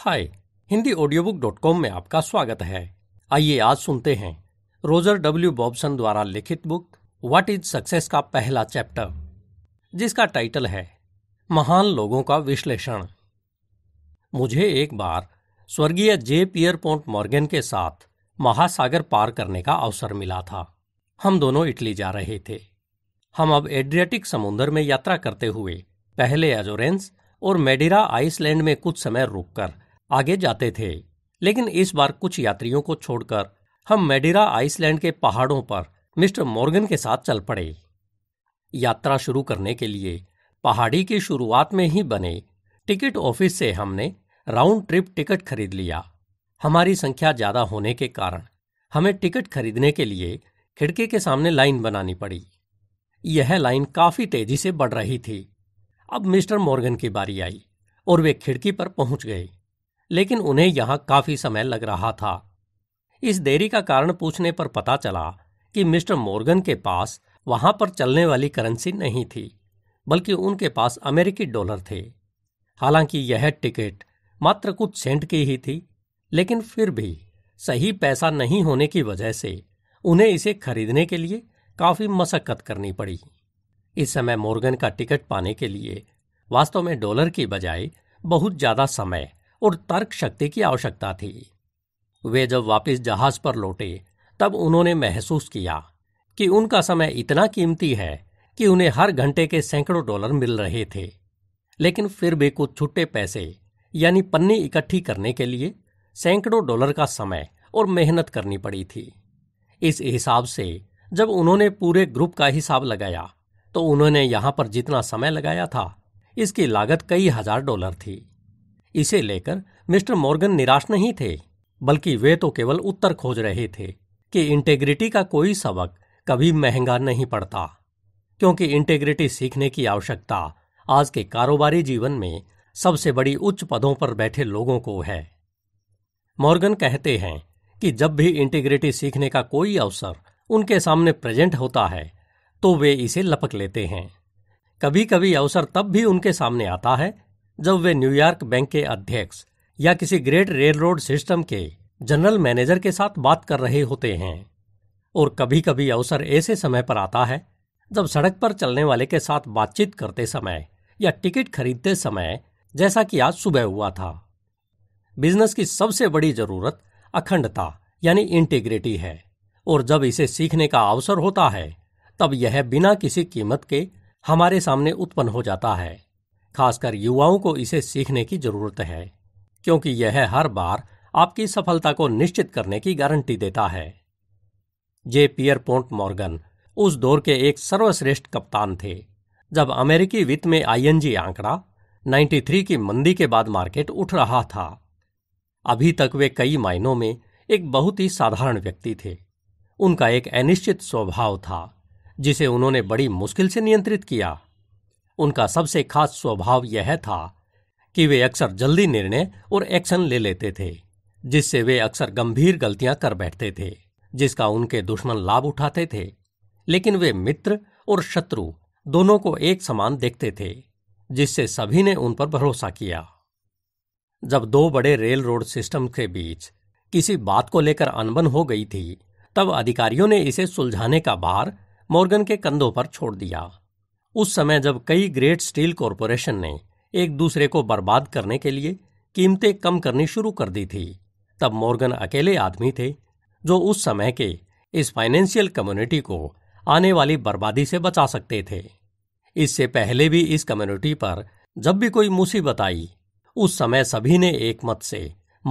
हाय Hindi audio book dot com में आपका स्वागत है आइए आज सुनते हैं रोजर डब्ल्यू बॉब्सन द्वारा लिखित बुक व्हाट इज सक्सेस का पहला चैप्टर जिसका टाइटल है महान लोगों का विश्लेषण मुझे एक बार स्वर्गीय जे पियर पोन्ट मॉर्गन के साथ महासागर पार करने का अवसर मिला था हम दोनों इटली जा रहे थे हम अब एड्रियाटिक समुद्र में यात्रा करते हुए पहले एजोरेंस और मेडिरा आइसलैंड में कुछ समय रुककर आगे जाते थे लेकिन इस बार कुछ यात्रियों को छोड़कर हम मेडिरा आइसलैंड के पहाड़ों पर मिस्टर मॉर्गन के साथ चल पड़े यात्रा शुरू करने के लिए पहाड़ी की शुरुआत में ही बने टिकट ऑफिस से हमने राउंड ट्रिप टिकट खरीद लिया हमारी संख्या ज़्यादा होने के कारण हमें टिकट खरीदने के लिए खिड़की के सामने लाइन बनानी पड़ी यह लाइन काफ़ी तेजी से बढ़ रही थी अब मिस्टर मॉर्गन की बारी आई और वे खिड़की पर पहुंच गए लेकिन उन्हें यहां काफी समय लग रहा था इस देरी का कारण पूछने पर पता चला कि मिस्टर मोर्गन के पास वहां पर चलने वाली करेंसी नहीं थी बल्कि उनके पास अमेरिकी डॉलर थे हालांकि यह टिकट मात्र कुछ सेंट की ही थी लेकिन फिर भी सही पैसा नहीं होने की वजह से उन्हें इसे खरीदने के लिए काफी मशक्कत करनी पड़ी इस समय मोर्गन का टिकट पाने के लिए वास्तव में डॉलर की बजाय बहुत ज्यादा समय और तर्क शक्ति की आवश्यकता थी वे जब वापस जहाज पर लौटे तब उन्होंने महसूस किया कि उनका समय इतना कीमती है कि उन्हें हर घंटे के सैकड़ों डॉलर मिल रहे थे लेकिन फिर भी कुछ छुट्टे पैसे यानी पन्नी इकट्ठी करने के लिए सैकड़ों डॉलर का समय और मेहनत करनी पड़ी थी इस हिसाब से जब उन्होंने पूरे ग्रुप का हिसाब लगाया तो उन्होंने यहां पर जितना समय लगाया था इसकी लागत कई हजार डॉलर थी इसे लेकर मिस्टर मॉर्गन निराश नहीं थे बल्कि वे तो केवल उत्तर खोज रहे थे कि इंटेग्रिटी का कोई सबक कभी महंगा नहीं पड़ता क्योंकि इंटेग्रिटी सीखने की आवश्यकता आज के कारोबारी जीवन में सबसे बड़ी उच्च पदों पर बैठे लोगों को है मॉर्गन कहते हैं कि जब भी इंटीग्रिटी सीखने का कोई अवसर उनके सामने प्रेजेंट होता है तो वे इसे लपक लेते हैं कभी कभी अवसर तब भी उनके सामने आता है जब वे न्यूयॉर्क बैंक के अध्यक्ष या किसी ग्रेट रेल रोड सिस्टम के जनरल मैनेजर के साथ बात कर रहे होते हैं और कभी कभी अवसर ऐसे समय पर आता है जब सड़क पर चलने वाले के साथ बातचीत करते समय या टिकट खरीदते समय जैसा कि आज सुबह हुआ था बिजनेस की सबसे बड़ी जरूरत अखंडता यानी इंटीग्रिटी है और जब इसे सीखने का अवसर होता है तब यह बिना किसी कीमत के हमारे सामने उत्पन्न हो जाता है खासकर युवाओं को इसे सीखने की जरूरत है क्योंकि यह हर बार आपकी सफलता को निश्चित करने की गारंटी देता है जे पियर पोंट मॉर्गन उस दौर के एक सर्वश्रेष्ठ कप्तान थे जब अमेरिकी वित्त में आईएनजी आंकड़ा 93 की मंदी के बाद मार्केट उठ रहा था अभी तक वे कई मायनों में एक बहुत ही साधारण व्यक्ति थे उनका एक अनिश्चित स्वभाव था जिसे उन्होंने बड़ी मुश्किल से नियंत्रित किया उनका सबसे खास स्वभाव यह था कि वे अक्सर जल्दी निर्णय और एक्शन ले लेते थे जिससे वे अक्सर गंभीर गलतियां कर बैठते थे जिसका उनके दुश्मन लाभ उठाते थे लेकिन वे मित्र और शत्रु दोनों को एक समान देखते थे जिससे सभी ने उन पर भरोसा किया जब दो बड़े रेल रोड सिस्टम के बीच किसी बात को लेकर अनबन हो गई थी तब अधिकारियों ने इसे सुलझाने का भार मॉर्गन के कंधों पर छोड़ दिया उस समय जब कई ग्रेट स्टील कॉरपोरेशन ने एक दूसरे को बर्बाद करने के लिए कीमतें कम करनी शुरू कर दी थी तब मॉर्गन अकेले आदमी थे जो उस समय के इस फाइनेंशियल कम्युनिटी को आने वाली बर्बादी से बचा सकते थे इससे पहले भी इस कम्युनिटी पर जब भी कोई मुसीबत आई उस समय सभी ने एक मत से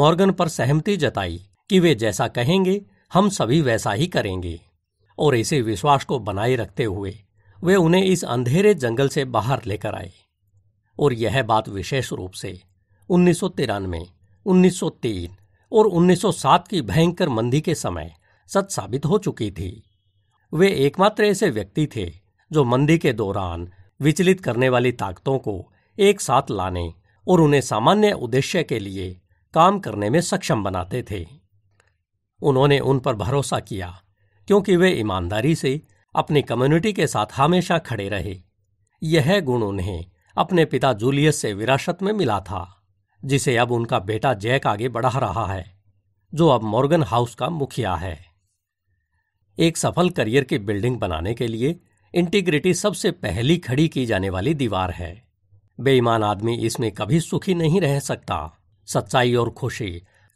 मॉर्गन पर सहमति जताई कि वे जैसा कहेंगे हम सभी वैसा ही करेंगे और इसी विश्वास को बनाए रखते हुए वे उन्हें इस अंधेरे जंगल से बाहर लेकर आए और यह बात विशेष रूप से उन्नीस सौ तिरानवे उन्नीस सौ तीन और 1907 की भयंकर मंदी के समय सच साबित हो चुकी थी वे एकमात्र ऐसे व्यक्ति थे जो मंदी के दौरान विचलित करने वाली ताकतों को एक साथ लाने और उन्हें सामान्य उद्देश्य के लिए काम करने में सक्षम बनाते थे उन्होंने उन पर भरोसा किया क्योंकि वे ईमानदारी से अपनी कम्युनिटी के साथ हमेशा खड़े रहे यह गुण उन्हें अपने पिता जूलियस से विरासत में मिला था जिसे अब उनका बेटा जैक आगे बढ़ा रहा है जो अब मॉर्गन हाउस का मुखिया है एक सफल करियर की बिल्डिंग बनाने के लिए इंटीग्रिटी सबसे पहली खड़ी की जाने वाली दीवार है बेईमान आदमी इसमें कभी सुखी नहीं रह सकता सच्चाई और खुशी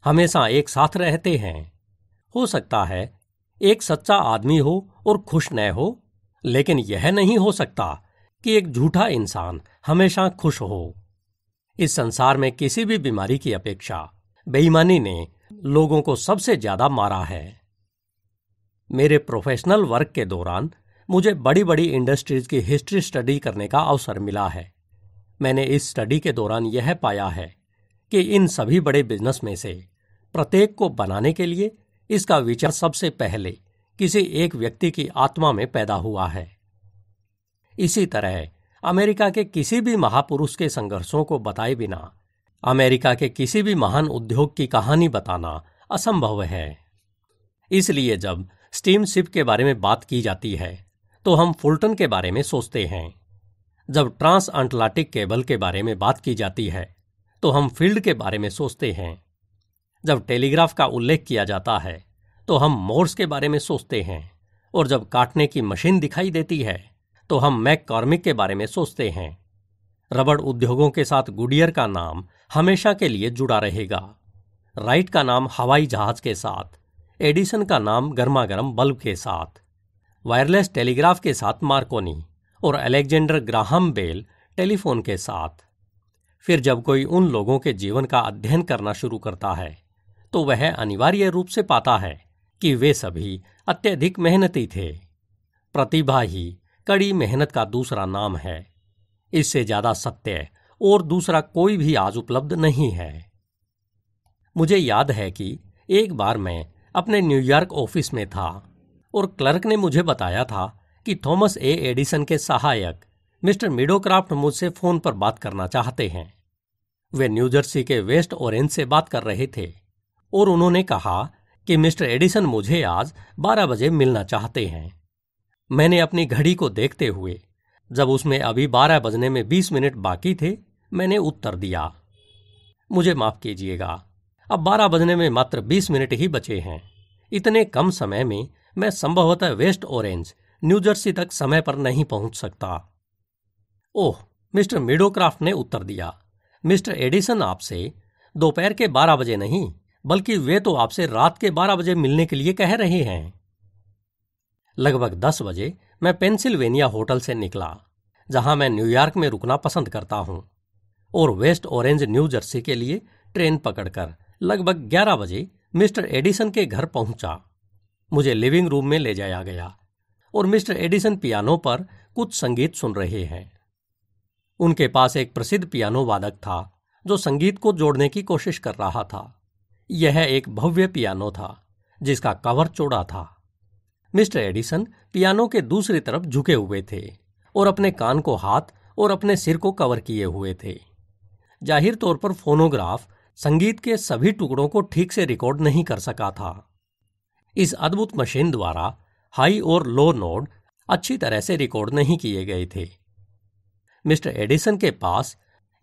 हमेशा एक साथ रहते हैं हो सकता है एक सच्चा आदमी हो और खुश न हो लेकिन यह नहीं हो सकता कि एक झूठा इंसान हमेशा खुश हो इस संसार में किसी भी बीमारी की अपेक्षा बेईमानी ने लोगों को सबसे ज्यादा मारा है मेरे प्रोफेशनल वर्क के दौरान मुझे बड़ी बड़ी इंडस्ट्रीज की हिस्ट्री स्टडी करने का अवसर मिला है मैंने इस स्टडी के दौरान यह पाया है कि इन सभी बड़े बिजनेस में से प्रत्येक को बनाने के लिए इसका विचार सबसे पहले किसी एक व्यक्ति की आत्मा में पैदा हुआ है इसी तरह अमेरिका के किसी भी महापुरुष के संघर्षों को बताए बिना अमेरिका के किसी भी महान उद्योग की कहानी बताना असंभव है इसलिए जब स्टीमशिप के बारे में बात की जाती है तो हम फुलटन के बारे में सोचते हैं जब ट्रांस अंटलांटिक केबल के बारे में बात की जाती है तो हम फील्ड के बारे में सोचते हैं जब टेलीग्राफ का उल्लेख किया जाता है तो हम मोर्स के बारे में सोचते हैं और जब काटने की मशीन दिखाई देती है तो हम मैक कॉर्मिक के बारे में सोचते हैं रबड़ उद्योगों के साथ गुडियर का नाम हमेशा के लिए जुड़ा रहेगा राइट का नाम हवाई जहाज के साथ एडिसन का नाम गर्मा गर्म बल्ब के साथ वायरलेस टेलीग्राफ के साथ मार्कोनी और अलेक्जेंडर ग्राहम बेल टेलीफोन के साथ फिर जब कोई उन लोगों के जीवन का अध्ययन करना शुरू करता है तो वह अनिवार्य रूप से पाता है कि वे सभी अत्यधिक मेहनती थे प्रतिभा ही कड़ी मेहनत का दूसरा नाम है इससे ज्यादा सत्य और दूसरा कोई भी आज उपलब्ध नहीं है मुझे याद है कि एक बार मैं अपने न्यूयॉर्क ऑफिस में था और क्लर्क ने मुझे बताया था कि थॉमस ए एडिसन के सहायक मिस्टर मिडोक्राफ्ट मुझसे फ़ोन पर बात करना चाहते हैं वे न्यूजर्सी के वेस्ट ओरेंज से बात कर रहे थे और उन्होंने कहा कि मिस्टर एडिसन मुझे आज बारह बजे मिलना चाहते हैं मैंने अपनी घड़ी को देखते हुए जब उसमें अभी बारह बजने में बीस मिनट बाकी थे मैंने उत्तर दिया मुझे माफ कीजिएगा अब बारह बजने में मात्र बीस मिनट ही बचे हैं इतने कम समय में मैं संभवतः वेस्ट ऑरेंज न्यूजर्सी तक समय पर नहीं पहुंच सकता ओह मिस्टर मिडोक्राफ्ट ने उत्तर दिया मिस्टर एडिसन आपसे दोपहर के बारह बजे नहीं बल्कि वे तो आपसे रात के बारह बजे मिलने के लिए कह रहे हैं लगभग दस बजे मैं पेंसिल्वेनिया होटल से निकला जहां मैं न्यूयॉर्क में रुकना पसंद करता हूं और वेस्ट ऑरेंज न्यू जर्सी के लिए ट्रेन पकड़कर लगभग ग्यारह बजे मिस्टर एडिसन के घर पहुंचा मुझे लिविंग रूम में ले जाया गया और मिस्टर एडिसन पियानो पर कुछ संगीत सुन रहे हैं उनके पास एक प्रसिद्ध पियानो वादक था जो संगीत को जोड़ने की कोशिश कर रहा था यह एक भव्य पियानो था जिसका कवर चौड़ा था मिस्टर एडिसन पियानो के दूसरी तरफ झुके हुए थे और अपने कान को हाथ और अपने सिर को कवर किए हुए थे जाहिर तौर पर फोनोग्राफ संगीत के सभी टुकड़ों को ठीक से रिकॉर्ड नहीं कर सका था इस अद्भुत मशीन द्वारा हाई और लो नोड अच्छी तरह से रिकॉर्ड नहीं किए गए थे मिस्टर एडिसन के पास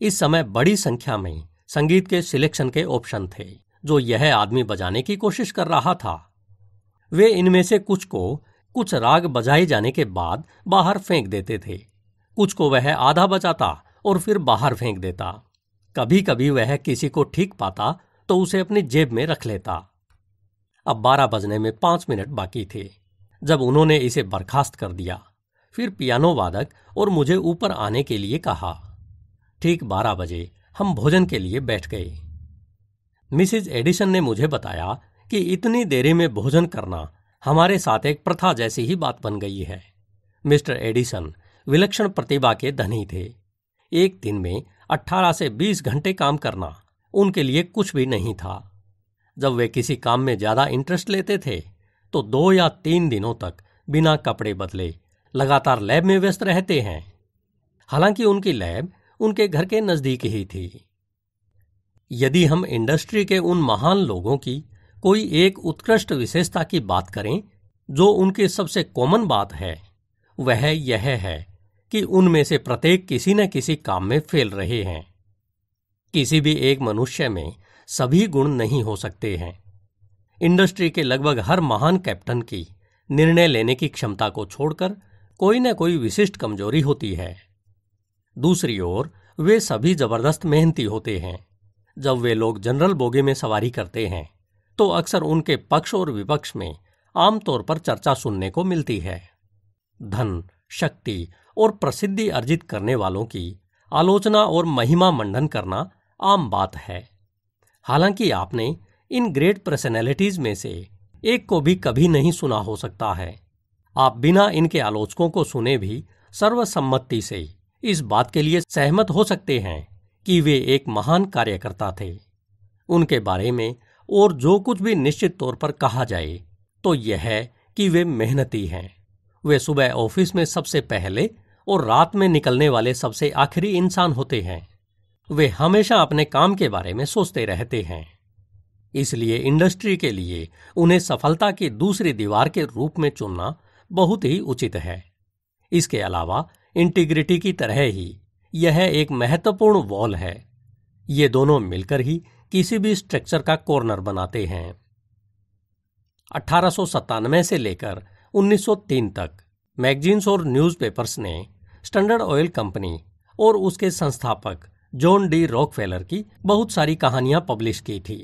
इस समय बड़ी संख्या में संगीत के सिलेक्शन के ऑप्शन थे जो यह आदमी बजाने की कोशिश कर रहा था वे इनमें से कुछ को कुछ राग बजाए जाने के बाद बाहर फेंक देते थे कुछ को वह आधा बजाता और फिर बाहर फेंक देता कभी कभी वह किसी को ठीक पाता तो उसे अपनी जेब में रख लेता अब बारह बजने में पांच मिनट बाकी थे जब उन्होंने इसे बर्खास्त कर दिया फिर पियानो वादक और मुझे ऊपर आने के लिए कहा ठीक बारह बजे हम भोजन के लिए बैठ गए मिसिज एडिसन ने मुझे बताया कि इतनी देरी में भोजन करना हमारे साथ एक प्रथा जैसी ही बात बन गई है मिस्टर एडिसन विलक्षण प्रतिभा के धनी थे एक दिन में 18 से 20 घंटे काम करना उनके लिए कुछ भी नहीं था जब वे किसी काम में ज़्यादा इंटरेस्ट लेते थे तो दो या तीन दिनों तक बिना कपड़े बदले लगातार लैब में व्यस्त रहते हैं हालांकि उनकी लैब उनके घर के नज़दीक ही थी यदि हम इंडस्ट्री के उन महान लोगों की कोई एक उत्कृष्ट विशेषता की बात करें जो उनकी सबसे कॉमन बात है वह यह है कि उनमें से प्रत्येक किसी न किसी काम में फेल रहे हैं किसी भी एक मनुष्य में सभी गुण नहीं हो सकते हैं इंडस्ट्री के लगभग हर महान कैप्टन की निर्णय लेने की क्षमता को छोड़कर कोई न कोई विशिष्ट कमजोरी होती है दूसरी ओर वे सभी जबरदस्त मेहनती होते हैं जब वे लोग जनरल बोगी में सवारी करते हैं तो अक्सर उनके पक्ष और विपक्ष में आमतौर पर चर्चा सुनने को मिलती है धन शक्ति और प्रसिद्धि अर्जित करने वालों की आलोचना और महिमा मंडन करना आम बात है हालांकि आपने इन ग्रेट पर्सनैलिटीज में से एक को भी कभी नहीं सुना हो सकता है आप बिना इनके आलोचकों को सुने भी सर्वसम्मति से इस बात के लिए सहमत हो सकते हैं कि वे एक महान कार्यकर्ता थे उनके बारे में और जो कुछ भी निश्चित तौर पर कहा जाए तो यह है कि वे मेहनती हैं वे सुबह ऑफिस में सबसे पहले और रात में निकलने वाले सबसे आखिरी इंसान होते हैं वे हमेशा अपने काम के बारे में सोचते रहते हैं इसलिए इंडस्ट्री के लिए उन्हें सफलता की दूसरी दीवार के रूप में चुनना बहुत ही उचित है इसके अलावा इंटीग्रिटी की तरह ही यह एक महत्वपूर्ण वॉल है ये दोनों मिलकर ही किसी भी स्ट्रक्चर का कॉर्नर बनाते हैं अठारह से लेकर 1903 तक मैगजीन्स और न्यूज़पेपर्स ने स्टैंडर्ड ऑयल कंपनी और उसके संस्थापक जॉन डी रॉकफेलर की बहुत सारी कहानियां पब्लिश की थी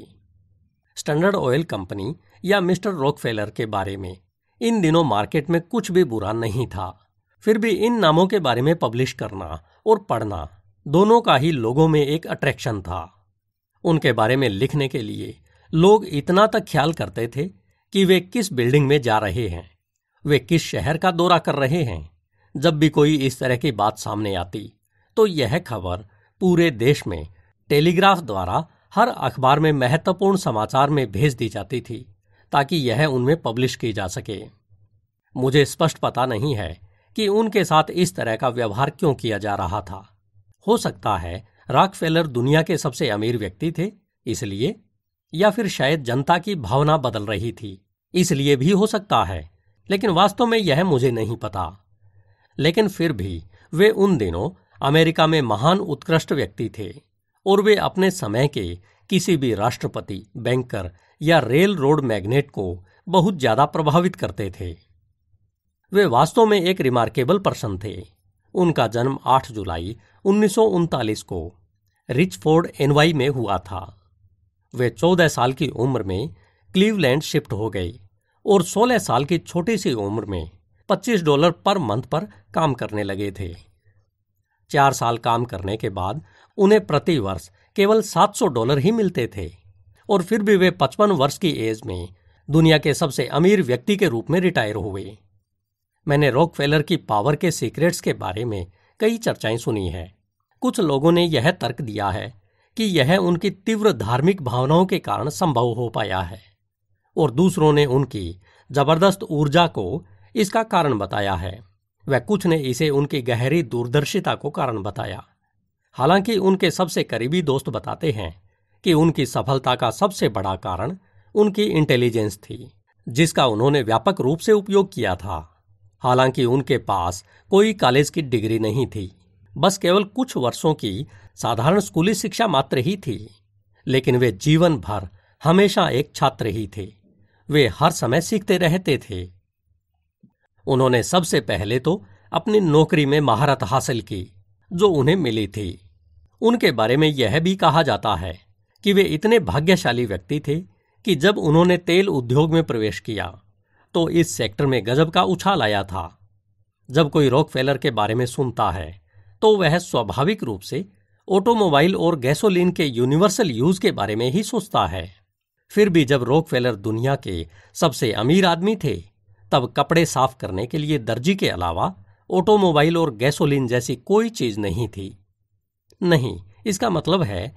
स्टैंडर्ड ऑयल कंपनी या मिस्टर रॉकफेलर के बारे में इन दिनों मार्केट में कुछ भी बुरा नहीं था फिर भी इन नामों के बारे में पब्लिश करना और पढ़ना दोनों का ही लोगों में एक अट्रैक्शन था उनके बारे में लिखने के लिए लोग इतना तक ख्याल करते थे कि वे किस बिल्डिंग में जा रहे हैं वे किस शहर का दौरा कर रहे हैं जब भी कोई इस तरह की बात सामने आती तो यह खबर पूरे देश में टेलीग्राफ द्वारा हर अखबार में महत्वपूर्ण समाचार में भेज दी जाती थी ताकि यह उनमें पब्लिश की जा सके मुझे स्पष्ट पता नहीं है कि उनके साथ इस तरह का व्यवहार क्यों किया जा रहा था हो सकता है राकफेलर दुनिया के सबसे अमीर व्यक्ति थे इसलिए या फिर शायद जनता की भावना बदल रही थी इसलिए भी हो सकता है लेकिन वास्तव में यह मुझे नहीं पता लेकिन फिर भी वे उन दिनों अमेरिका में महान उत्कृष्ट व्यक्ति थे और वे अपने समय के किसी भी राष्ट्रपति बैंकर या रेल रोड मैग्नेट को बहुत ज्यादा प्रभावित करते थे वे वास्तव में एक रिमार्केबल पर्सन थे उनका जन्म 8 जुलाई उन्नीस को रिचफोर्ड एनवाई में हुआ था वे 14 साल की उम्र में क्लीवलैंड शिफ्ट हो गए और 16 साल की छोटी सी उम्र में 25 डॉलर पर मंथ पर काम करने लगे थे चार साल काम करने के बाद उन्हें प्रति वर्ष केवल 700 डॉलर ही मिलते थे और फिर भी वे 55 वर्ष की एज में दुनिया के सबसे अमीर व्यक्ति के रूप में रिटायर हुए मैंने फेलर की पावर के सीक्रेट्स के बारे में कई चर्चाएं सुनी हैं कुछ लोगों ने यह तर्क दिया है कि यह उनकी तीव्र धार्मिक भावनाओं के कारण संभव हो पाया है और दूसरों ने उनकी जबरदस्त ऊर्जा को इसका कारण बताया है वह कुछ ने इसे उनकी गहरी दूरदर्शिता को कारण बताया हालांकि उनके सबसे करीबी दोस्त बताते हैं कि उनकी सफलता का सबसे बड़ा कारण उनकी इंटेलिजेंस थी जिसका उन्होंने व्यापक रूप से उपयोग किया था हालांकि उनके पास कोई कॉलेज की डिग्री नहीं थी बस केवल कुछ वर्षों की साधारण स्कूली शिक्षा मात्र ही थी लेकिन वे जीवन भर हमेशा एक छात्र ही थे वे हर समय सीखते रहते थे उन्होंने सबसे पहले तो अपनी नौकरी में महारत हासिल की जो उन्हें मिली थी उनके बारे में यह भी कहा जाता है कि वे इतने भाग्यशाली व्यक्ति थे कि जब उन्होंने तेल उद्योग में प्रवेश किया तो इस सेक्टर में गजब का उछाल आया था जब कोई रॉक फेलर के बारे में सुनता है तो वह स्वाभाविक रूप से ऑटोमोबाइल और गैसोलीन के यूनिवर्सल यूज के बारे में ही सोचता है फिर भी जब फेलर दुनिया के सबसे अमीर आदमी थे तब कपड़े साफ करने के लिए दर्जी के अलावा ऑटोमोबाइल और गैसोलीन जैसी कोई चीज नहीं थी नहीं इसका मतलब है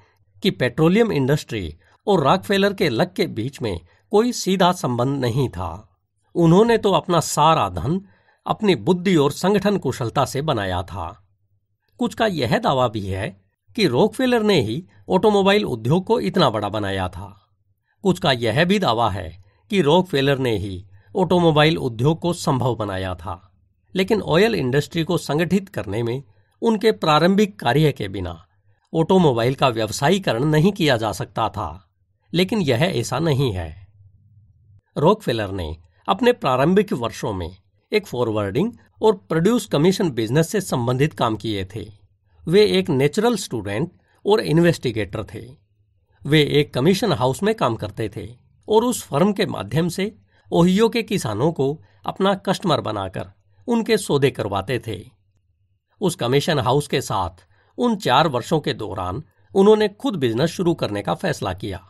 कि पेट्रोलियम इंडस्ट्री और रॉकफेलर के लक के बीच में कोई सीधा संबंध नहीं था उन्होंने तो अपना सारा धन अपनी बुद्धि और संगठन कुशलता से बनाया था कुछ का यह दावा भी है कि रॉकफेलर ने ही ऑटोमोबाइल उद्योग को इतना बड़ा बनाया था कुछ का यह भी दावा है कि रॉकफेलर ने ही ऑटोमोबाइल उद्योग को संभव बनाया था लेकिन ऑयल इंडस्ट्री को संगठित करने में उनके प्रारंभिक कार्य के बिना ऑटोमोबाइल का व्यवसायीकरण नहीं किया जा सकता था लेकिन यह ऐसा नहीं है रॉकफेलर ने अपने प्रारंभिक वर्षों में एक फॉरवर्डिंग और प्रोड्यूस कमीशन बिजनेस से संबंधित काम किए थे वे एक नेचुरल स्टूडेंट और इन्वेस्टिगेटर थे वे एक कमीशन हाउस में काम करते थे और उस फर्म के माध्यम से ओहियो के किसानों को अपना कस्टमर बनाकर उनके सौदे करवाते थे उस कमीशन हाउस के साथ उन चार वर्षों के दौरान उन्होंने खुद बिजनेस शुरू करने का फैसला किया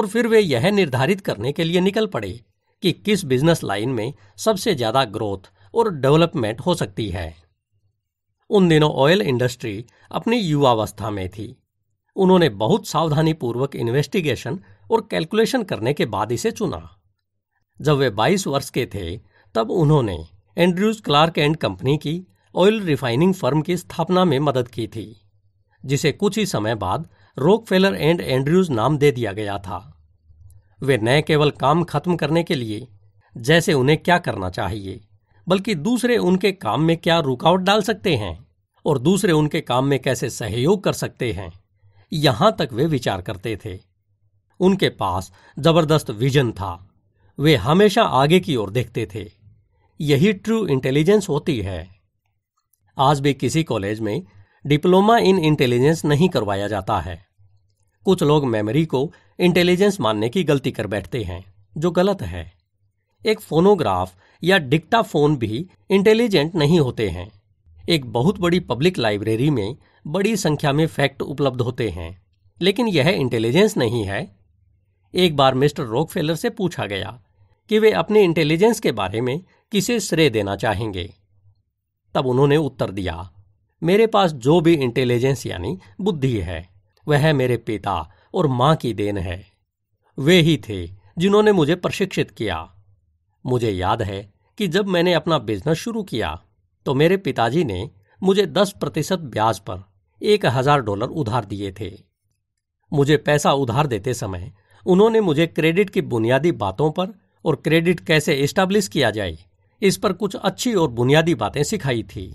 और फिर वे यह निर्धारित करने के लिए निकल पड़े कि किस बिजनेस लाइन में सबसे ज़्यादा ग्रोथ और डेवलपमेंट हो सकती है उन दिनों ऑयल इंडस्ट्री अपनी युवावस्था में थी उन्होंने बहुत सावधानीपूर्वक इन्वेस्टिगेशन और कैलकुलेशन करने के बाद इसे चुना जब वे 22 वर्ष के थे तब उन्होंने एंड्रयूज क्लार्क एंड कंपनी की ऑयल रिफाइनिंग फर्म की स्थापना में मदद की थी जिसे कुछ ही समय बाद रोकफेलर एंड एंड्रयूज नाम दे दिया गया था वे न केवल काम खत्म करने के लिए जैसे उन्हें क्या करना चाहिए बल्कि दूसरे उनके काम में क्या रुकावट डाल सकते हैं और दूसरे उनके काम में कैसे सहयोग कर सकते हैं यहां तक वे विचार करते थे उनके पास जबरदस्त विजन था वे हमेशा आगे की ओर देखते थे यही ट्रू इंटेलिजेंस होती है आज भी किसी कॉलेज में डिप्लोमा इन इंटेलिजेंस नहीं करवाया जाता है कुछ लोग मेमोरी को इंटेलिजेंस मानने की गलती कर बैठते हैं जो गलत है एक फोनोग्राफ या डिक्टाफोन भी इंटेलिजेंट नहीं होते हैं एक बहुत बड़ी पब्लिक लाइब्रेरी में बड़ी संख्या में फैक्ट उपलब्ध होते हैं लेकिन यह इंटेलिजेंस नहीं है एक बार मिस्टर रोकफेलर से पूछा गया कि वे अपने इंटेलिजेंस के बारे में किसे श्रेय देना चाहेंगे तब उन्होंने उत्तर दिया मेरे पास जो भी इंटेलिजेंस यानी बुद्धि है वह मेरे पिता और मां की देन है वे ही थे जिन्होंने मुझे प्रशिक्षित किया मुझे याद है कि जब मैंने अपना बिजनेस शुरू किया तो मेरे पिताजी ने मुझे दस प्रतिशत ब्याज पर एक हजार डॉलर उधार दिए थे मुझे पैसा उधार देते समय उन्होंने मुझे क्रेडिट की बुनियादी बातों पर और क्रेडिट कैसे स्टैब्लिश किया जाए इस पर कुछ अच्छी और बुनियादी बातें सिखाई थी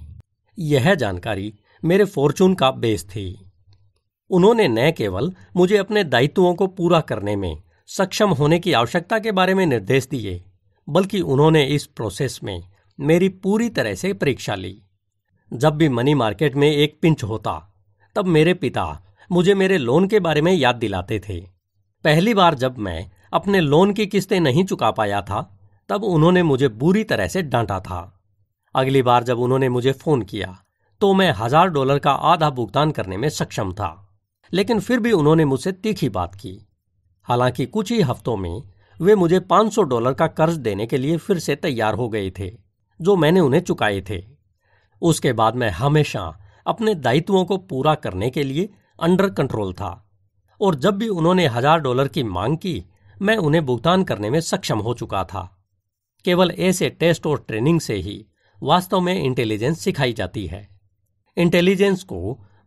यह जानकारी मेरे फॉर्चून का बेस थी उन्होंने न केवल मुझे अपने दायित्वों को पूरा करने में सक्षम होने की आवश्यकता के बारे में निर्देश दिए बल्कि उन्होंने इस प्रोसेस में मेरी पूरी तरह से परीक्षा ली जब भी मनी मार्केट में एक पिंच होता तब मेरे पिता मुझे मेरे लोन के बारे में याद दिलाते थे पहली बार जब मैं अपने लोन की किस्तें नहीं चुका पाया था तब उन्होंने मुझे बुरी तरह से डांटा था अगली बार जब उन्होंने मुझे फ़ोन किया तो मैं हजार डॉलर का आधा भुगतान करने में सक्षम था लेकिन फिर भी उन्होंने मुझसे तीखी बात की हालांकि कुछ ही हफ्तों में वे मुझे 500 डॉलर का कर्ज देने के लिए फिर से तैयार हो गए थे जो मैंने उन्हें चुकाए थे उसके बाद मैं हमेशा अपने दायित्वों को पूरा करने के लिए अंडर कंट्रोल था और जब भी उन्होंने हजार डॉलर की मांग की मैं उन्हें भुगतान करने में सक्षम हो चुका था केवल ऐसे टेस्ट और ट्रेनिंग से ही वास्तव में इंटेलिजेंस सिखाई जाती है इंटेलिजेंस को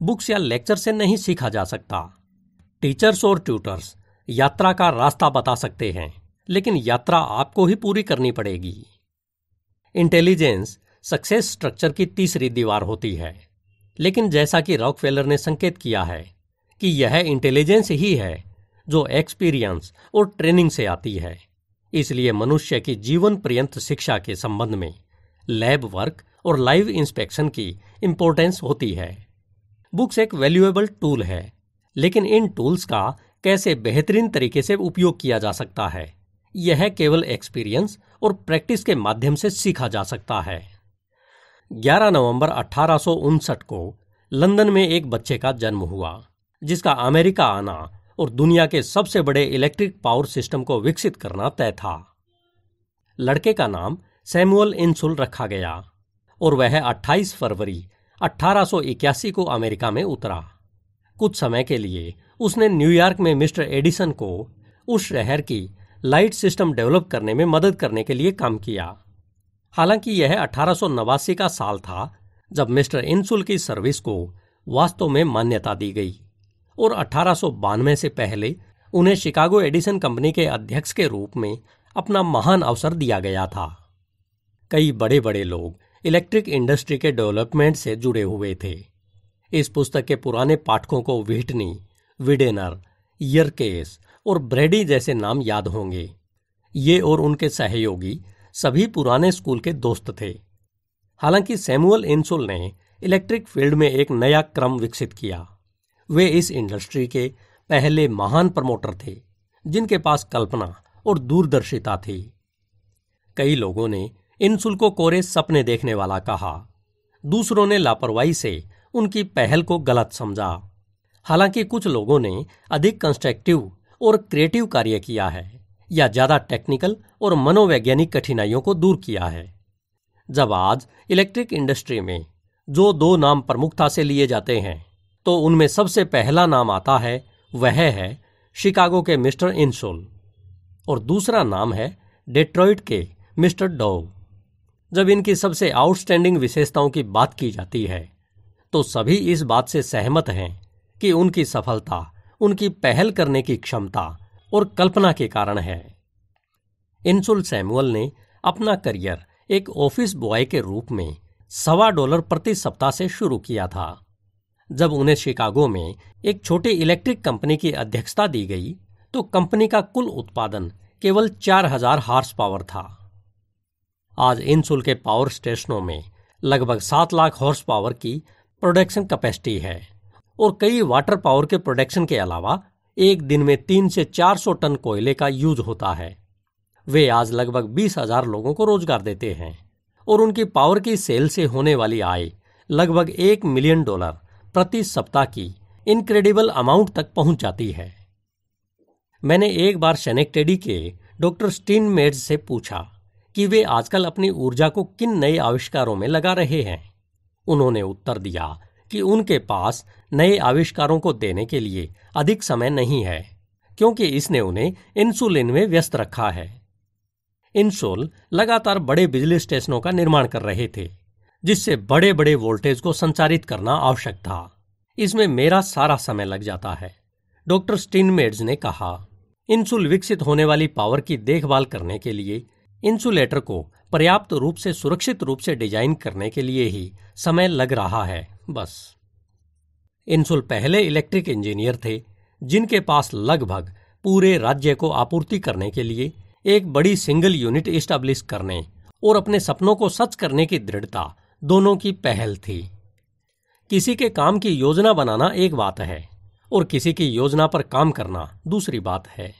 बुक्स या लेक्चर से नहीं सीखा जा सकता टीचर्स और ट्यूटर्स यात्रा का रास्ता बता सकते हैं लेकिन यात्रा आपको ही पूरी करनी पड़ेगी इंटेलिजेंस सक्सेस स्ट्रक्चर की तीसरी दीवार होती है लेकिन जैसा कि फेलर ने संकेत किया है कि यह इंटेलिजेंस ही है जो एक्सपीरियंस और ट्रेनिंग से आती है इसलिए मनुष्य की जीवन पर्यंत शिक्षा के संबंध में लैब वर्क और लाइव इंस्पेक्शन की इंपॉर्टेंस होती है बुक्स एक वैल्यूएबल टूल है लेकिन इन टूल्स का कैसे बेहतरीन तरीके से उपयोग किया जा सकता है यह केवल एक्सपीरियंस और प्रैक्टिस के माध्यम से सीखा जा सकता है 11 नवंबर अठारह को लंदन में एक बच्चे का जन्म हुआ जिसका अमेरिका आना और दुनिया के सबसे बड़े इलेक्ट्रिक पावर सिस्टम को विकसित करना तय था लड़के का नाम सैमुअल इंसुल रखा गया और वह 28 फरवरी 1881 को अमेरिका में उतरा कुछ समय के लिए उसने न्यूयॉर्क में मिस्टर एडिसन को उस शहर की लाइट सिस्टम डेवलप करने में मदद करने के लिए काम किया हालांकि यह अठारह का साल था जब मिस्टर इंसुल की सर्विस को वास्तव में मान्यता दी गई और अठारह से पहले उन्हें शिकागो एडिसन कंपनी के अध्यक्ष के रूप में अपना महान अवसर दिया गया था कई बड़े बड़े लोग इलेक्ट्रिक इंडस्ट्री के डेवलपमेंट से जुड़े हुए थे इस पुस्तक के पुराने पाठकों को विहटनी विडेनर यरकेस और ब्रेडी जैसे नाम याद होंगे ये और उनके सहयोगी सभी पुराने स्कूल के दोस्त थे हालांकि सैमुअल इंसुल ने इलेक्ट्रिक फील्ड में एक नया क्रम विकसित किया वे इस इंडस्ट्री के पहले महान प्रमोटर थे जिनके पास कल्पना और दूरदर्शिता थी कई लोगों ने इन को कोरे सपने देखने वाला कहा दूसरों ने लापरवाही से उनकी पहल को गलत समझा हालांकि कुछ लोगों ने अधिक कंस्ट्रक्टिव और क्रिएटिव कार्य किया है या ज्यादा टेक्निकल और मनोवैज्ञानिक कठिनाइयों को दूर किया है जब आज इलेक्ट्रिक इंडस्ट्री में जो दो नाम प्रमुखता से लिए जाते हैं तो उनमें सबसे पहला नाम आता है वह है शिकागो के मिस्टर इंसोल और दूसरा नाम है डेट्रॉइट के मिस्टर डोव जब इनकी सबसे आउटस्टैंडिंग विशेषताओं की बात की जाती है तो सभी इस बात से सहमत हैं कि उनकी सफलता उनकी पहल करने की क्षमता और कल्पना के कारण है इंसुल सैमुअल ने अपना करियर एक ऑफिस बॉय के रूप में सवा डॉलर प्रति सप्ताह से शुरू किया था जब उन्हें शिकागो में एक छोटी इलेक्ट्रिक कंपनी की अध्यक्षता दी गई तो कंपनी का कुल उत्पादन केवल चार हजार हार्स पावर था आज इंसुल के पावर स्टेशनों में लगभग सात लाख हॉर्स पावर की प्रोडक्शन कैपेसिटी है और कई वाटर पावर के प्रोडक्शन के अलावा एक दिन में तीन से चार सौ टन कोयले का यूज होता है वे आज लगभग बीस हजार लोगों को रोजगार देते हैं और उनकी पावर की सेल से होने वाली आय लगभग एक मिलियन डॉलर प्रति सप्ताह की इनक्रेडिबल अमाउंट तक पहुंच जाती है मैंने एक बार सेनेक्टेडी के डॉक्टर स्टीन मेड से पूछा कि वे आजकल अपनी ऊर्जा को किन नए आविष्कारों में लगा रहे हैं उन्होंने उत्तर दिया कि उनके पास नए आविष्कारों को देने के लिए अधिक समय नहीं है क्योंकि इसने उन्हें इंसुलिन में व्यस्त रखा है इंसुल लगातार बड़े बिजली स्टेशनों का निर्माण कर रहे थे जिससे बड़े बड़े वोल्टेज को संचारित करना आवश्यक था इसमें मेरा सारा समय लग जाता है डॉक्टर स्टीनमेड्स ने कहा इंसुल विकसित होने वाली पावर की देखभाल करने के लिए इंसुलेटर को पर्याप्त रूप से सुरक्षित रूप से डिजाइन करने के लिए ही समय लग रहा है बस इंसुल पहले इलेक्ट्रिक इंजीनियर थे जिनके पास लगभग पूरे राज्य को आपूर्ति करने के लिए एक बड़ी सिंगल यूनिट स्टैब्लिश करने और अपने सपनों को सच करने की दृढ़ता दोनों की पहल थी किसी के काम की योजना बनाना एक बात है और किसी की योजना पर काम करना दूसरी बात है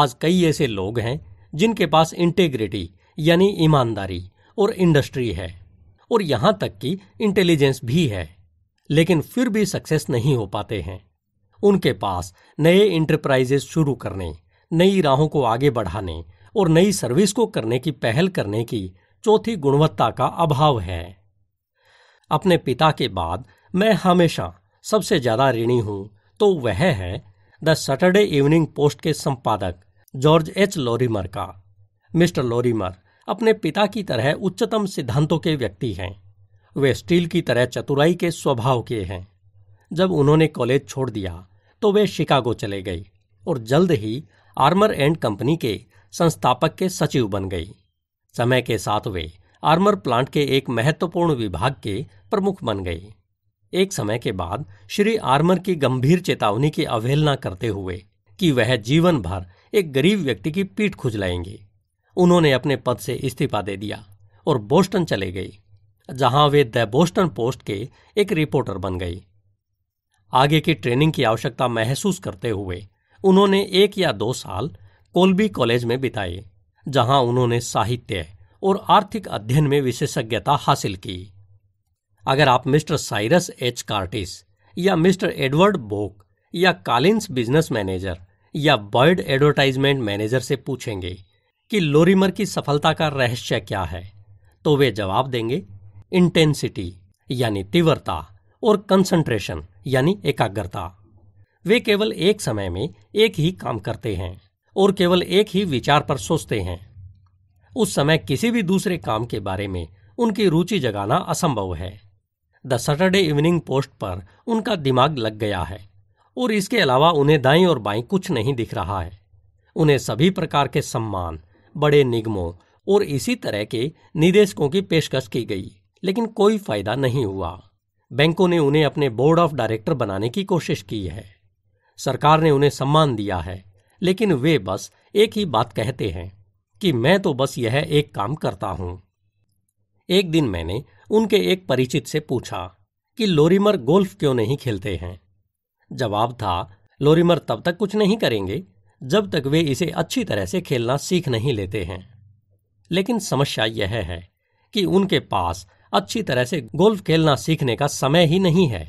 आज कई ऐसे लोग हैं जिनके पास इंटेग्रिटी यानी ईमानदारी और इंडस्ट्री है और यहां तक कि इंटेलिजेंस भी है लेकिन फिर भी सक्सेस नहीं हो पाते हैं उनके पास नए इंटरप्राइजेस शुरू करने नई राहों को आगे बढ़ाने और नई सर्विस को करने की पहल करने की चौथी गुणवत्ता का अभाव है अपने पिता के बाद मैं हमेशा सबसे ज्यादा ऋणी हूं तो वह है द सैटरडे इवनिंग पोस्ट के संपादक जॉर्ज एच लोरीमर का मिस्टर लोरीमर अपने पिता की तरह उच्चतम सिद्धांतों के व्यक्ति हैं वे स्टील की तरह चतुराई के स्वभाव के हैं जब उन्होंने कॉलेज छोड़ दिया तो वे शिकागो चले गए और जल्द ही आर्मर एंड कंपनी के संस्थापक के सचिव बन गई समय के साथ वे आर्मर प्लांट के एक महत्वपूर्ण विभाग के प्रमुख बन गए एक समय के बाद श्री आर्मर की गंभीर चेतावनी की अवहेलना करते हुए कि वह जीवन भर एक गरीब व्यक्ति की पीठ खुजलाएंगे उन्होंने अपने पद से इस्तीफा दे दिया और बोस्टन चले गए जहां वे द बोस्टन पोस्ट के एक रिपोर्टर बन गई आगे की ट्रेनिंग की आवश्यकता महसूस करते हुए उन्होंने एक या दो साल कोल्बी कॉलेज में बिताए जहां उन्होंने साहित्य और आर्थिक अध्ययन में विशेषज्ञता हासिल की अगर आप मिस्टर साइरस एच कार्टिस या मिस्टर एडवर्ड बोक या कालिन्स बिजनेस मैनेजर या बॉयड एडवर्टाइजमेंट मैनेजर से पूछेंगे कि लोरिमर की सफलता का रहस्य क्या है तो वे जवाब देंगे इंटेंसिटी यानी तीव्रता और कंसंट्रेशन यानी एकाग्रता वे केवल एक समय में एक ही काम करते हैं और केवल एक ही विचार पर सोचते हैं उस समय किसी भी दूसरे काम के बारे में उनकी रुचि जगाना असंभव है द सैटरडे इवनिंग पोस्ट पर उनका दिमाग लग गया है और इसके अलावा उन्हें दाई और बाई कुछ नहीं दिख रहा है उन्हें सभी प्रकार के सम्मान बड़े निगमों और इसी तरह के निदेशकों की पेशकश की गई लेकिन कोई फायदा नहीं हुआ बैंकों ने उन्हें अपने बोर्ड ऑफ डायरेक्टर बनाने की कोशिश की है सरकार ने उन्हें सम्मान दिया है लेकिन वे बस एक ही बात कहते हैं कि मैं तो बस यह एक काम करता हूं एक दिन मैंने उनके एक परिचित से पूछा कि लोरीमर गोल्फ क्यों नहीं खेलते हैं जवाब था लोरिमर तब तक कुछ नहीं करेंगे जब तक वे इसे अच्छी तरह से खेलना सीख नहीं लेते हैं लेकिन समस्या यह है कि उनके पास अच्छी तरह से गोल्फ खेलना सीखने का समय ही नहीं है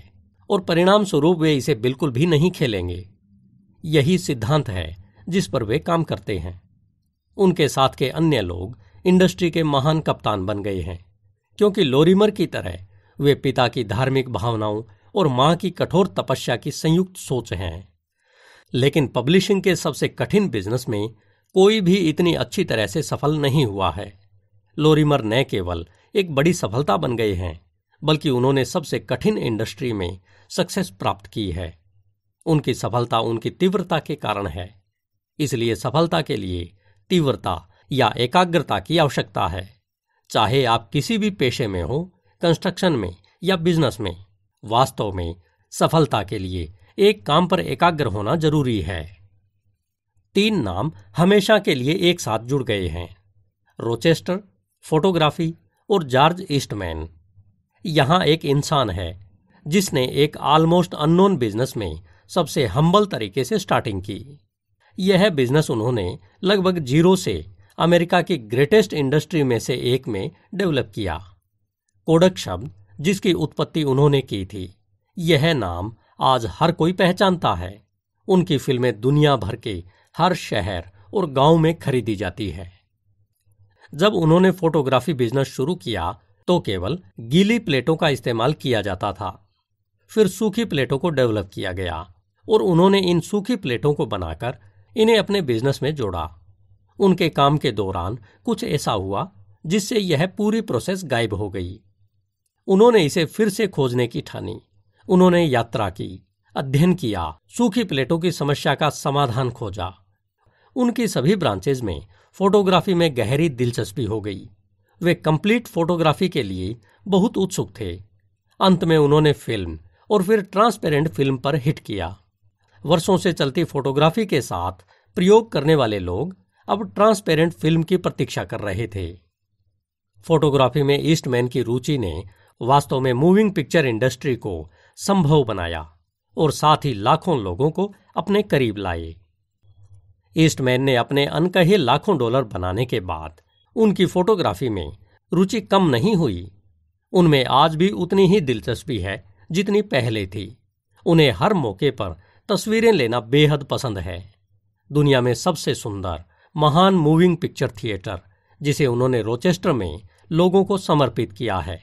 और परिणाम स्वरूप वे इसे बिल्कुल भी नहीं खेलेंगे यही सिद्धांत है जिस पर वे काम करते हैं उनके साथ के अन्य लोग इंडस्ट्री के महान कप्तान बन गए हैं क्योंकि लोरिमर की तरह वे पिता की धार्मिक भावनाओं और मां की कठोर तपस्या की संयुक्त सोच हैं लेकिन पब्लिशिंग के सबसे कठिन बिजनेस में कोई भी इतनी अच्छी तरह से सफल नहीं हुआ है लोरीमर न केवल एक बड़ी सफलता बन गए हैं बल्कि उन्होंने सबसे कठिन इंडस्ट्री में सक्सेस प्राप्त की है उनकी सफलता उनकी तीव्रता के कारण है इसलिए सफलता के लिए तीव्रता या एकाग्रता की आवश्यकता है चाहे आप किसी भी पेशे में हो कंस्ट्रक्शन में या बिजनेस में वास्तव में सफलता के लिए एक काम पर एकाग्र होना जरूरी है तीन नाम हमेशा के लिए एक साथ जुड़ गए हैं रोचेस्टर फोटोग्राफी और जॉर्ज ईस्टमैन यहां एक इंसान है जिसने एक ऑलमोस्ट अननोन बिजनेस में सबसे हम्बल तरीके से स्टार्टिंग की यह बिजनेस उन्होंने लगभग जीरो से अमेरिका की ग्रेटेस्ट इंडस्ट्री में से एक में डेवलप किया कोडक शब्द जिसकी उत्पत्ति उन्होंने की थी यह नाम आज हर कोई पहचानता है उनकी फिल्में दुनिया भर के हर शहर और गांव में खरीदी जाती है जब उन्होंने फोटोग्राफी बिजनेस शुरू किया तो केवल गीली प्लेटों का इस्तेमाल किया जाता था फिर सूखी प्लेटों को डेवलप किया गया और उन्होंने इन सूखी प्लेटों को बनाकर इन्हें अपने बिजनेस में जोड़ा उनके काम के दौरान कुछ ऐसा हुआ जिससे यह पूरी प्रोसेस गायब हो गई उन्होंने इसे फिर से खोजने की ठानी उन्होंने यात्रा की अध्ययन किया सूखी प्लेटों की समस्या का समाधान खोजा उनकी सभी ब्रांचेज में फोटोग्राफी में गहरी दिलचस्पी हो गई वे कंप्लीट फोटोग्राफी के लिए बहुत उत्सुक थे अंत में उन्होंने फिल्म और फिर ट्रांसपेरेंट फिल्म पर हिट किया वर्षों से चलती फोटोग्राफी के साथ प्रयोग करने वाले लोग अब ट्रांसपेरेंट फिल्म की प्रतीक्षा कर रहे थे फोटोग्राफी में ईस्टमैन की रुचि ने वास्तव में मूविंग पिक्चर इंडस्ट्री को संभव बनाया और साथ ही लाखों लोगों को अपने करीब लाए ईस्टमैन ने अपने अनकहे लाखों डॉलर बनाने के बाद उनकी फोटोग्राफी में रुचि कम नहीं हुई उनमें आज भी उतनी ही दिलचस्पी है जितनी पहले थी उन्हें हर मौके पर तस्वीरें लेना बेहद पसंद है दुनिया में सबसे सुंदर महान मूविंग पिक्चर थिएटर जिसे उन्होंने रोचेस्टर में लोगों को समर्पित किया है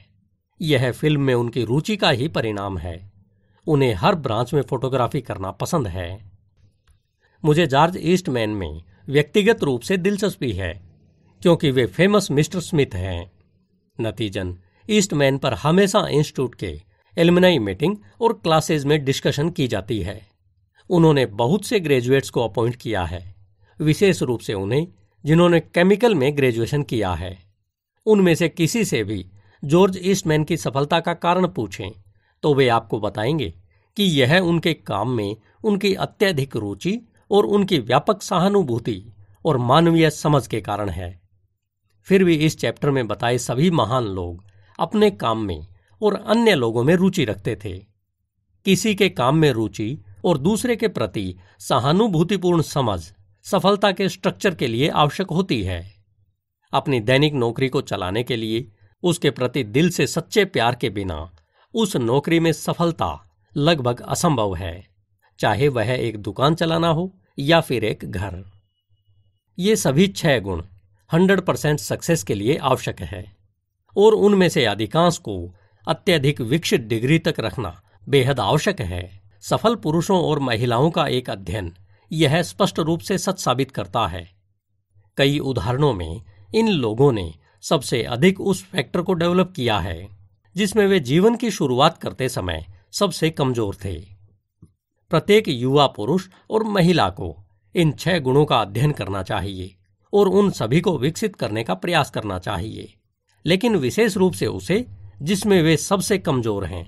यह फिल्म में उनकी रुचि का ही परिणाम है उन्हें हर ब्रांच में फोटोग्राफी करना पसंद है मुझे जॉर्ज ईस्टमैन में व्यक्तिगत रूप से दिलचस्पी है क्योंकि वे फेमस मिस्टर स्मिथ हैं नतीजन ईस्टमैन पर हमेशा इंस्टीट्यूट के एलमनाई मीटिंग और क्लासेज में डिस्कशन की जाती है उन्होंने बहुत से ग्रेजुएट्स को अपॉइंट किया है विशेष रूप से उन्हें जिन्होंने केमिकल में ग्रेजुएशन किया है उनमें से किसी से भी जॉर्ज ईस्टमैन की सफलता का कारण पूछें तो वे आपको बताएंगे कि यह उनके काम में उनकी अत्यधिक रुचि और उनकी व्यापक सहानुभूति और मानवीय समझ के कारण है फिर भी इस चैप्टर में बताए सभी महान लोग अपने काम में और अन्य लोगों में रुचि रखते थे किसी के काम में रुचि और दूसरे के प्रति सहानुभूतिपूर्ण समझ सफलता के स्ट्रक्चर के लिए आवश्यक होती है अपनी दैनिक नौकरी को चलाने के लिए उसके प्रति दिल से सच्चे प्यार के बिना उस नौकरी में सफलता लगभग असंभव है चाहे वह एक दुकान चलाना हो या फिर एक घर ये सभी छह गुण 100 परसेंट सक्सेस के लिए आवश्यक है और उनमें से अधिकांश को अत्यधिक विकसित डिग्री तक रखना बेहद आवश्यक है सफल पुरुषों और महिलाओं का एक अध्ययन यह स्पष्ट रूप से सच साबित करता है कई उदाहरणों में इन लोगों ने सबसे अधिक उस फैक्टर को डेवलप किया है जिसमें वे जीवन की शुरुआत करते समय सबसे कमजोर थे प्रत्येक युवा पुरुष और महिला को इन छह गुणों का अध्ययन करना चाहिए और उन सभी को विकसित करने का प्रयास करना चाहिए लेकिन विशेष रूप से उसे जिसमें वे सबसे कमजोर हैं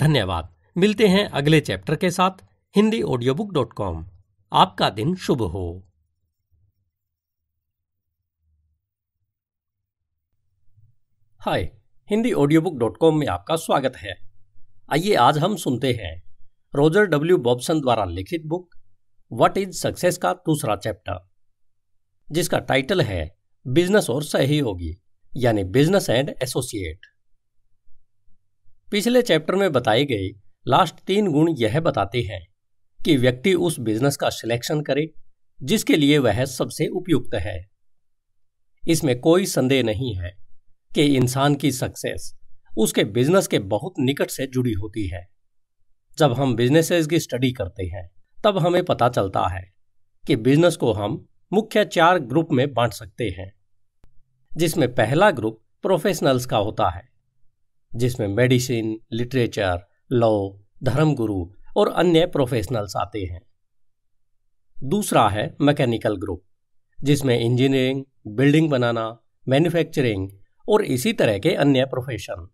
धन्यवाद मिलते हैं अगले चैप्टर के साथ Hindi audio book dot com आपका दिन शुभ हो hi Hindi audio book dot com में आपका स्वागत है आइए आज हम सुनते हैं रोजर डब्ल्यू बॉब्सन द्वारा लिखित बुक व्हाट इज सक्सेस का दूसरा चैप्टर जिसका टाइटल है बिजनेस और सहयोगी यानी बिजनेस एंड एसोसिएट पिछले चैप्टर में बताए गए लास्ट तीन गुण यह बताते हैं कि व्यक्ति उस बिजनेस का सिलेक्शन करे जिसके लिए वह सबसे उपयुक्त है इसमें कोई संदेह नहीं है कि इंसान की सक्सेस उसके बिजनेस के बहुत निकट से जुड़ी होती है जब हम बिजनेसेस की स्टडी करते हैं तब हमें पता चलता है कि बिजनेस को हम मुख्य चार ग्रुप में बांट सकते हैं जिसमें पहला ग्रुप प्रोफेशनल्स का होता है जिसमें मेडिसिन लिटरेचर लॉ धर्मगुरु और अन्य प्रोफेशनल्स आते हैं दूसरा है मैकेनिकल ग्रुप जिसमें इंजीनियरिंग बिल्डिंग बनाना मैन्युफैक्चरिंग और इसी तरह के अन्य प्रोफेशन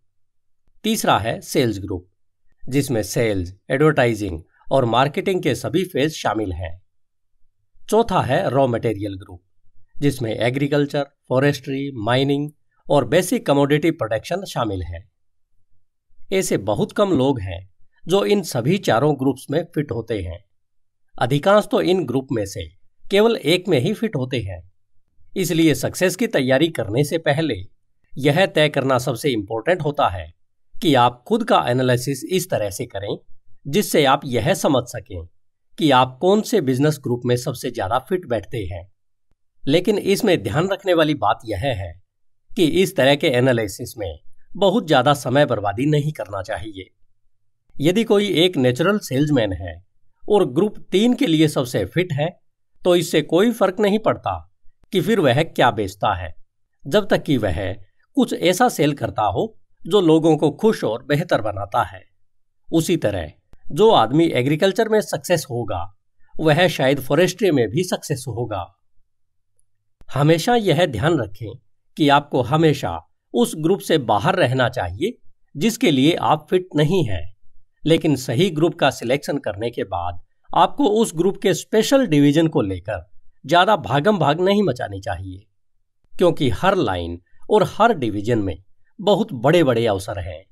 तीसरा है सेल्स ग्रुप जिसमें सेल्स एडवर्टाइजिंग और मार्केटिंग के सभी फेज शामिल हैं चौथा है रॉ मटेरियल ग्रुप जिसमें एग्रीकल्चर फॉरेस्ट्री माइनिंग और बेसिक कमोडिटी प्रोडक्शन शामिल है ऐसे बहुत कम लोग हैं जो इन सभी चारों ग्रुप्स में फिट होते हैं अधिकांश तो इन ग्रुप में से केवल एक में ही फिट होते हैं इसलिए सक्सेस की तैयारी करने से पहले यह तय करना सबसे इम्पोर्टेंट होता है कि आप खुद का एनालिसिस इस तरह से करें जिससे आप यह समझ सकें कि आप कौन से बिजनेस ग्रुप में सबसे ज़्यादा फिट बैठते हैं लेकिन इसमें ध्यान रखने वाली बात यह है कि इस तरह के एनालिसिस में बहुत ज़्यादा समय बर्बादी नहीं करना चाहिए यदि कोई एक नेचुरल सेल्समैन है और ग्रुप तीन के लिए सबसे फिट है तो इससे कोई फर्क नहीं पड़ता कि फिर वह क्या बेचता है जब तक कि वह कुछ ऐसा सेल करता हो जो लोगों को खुश और बेहतर बनाता है उसी तरह जो आदमी एग्रीकल्चर में सक्सेस होगा वह शायद फॉरेस्ट्री में भी सक्सेस होगा हमेशा यह ध्यान रखें कि आपको हमेशा उस ग्रुप से बाहर रहना चाहिए जिसके लिए आप फिट नहीं हैं लेकिन सही ग्रुप का सिलेक्शन करने के बाद आपको उस ग्रुप के स्पेशल डिवीजन को लेकर ज़्यादा भागम भाग नहीं मचानी चाहिए क्योंकि हर लाइन और हर डिवीजन में बहुत बड़े बड़े अवसर हैं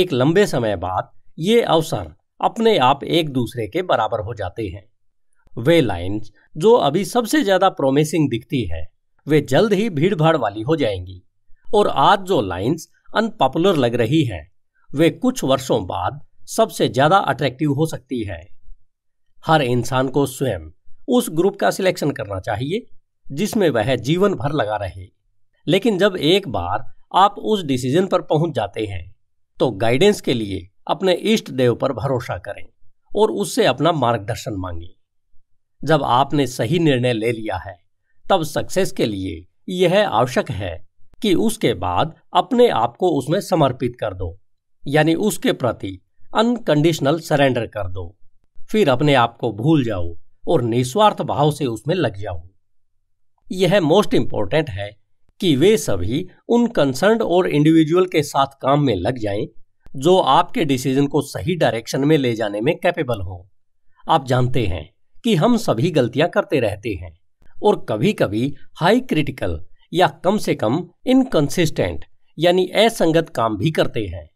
एक लंबे समय बाद ये अवसर अपने आप एक दूसरे के बराबर हो जाते हैं वे लाइंस जो अभी सबसे ज्यादा प्रोमिसिंग दिखती है वे जल्द ही भीड़ भाड़ वाली हो जाएंगी और आज जो लाइंस अनपॉपुलर लग रही हैं वे कुछ वर्षों बाद सबसे ज्यादा अट्रैक्टिव हो सकती है हर इंसान को स्वयं उस ग्रुप का सिलेक्शन करना चाहिए जिसमें वह जीवन भर लगा रहे लेकिन जब एक बार आप उस डिसीजन पर पहुंच जाते हैं तो गाइडेंस के लिए अपने इष्ट देव पर भरोसा करें और उससे अपना मार्गदर्शन मांगे जब आपने सही निर्णय ले लिया है तब सक्सेस के लिए यह आवश्यक है कि उसके बाद अपने आप को उसमें समर्पित कर दो यानी उसके प्रति अनकंडीशनल सरेंडर कर दो फिर अपने आप को भूल जाओ और निस्वार्थ भाव से उसमें लग जाओ यह मोस्ट इंपॉर्टेंट है कि वे सभी उन कंसर्न और इंडिविजुअल के साथ काम में लग जाएं जो आपके डिसीजन को सही डायरेक्शन में ले जाने में कैपेबल हो आप जानते हैं कि हम सभी गलतियां करते रहते हैं और कभी कभी हाई क्रिटिकल या कम से कम इनकंसिस्टेंट यानी असंगत काम भी करते हैं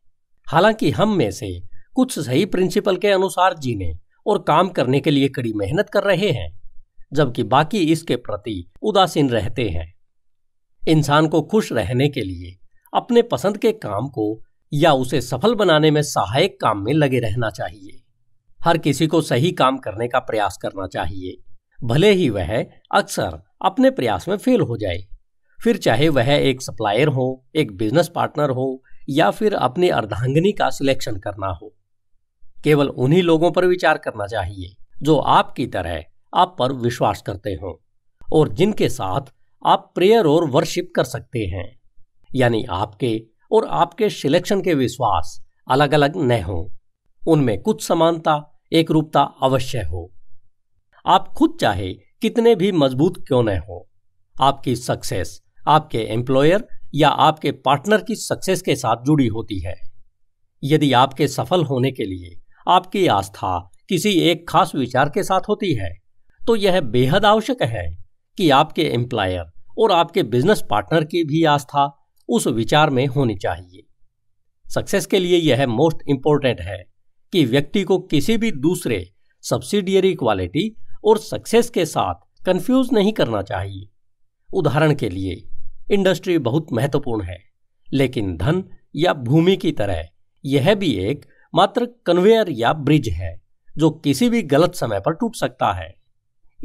हालांकि हम में से कुछ सही प्रिंसिपल के अनुसार जीने और काम करने के लिए कड़ी मेहनत कर रहे हैं जबकि बाकी इसके प्रति उदासीन रहते हैं इंसान को खुश रहने के लिए अपने पसंद के काम को या उसे सफल बनाने में सहायक काम में लगे रहना चाहिए हर किसी को सही काम करने का प्रयास करना चाहिए भले ही वह अक्सर अपने प्रयास में फेल हो जाए फिर चाहे वह एक सप्लायर हो एक बिजनेस पार्टनर हो या फिर अपनी अर्धांगिनी का सिलेक्शन करना हो केवल उन्हीं लोगों पर विचार करना चाहिए जो आपकी तरह आप पर विश्वास करते हो और जिनके साथ आप प्रेयर और वर्शिप कर सकते हैं यानी आपके और आपके सिलेक्शन के विश्वास अलग अलग न हो उनमें कुछ समानता एक रूपता अवश्य हो आप खुद चाहे कितने भी मजबूत क्यों न हो आपकी सक्सेस आपके एम्प्लॉयर या आपके पार्टनर की सक्सेस के साथ जुड़ी होती है यदि आपके सफल होने के लिए आपकी आस्था किसी एक खास विचार के साथ होती है तो यह बेहद आवश्यक है कि आपके एम्प्लॉयर और आपके बिजनेस पार्टनर की भी आस्था उस विचार में होनी चाहिए सक्सेस के लिए यह मोस्ट इंपॉर्टेंट है कि व्यक्ति को किसी भी दूसरे सब्सिडियरी क्वालिटी और सक्सेस के साथ कंफ्यूज नहीं करना चाहिए उदाहरण के लिए इंडस्ट्री बहुत महत्वपूर्ण है लेकिन धन या भूमि की तरह यह भी एक मात्र कन्वेयर या ब्रिज है जो किसी भी गलत समय पर टूट सकता है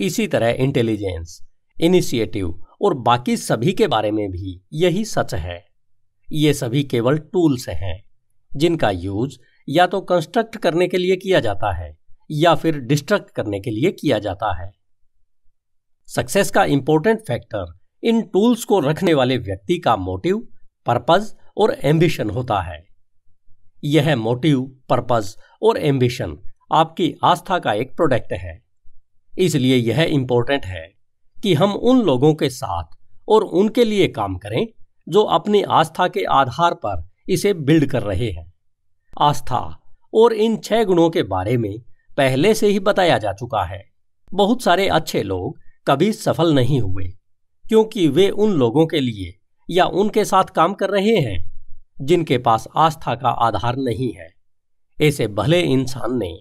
इसी तरह इंटेलिजेंस इनिशिएटिव और बाकी सभी के बारे में भी यही सच है ये सभी केवल टूल्स हैं जिनका यूज या तो कंस्ट्रक्ट करने के लिए किया जाता है या फिर डिस्ट्रक्ट करने के लिए किया जाता है सक्सेस का इंपॉर्टेंट फैक्टर इन टूल्स को रखने वाले व्यक्ति का मोटिव पर्पज और एम्बिशन होता है यह मोटिव पर्पज और एम्बिशन आपकी आस्था का एक प्रोडक्ट है इसलिए यह इंपॉर्टेंट है कि हम उन लोगों के साथ और उनके लिए काम करें जो अपनी आस्था के आधार पर इसे बिल्ड कर रहे हैं आस्था और इन छह गुणों के बारे में पहले से ही बताया जा चुका है बहुत सारे अच्छे लोग कभी सफल नहीं हुए क्योंकि वे उन लोगों के लिए या उनके साथ काम कर रहे हैं जिनके पास आस्था का आधार नहीं है ऐसे भले इंसान ने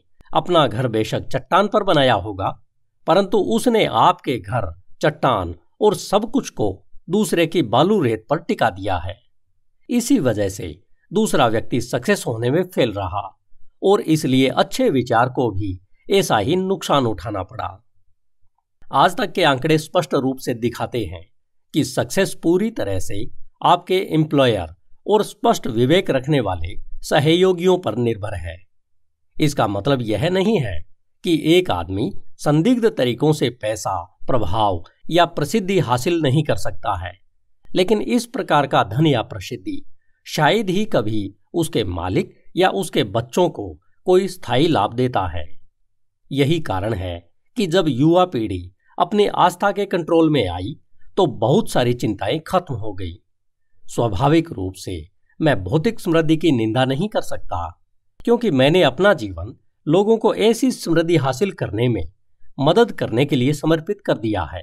अपना घर बेशक चट्टान पर बनाया होगा परंतु उसने आपके घर चट्टान और सब कुछ को दूसरे की बालू रेत पर टिका दिया है इसी वजह से दूसरा व्यक्ति सक्सेस होने में फेल रहा और इसलिए अच्छे विचार को भी ऐसा ही नुकसान उठाना पड़ा आज तक के आंकड़े स्पष्ट रूप से दिखाते हैं कि सक्सेस पूरी तरह से आपके एम्प्लॉयर और स्पष्ट विवेक रखने वाले सहयोगियों पर निर्भर है इसका मतलब यह नहीं है कि एक आदमी संदिग्ध तरीकों से पैसा प्रभाव या प्रसिद्धि हासिल नहीं कर सकता है लेकिन इस प्रकार का धन या प्रसिद्धि शायद ही कभी उसके मालिक या उसके बच्चों को कोई स्थायी लाभ देता है यही कारण है कि जब युवा पीढ़ी अपनी आस्था के कंट्रोल में आई तो बहुत सारी चिंताएं खत्म हो गई स्वाभाविक रूप से मैं भौतिक समृद्धि की निंदा नहीं कर सकता क्योंकि मैंने अपना जीवन लोगों को ऐसी समृद्धि हासिल करने में मदद करने के लिए समर्पित कर दिया है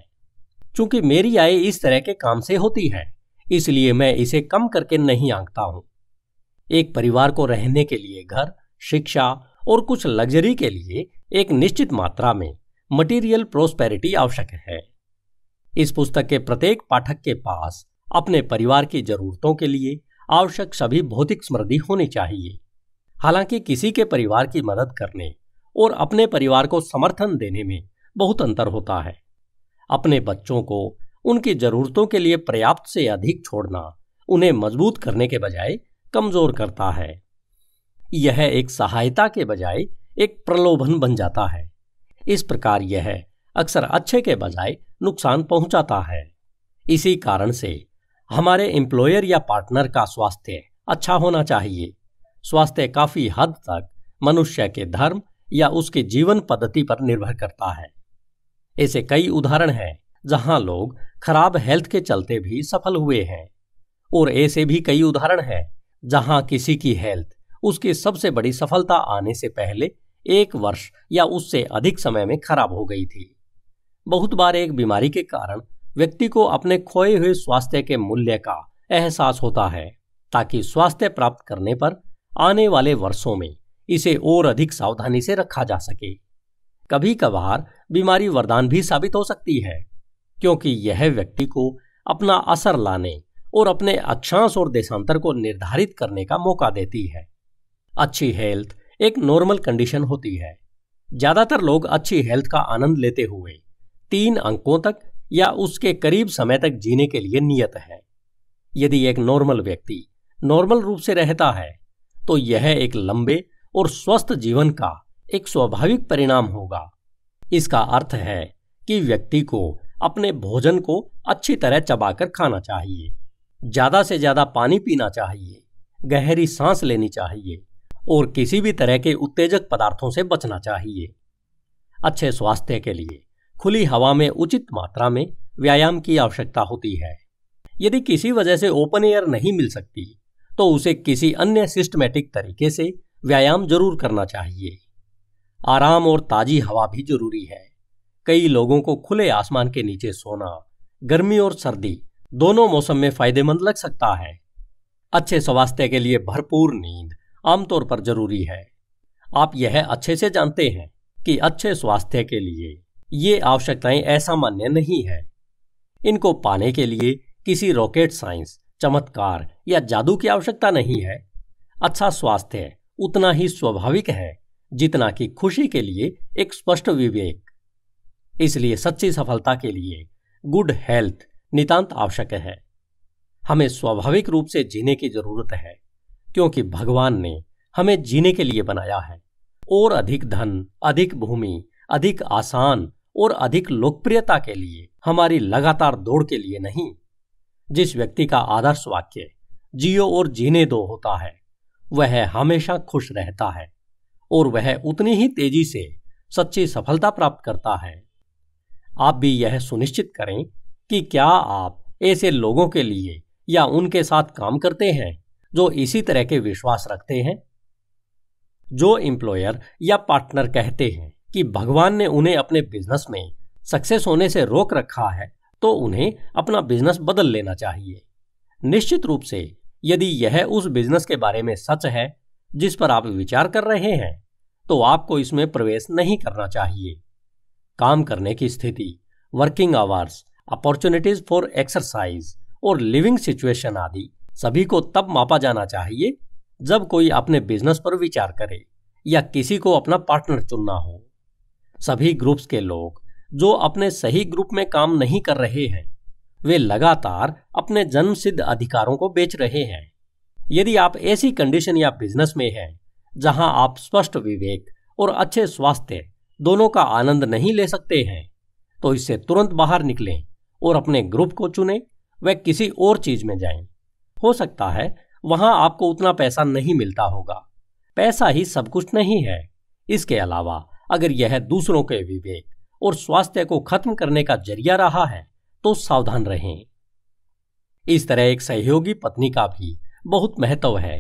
चूंकि मेरी आय इस तरह के काम से होती है इसलिए मैं इसे कम करके नहीं आंकता हूं एक परिवार को रहने के लिए घर शिक्षा और कुछ लग्जरी के लिए एक निश्चित मात्रा में मटेरियल प्रोस्पेरिटी आवश्यक है इस पुस्तक के प्रत्येक पाठक के पास अपने परिवार की जरूरतों के लिए आवश्यक सभी भौतिक समृद्धि होनी चाहिए हालांकि किसी के परिवार की मदद करने और अपने परिवार को समर्थन देने में बहुत अंतर होता है अपने बच्चों को उनकी जरूरतों के लिए पर्याप्त से अधिक छोड़ना उन्हें मजबूत करने के बजाय कमजोर करता है यह एक सहायता के बजाय एक प्रलोभन बन जाता है इस प्रकार यह अक्सर अच्छे के बजाय नुकसान पहुंचाता है इसी कारण से हमारे एम्प्लॉयर या पार्टनर का स्वास्थ्य अच्छा होना चाहिए स्वास्थ्य काफी हद तक मनुष्य के धर्म या उसके जीवन पद्धति पर निर्भर करता है ऐसे कई उदाहरण हैं जहां लोग खराब हेल्थ के चलते भी सफल हुए हैं और ऐसे भी कई उदाहरण हैं जहां किसी की हेल्थ उसकी सबसे बड़ी सफलता आने से पहले एक वर्ष या उससे अधिक समय में खराब हो गई थी बहुत बार एक बीमारी के कारण व्यक्ति को अपने खोए हुए स्वास्थ्य के मूल्य का एहसास होता है ताकि स्वास्थ्य प्राप्त करने पर आने वाले वर्षों में इसे और अधिक सावधानी से रखा जा सके कभी कभार बीमारी वरदान भी साबित हो सकती है क्योंकि यह व्यक्ति को अपना असर लाने और अपने अक्षांश और देशांतर को निर्धारित करने का मौका देती है अच्छी हेल्थ एक नॉर्मल कंडीशन होती है ज्यादातर लोग अच्छी हेल्थ का आनंद लेते हुए तीन अंकों तक या उसके करीब समय तक जीने के लिए नियत है यदि एक नॉर्मल व्यक्ति नॉर्मल रूप से रहता है तो यह एक लंबे और स्वस्थ जीवन का एक स्वाभाविक परिणाम होगा इसका अर्थ है कि व्यक्ति को अपने भोजन को अच्छी तरह चबाकर खाना चाहिए ज्यादा से ज्यादा पानी पीना चाहिए गहरी सांस लेनी चाहिए और किसी भी तरह के उत्तेजक पदार्थों से बचना चाहिए अच्छे स्वास्थ्य के लिए खुली हवा में उचित मात्रा में व्यायाम की आवश्यकता होती है यदि किसी वजह से ओपन एयर नहीं मिल सकती तो उसे किसी अन्य सिस्टमेटिक तरीके से व्यायाम जरूर करना चाहिए आराम और ताजी हवा भी जरूरी है कई लोगों को खुले आसमान के नीचे सोना गर्मी और सर्दी दोनों मौसम में फायदेमंद लग सकता है अच्छे स्वास्थ्य के लिए भरपूर नींद आमतौर पर जरूरी है आप यह अच्छे से जानते हैं कि अच्छे स्वास्थ्य के लिए ये आवश्यकताएं ऐसा मान्य नहीं है इनको पाने के लिए किसी रॉकेट साइंस चमत्कार या जादू की आवश्यकता नहीं है अच्छा स्वास्थ्य उतना ही स्वाभाविक है जितना कि खुशी के लिए एक स्पष्ट विवेक इसलिए सच्ची सफलता के लिए गुड हेल्थ नितांत आवश्यक है हमें स्वाभाविक रूप से जीने की जरूरत है क्योंकि भगवान ने हमें जीने के लिए बनाया है और अधिक धन अधिक भूमि अधिक आसान और अधिक लोकप्रियता के लिए हमारी लगातार दौड़ के लिए नहीं जिस व्यक्ति का आदर्श वाक्य जियो और जीने दो होता है वह हमेशा खुश रहता है और वह उतनी ही तेजी से सच्ची सफलता प्राप्त करता है आप भी यह सुनिश्चित करें कि क्या आप ऐसे लोगों के लिए या उनके साथ काम करते हैं जो इसी तरह के विश्वास रखते हैं जो एम्प्लॉयर या पार्टनर कहते हैं कि भगवान ने उन्हें अपने बिजनेस में सक्सेस होने से रोक रखा है तो उन्हें अपना बिजनेस बदल लेना चाहिए निश्चित रूप से यदि यह उस बिजनेस के बारे में सच है जिस पर आप विचार कर रहे हैं तो आपको इसमें प्रवेश नहीं करना चाहिए काम करने की स्थिति working hours opportunities for exercise और लिविंग सिचुएशन आदि सभी को तब मापा जाना चाहिए जब कोई अपने बिजनेस पर विचार करे या किसी को अपना पार्टनर चुनना हो सभी ग्रुप्स के लोग जो अपने सही ग्रुप में काम नहीं कर रहे हैं वे लगातार अपने जन्मसिद्ध अधिकारों को बेच रहे हैं यदि आप ऐसी कंडीशन या बिजनेस में हैं जहां आप स्पष्ट विवेक और अच्छे स्वास्थ्य दोनों का आनंद नहीं ले सकते हैं तो इससे तुरंत बाहर निकलें और अपने ग्रुप को चुनें व किसी और चीज में जाएं। हो सकता है वहां आपको उतना पैसा नहीं मिलता होगा पैसा ही सब कुछ नहीं है इसके अलावा अगर यह दूसरों के विवेक और स्वास्थ्य को खत्म करने का जरिया रहा है तो सावधान रहें इस तरह एक सहयोगी पत्नी का भी बहुत महत्व है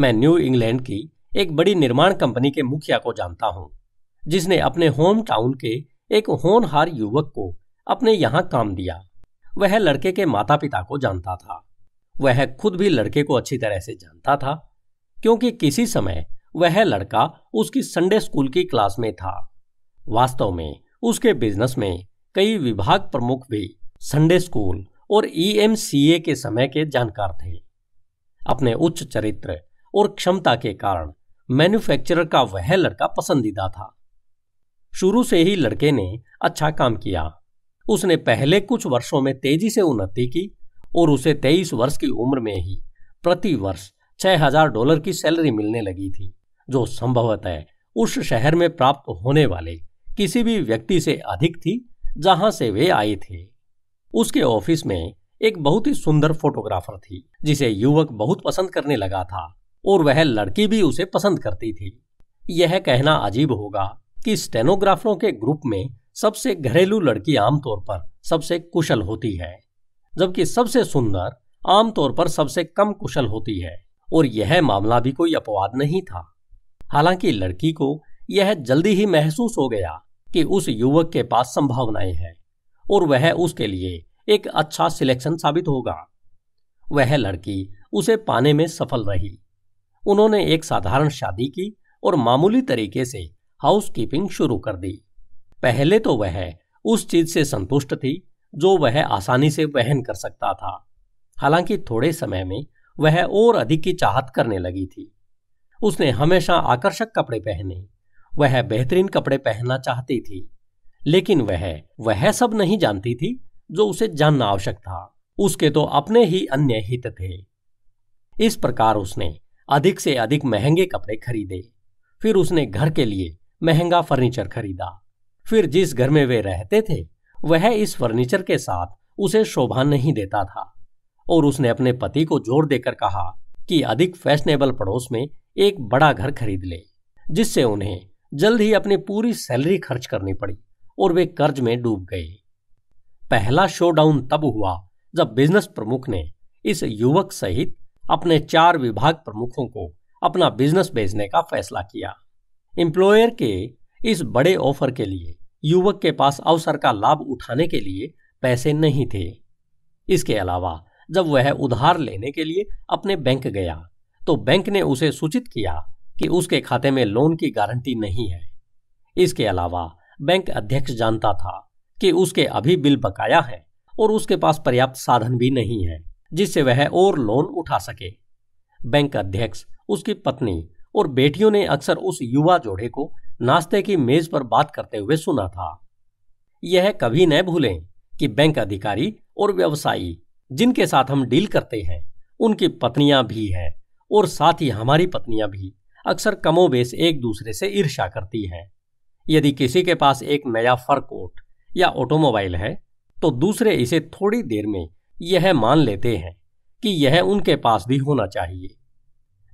मैं न्यू इंग्लैंड की एक बड़ी निर्माण कंपनी के मुखिया को जानता हूं जिसने अपने होम टाउन के एक होनहार युवक को अपने यहां काम दिया वह लड़के के माता पिता को जानता था वह खुद भी लड़के को अच्छी तरह से जानता था क्योंकि किसी समय वह लड़का उसकी संडे स्कूल की क्लास में था वास्तव में उसके बिजनेस में कई विभाग प्रमुख भी संडे स्कूल और ईएमसीए e के समय के जानकार थे अपने उच्च चरित्र और क्षमता के कारण मैन्युफैक्चरर का वह लड़का पसंदीदा था शुरू से ही लड़के ने अच्छा काम किया उसने पहले कुछ वर्षों में तेजी से उन्नति की और उसे तेईस वर्ष की उम्र में ही प्रति वर्ष छह हजार डॉलर की सैलरी मिलने लगी थी जो संभवतः उस शहर में प्राप्त होने वाले किसी भी व्यक्ति से अधिक थी जहां से वे आए थे उसके ऑफिस में एक बहुत ही सुंदर फोटोग्राफर थी जिसे युवक बहुत पसंद करने लगा था और वह लड़की भी उसे पसंद करती थी यह कहना अजीब होगा कि स्टेनोग्राफरों के ग्रुप में सबसे घरेलू लड़की आमतौर पर सबसे कुशल होती है जबकि सबसे सुंदर आमतौर पर सबसे कम कुशल होती है और यह मामला भी कोई अपवाद नहीं था हालांकि लड़की को यह जल्दी ही महसूस हो गया कि उस युवक के पास संभावनाएं हैं और वह उसके लिए एक अच्छा सिलेक्शन साबित होगा वह लड़की उसे पाने में सफल रही उन्होंने एक साधारण शादी की और मामूली तरीके से हाउसकीपिंग शुरू कर दी पहले तो वह उस चीज से संतुष्ट थी जो वह आसानी से वहन कर सकता था हालांकि थोड़े समय में वह और अधिक की चाहत करने लगी थी उसने हमेशा आकर्षक कपड़े पहने वह बेहतरीन कपड़े पहनना चाहती थी लेकिन वह वह सब नहीं जानती थी जो उसे जानना आवश्यक था उसके तो अपने ही अन्य हित थे इस प्रकार उसने अधिक से अधिक महंगे कपड़े खरीदे फिर उसने घर के लिए महंगा फर्नीचर खरीदा फिर जिस घर में वे रहते थे वह इस फर्नीचर के साथ उसे शोभा नहीं देता था और उसने अपने पति को जोर देकर कहा कि अधिक फैशनेबल पड़ोस में एक बड़ा घर खरीद ले जिससे उन्हें जल्द ही अपनी पूरी सैलरी खर्च करनी पड़ी और वे कर्ज में डूब गए पहला शोडाउन तब हुआ जब बिजनेस प्रमुख ने इस युवक सहित अपने चार विभाग प्रमुखों को अपना बिजनेस बेचने का फैसला किया एम्प्लॉयर के इस बड़े ऑफर के लिए युवक के पास अवसर का लाभ उठाने के लिए पैसे नहीं थे इसके अलावा जब वह उधार लेने के लिए अपने बैंक गया तो बैंक ने उसे सूचित किया कि उसके खाते में लोन की गारंटी नहीं है इसके अलावा बैंक अध्यक्ष जानता था कि उसके अभी बिल बकाया है और उसके पास पर्याप्त साधन भी नहीं है जिससे वह और लोन उठा सके बैंक अध्यक्ष उसकी पत्नी और बेटियों ने अक्सर उस युवा जोड़े को नाश्ते की मेज पर बात करते हुए सुना था यह कभी न भूलें कि बैंक अधिकारी और व्यवसायी जिनके साथ हम डील करते हैं उनकी पत्नियां भी हैं और साथ ही हमारी पत्नियां भी अक्सर कमोबेश एक दूसरे से ईर्षा करती हैं यदि किसी के पास एक नया फर कोट या ऑटोमोबाइल है तो दूसरे इसे थोड़ी देर में यह मान लेते हैं कि यह उनके पास भी होना चाहिए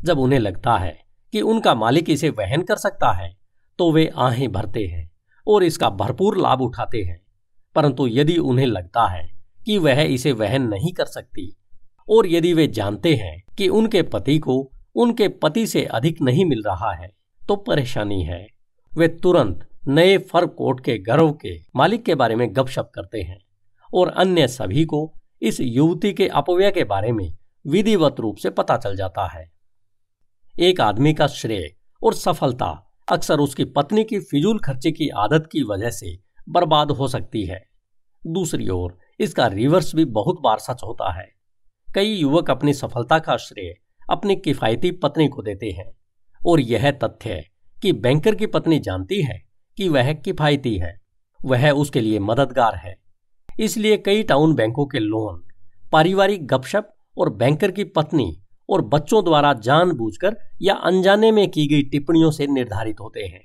जब उन्हें लगता है कि उनका मालिक इसे वहन कर सकता है तो वे आहें भरते हैं और इसका भरपूर लाभ उठाते हैं परंतु यदि उन्हें लगता है कि वह इसे वहन नहीं कर सकती और यदि वे जानते हैं कि उनके पति को उनके पति से अधिक नहीं मिल रहा है तो परेशानी है वे तुरंत नए फर कोट के गर्व के मालिक के बारे में गपशप करते हैं और अन्य सभी को इस युवती के अपव्य के बारे में विधिवत रूप से पता चल जाता है एक आदमी का श्रेय और सफलता अक्सर उसकी पत्नी की फिजूल खर्चे की आदत की वजह से बर्बाद हो सकती है दूसरी ओर इसका रिवर्स भी बहुत बार सच होता है कई युवक अपनी सफलता का श्रेय अपनी किफायती पत्नी को देते हैं और यह तथ्य कि बैंकर की पत्नी जानती है कि वह किफायती है वह उसके लिए मददगार है इसलिए कई टाउन बैंकों के लोन पारिवारिक गपशप और बैंकर की पत्नी और बच्चों द्वारा जानबूझकर या अनजाने में की गई टिप्पणियों से निर्धारित होते हैं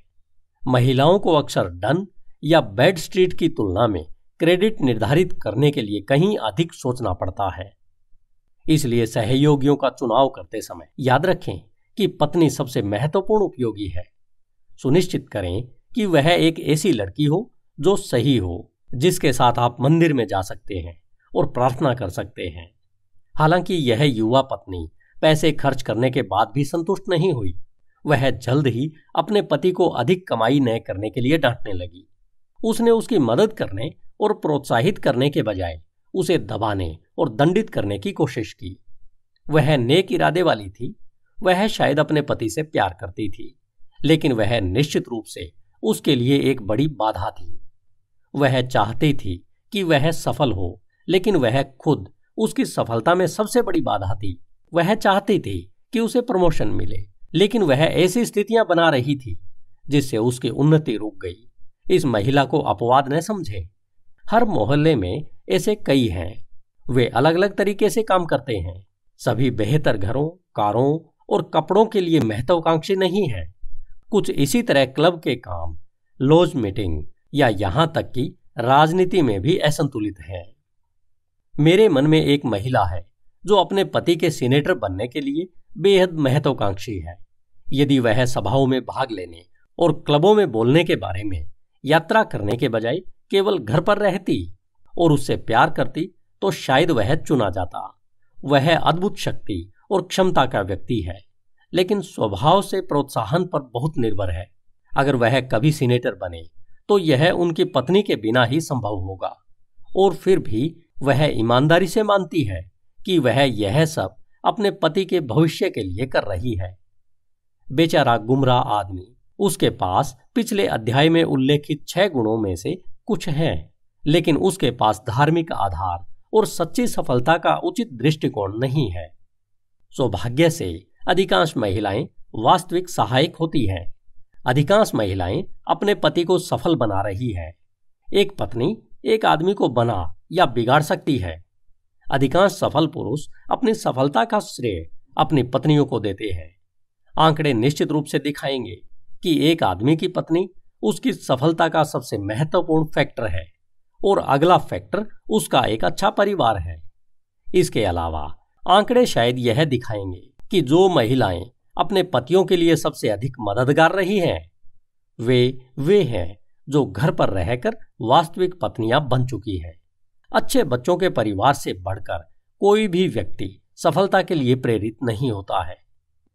महिलाओं को अक्सर डन या बेड स्ट्रीट की तुलना में क्रेडिट निर्धारित करने के लिए कहीं अधिक सोचना पड़ता है इसलिए सहयोगियों का चुनाव करते समय याद रखें कि पत्नी सबसे महत्वपूर्ण उपयोगी है सुनिश्चित करें कि वह एक ऐसी लड़की हो जो सही हो जिसके साथ आप मंदिर में जा सकते हैं और प्रार्थना कर सकते हैं हालांकि यह युवा पत्नी पैसे खर्च करने के बाद भी संतुष्ट नहीं हुई वह जल्द ही अपने पति को अधिक कमाई न करने के लिए डांटने लगी उसने उसकी मदद करने और प्रोत्साहित करने के बजाय उसे दबाने और दंडित करने की कोशिश की वह नेक इरादे वाली थी वह शायद अपने पति से प्यार करती थी लेकिन वह निश्चित रूप से उसके लिए एक बड़ी बाधा थी वह चाहती थी कि वह सफल हो लेकिन वह खुद उसकी सफलता में सबसे बड़ी बाधा थी वह चाहती थी कि उसे प्रमोशन मिले लेकिन वह ऐसी स्थितियां बना रही थी जिससे उसकी उन्नति रुक गई इस महिला को अपवाद न समझे हर मोहल्ले में ऐसे कई हैं वे अलग अलग तरीके से काम करते हैं सभी बेहतर घरों कारों और कपड़ों के लिए महत्वाकांक्षी नहीं हैं कुछ इसी तरह क्लब के काम लोज मीटिंग या यहां तक कि राजनीति में भी असंतुलित हैं मेरे मन में एक महिला है जो अपने पति के सीनेटर बनने के लिए बेहद महत्वाकांक्षी है यदि वह सभाओं में भाग लेने और क्लबों में बोलने के बारे में यात्रा करने के बजाय केवल घर पर रहती और उससे प्यार करती तो शायद वह चुना जाता वह अद्भुत शक्ति और क्षमता का व्यक्ति है लेकिन स्वभाव से प्रोत्साहन पर बहुत निर्भर है अगर वह कभी सीनेटर बने तो यह उनकी पत्नी के बिना ही संभव होगा और फिर भी वह ईमानदारी से मानती है कि वह यह सब अपने पति के भविष्य के लिए कर रही है बेचारा गुमराह आदमी उसके पास पिछले अध्याय में उल्लेखित छह गुणों में से कुछ हैं लेकिन उसके पास धार्मिक आधार और सच्ची सफलता का उचित दृष्टिकोण नहीं है सौभाग्य से अधिकांश महिलाएं वास्तविक सहायक होती हैं अधिकांश महिलाएं अपने पति को सफल बना रही हैं एक पत्नी एक आदमी को बना या बिगाड़ सकती है अधिकांश सफल पुरुष अपनी सफलता का श्रेय अपनी पत्नियों को देते हैं आंकड़े निश्चित रूप से दिखाएंगे कि एक आदमी की पत्नी उसकी सफलता का सबसे महत्वपूर्ण फैक्टर है और अगला फैक्टर उसका एक अच्छा परिवार है इसके अलावा आंकड़े शायद यह दिखाएंगे कि जो महिलाएं अपने पतियों के लिए सबसे अधिक मददगार रही हैं वे वे हैं जो घर पर रहकर वास्तविक पत्नियां बन चुकी हैं अच्छे बच्चों के परिवार से बढ़कर कोई भी व्यक्ति सफलता के लिए प्रेरित नहीं होता है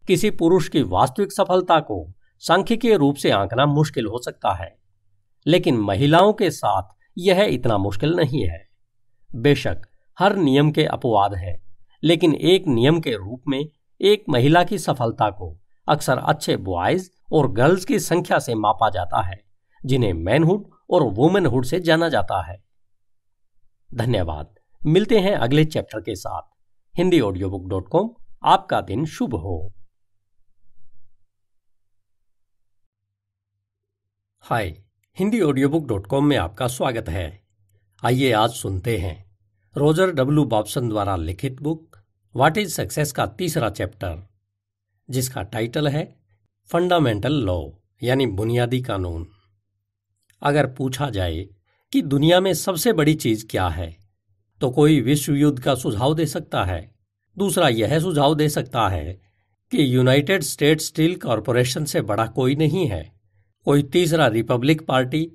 किसी पुरुष की वास्तविक सफलता को सांख्यिकीय रूप से आंकना मुश्किल हो सकता है लेकिन महिलाओं के साथ यह इतना मुश्किल नहीं है बेशक हर नियम के अपवाद हैं लेकिन एक नियम के रूप में एक महिला की सफलता को अक्सर अच्छे बॉयज और गर्ल्स की संख्या से मापा जाता है जिन्हें मैनहुड और वुमेनहुड से जाना जाता है धन्यवाद मिलते हैं अगले चैप्टर के साथ Hindi audio book dot com आपका दिन शुभ हो hi Hindi audio book dot com में आपका स्वागत है आइए आज सुनते हैं रोजर डब्ल्यू बॉब्सन द्वारा लिखित बुक वाट इज सक्सेस का तीसरा चैप्टर जिसका टाइटल है फंडामेंटल लॉ यानी बुनियादी कानून अगर पूछा जाए कि दुनिया में सबसे बड़ी चीज क्या है तो कोई विश्व युद्ध का सुझाव दे सकता है दूसरा यह सुझाव दे सकता है कि यूनाइटेड स्टेट स्टील कॉरपोरेशन से बड़ा कोई नहीं है कोई तीसरा रिपब्लिक पार्टी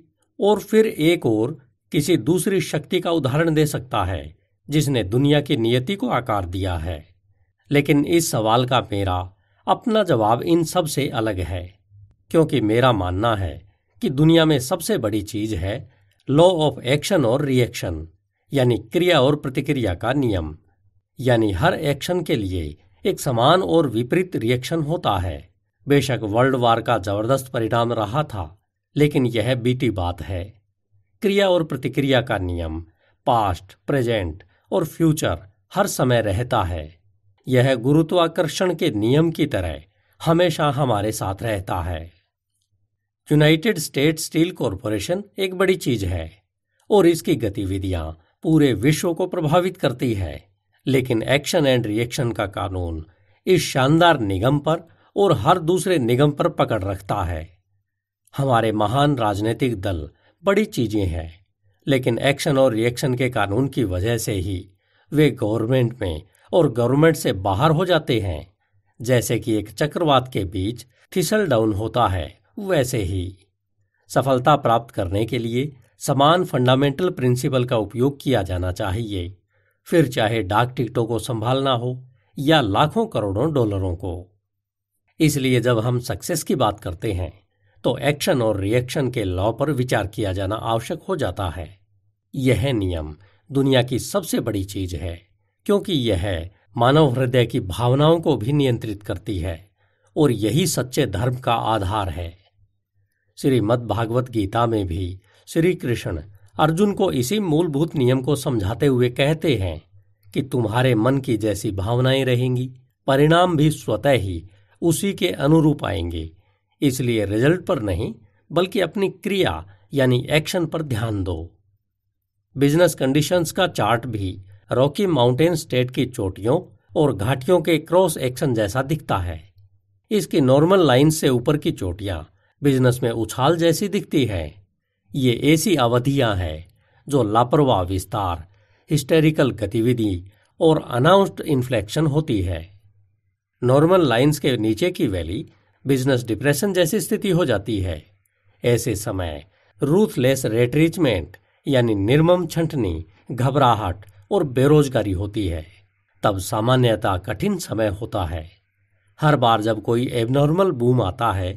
और फिर एक और किसी दूसरी शक्ति का उदाहरण दे सकता है जिसने दुनिया की नियति को आकार दिया है लेकिन इस सवाल का मेरा अपना जवाब इन सब से अलग है क्योंकि मेरा मानना है कि दुनिया में सबसे बड़ी चीज है लॉ ऑफ एक्शन और रिएक्शन यानी क्रिया और प्रतिक्रिया का नियम यानी हर एक्शन के लिए एक समान और विपरीत रिएक्शन होता है बेशक वर्ल्ड वार का जबरदस्त परिणाम रहा था लेकिन यह बीती बात है क्रिया और प्रतिक्रिया का नियम पास्ट प्रेजेंट और फ्यूचर हर समय रहता है यह गुरुत्वाकर्षण के नियम की तरह हमेशा हमारे साथ रहता है यूनाइटेड स्टेट स्टील कॉरपोरेशन एक बड़ी चीज है और इसकी गतिविधियां पूरे विश्व को प्रभावित करती है लेकिन एक्शन एंड रिएक्शन का कानून इस शानदार निगम पर और हर दूसरे निगम पर पकड़ रखता है हमारे महान राजनीतिक दल बड़ी चीजें हैं लेकिन एक्शन और रिएक्शन के कानून की वजह से ही वे गवर्नमेंट में और गवर्नमेंट से बाहर हो जाते हैं जैसे कि एक चक्रवात के बीच थिसल डाउन होता है वैसे ही सफलता प्राप्त करने के लिए समान फंडामेंटल प्रिंसिपल का उपयोग किया जाना चाहिए फिर चाहे डाक टिकटों को संभालना हो या लाखों करोड़ों डॉलरों को इसलिए जब हम सक्सेस की बात करते हैं तो एक्शन और रिएक्शन के लॉ पर विचार किया जाना आवश्यक हो जाता है यह नियम दुनिया की सबसे बड़ी चीज है क्योंकि यह मानव हृदय की भावनाओं को भी नियंत्रित करती है और यही सच्चे धर्म का आधार है श्रीमद् भागवत गीता में भी श्री कृष्ण अर्जुन को इसी मूलभूत नियम को समझाते हुए कहते हैं कि तुम्हारे मन की जैसी भावनाएं रहेंगी परिणाम भी स्वतः ही उसी के अनुरूप आएंगे इसलिए रिजल्ट पर नहीं बल्कि अपनी क्रिया यानी एक्शन पर ध्यान दो बिजनेस कंडीशंस का चार्ट भी रॉकी माउंटेन स्टेट की चोटियों और घाटियों के क्रॉस एक्शन जैसा दिखता है इसकी नॉर्मल लाइन से ऊपर की चोटियां बिजनेस में उछाल जैसी दिखती है ये ऐसी अवधियां हैं जो लापरवाह विस्तार हिस्टेरिकल गतिविधि और अनाउंस्ड इन्फ्लेक्शन होती है नॉर्मल लाइंस के नीचे की वैली बिजनेस डिप्रेशन जैसी स्थिति हो जाती है ऐसे समय रूथलेस रेटरीचमेंट यानी निर्मम छंटनी घबराहट और बेरोजगारी होती है तब सामान्यता कठिन समय होता है हर बार जब कोई एबनॉर्मल बूम आता है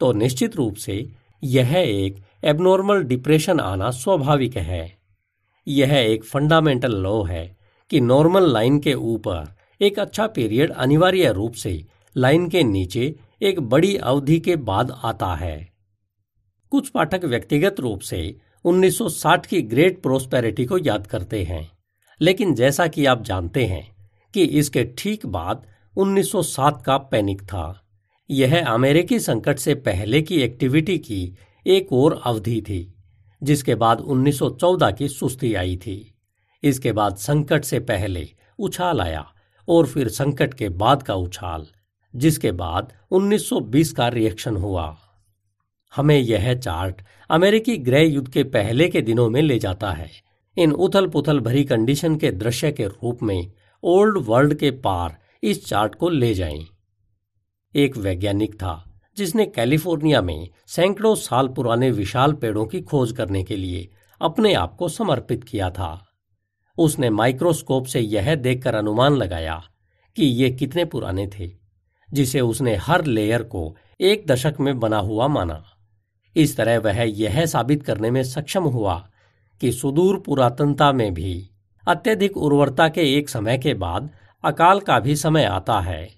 तो निश्चित रूप से यह एक एबनॉर्मल डिप्रेशन आना स्वाभाविक है यह एक फंडामेंटल लॉ है कि नॉर्मल लाइन के ऊपर एक अच्छा पीरियड अनिवार्य रूप से लाइन के नीचे एक बड़ी अवधि के बाद आता है कुछ पाठक व्यक्तिगत रूप से 1960 की ग्रेट प्रोस्पेरिटी को याद करते हैं लेकिन जैसा कि आप जानते हैं कि इसके ठीक बाद 1907 का पैनिक था यह अमेरिकी संकट से पहले की एक्टिविटी की एक और अवधि थी जिसके बाद 1914 की सुस्ती आई थी इसके बाद संकट से पहले उछाल आया और फिर संकट के बाद का उछाल जिसके बाद 1920 का रिएक्शन हुआ हमें यह चार्ट अमेरिकी गृह युद्ध के पहले के दिनों में ले जाता है इन उथल पुथल भरी कंडीशन के दृश्य के रूप में ओल्ड वर्ल्ड के पार इस चार्ट को ले जाएं। एक वैज्ञानिक था जिसने कैलिफोर्निया में सैकड़ों साल पुराने विशाल पेड़ों की खोज करने के लिए अपने आप को समर्पित किया था उसने माइक्रोस्कोप से यह देखकर अनुमान लगाया कि ये कितने पुराने थे जिसे उसने हर लेयर को एक दशक में बना हुआ माना इस तरह वह यह साबित करने में सक्षम हुआ कि सुदूर पुरातनता में भी अत्यधिक उर्वरता के एक समय के बाद अकाल का भी समय आता है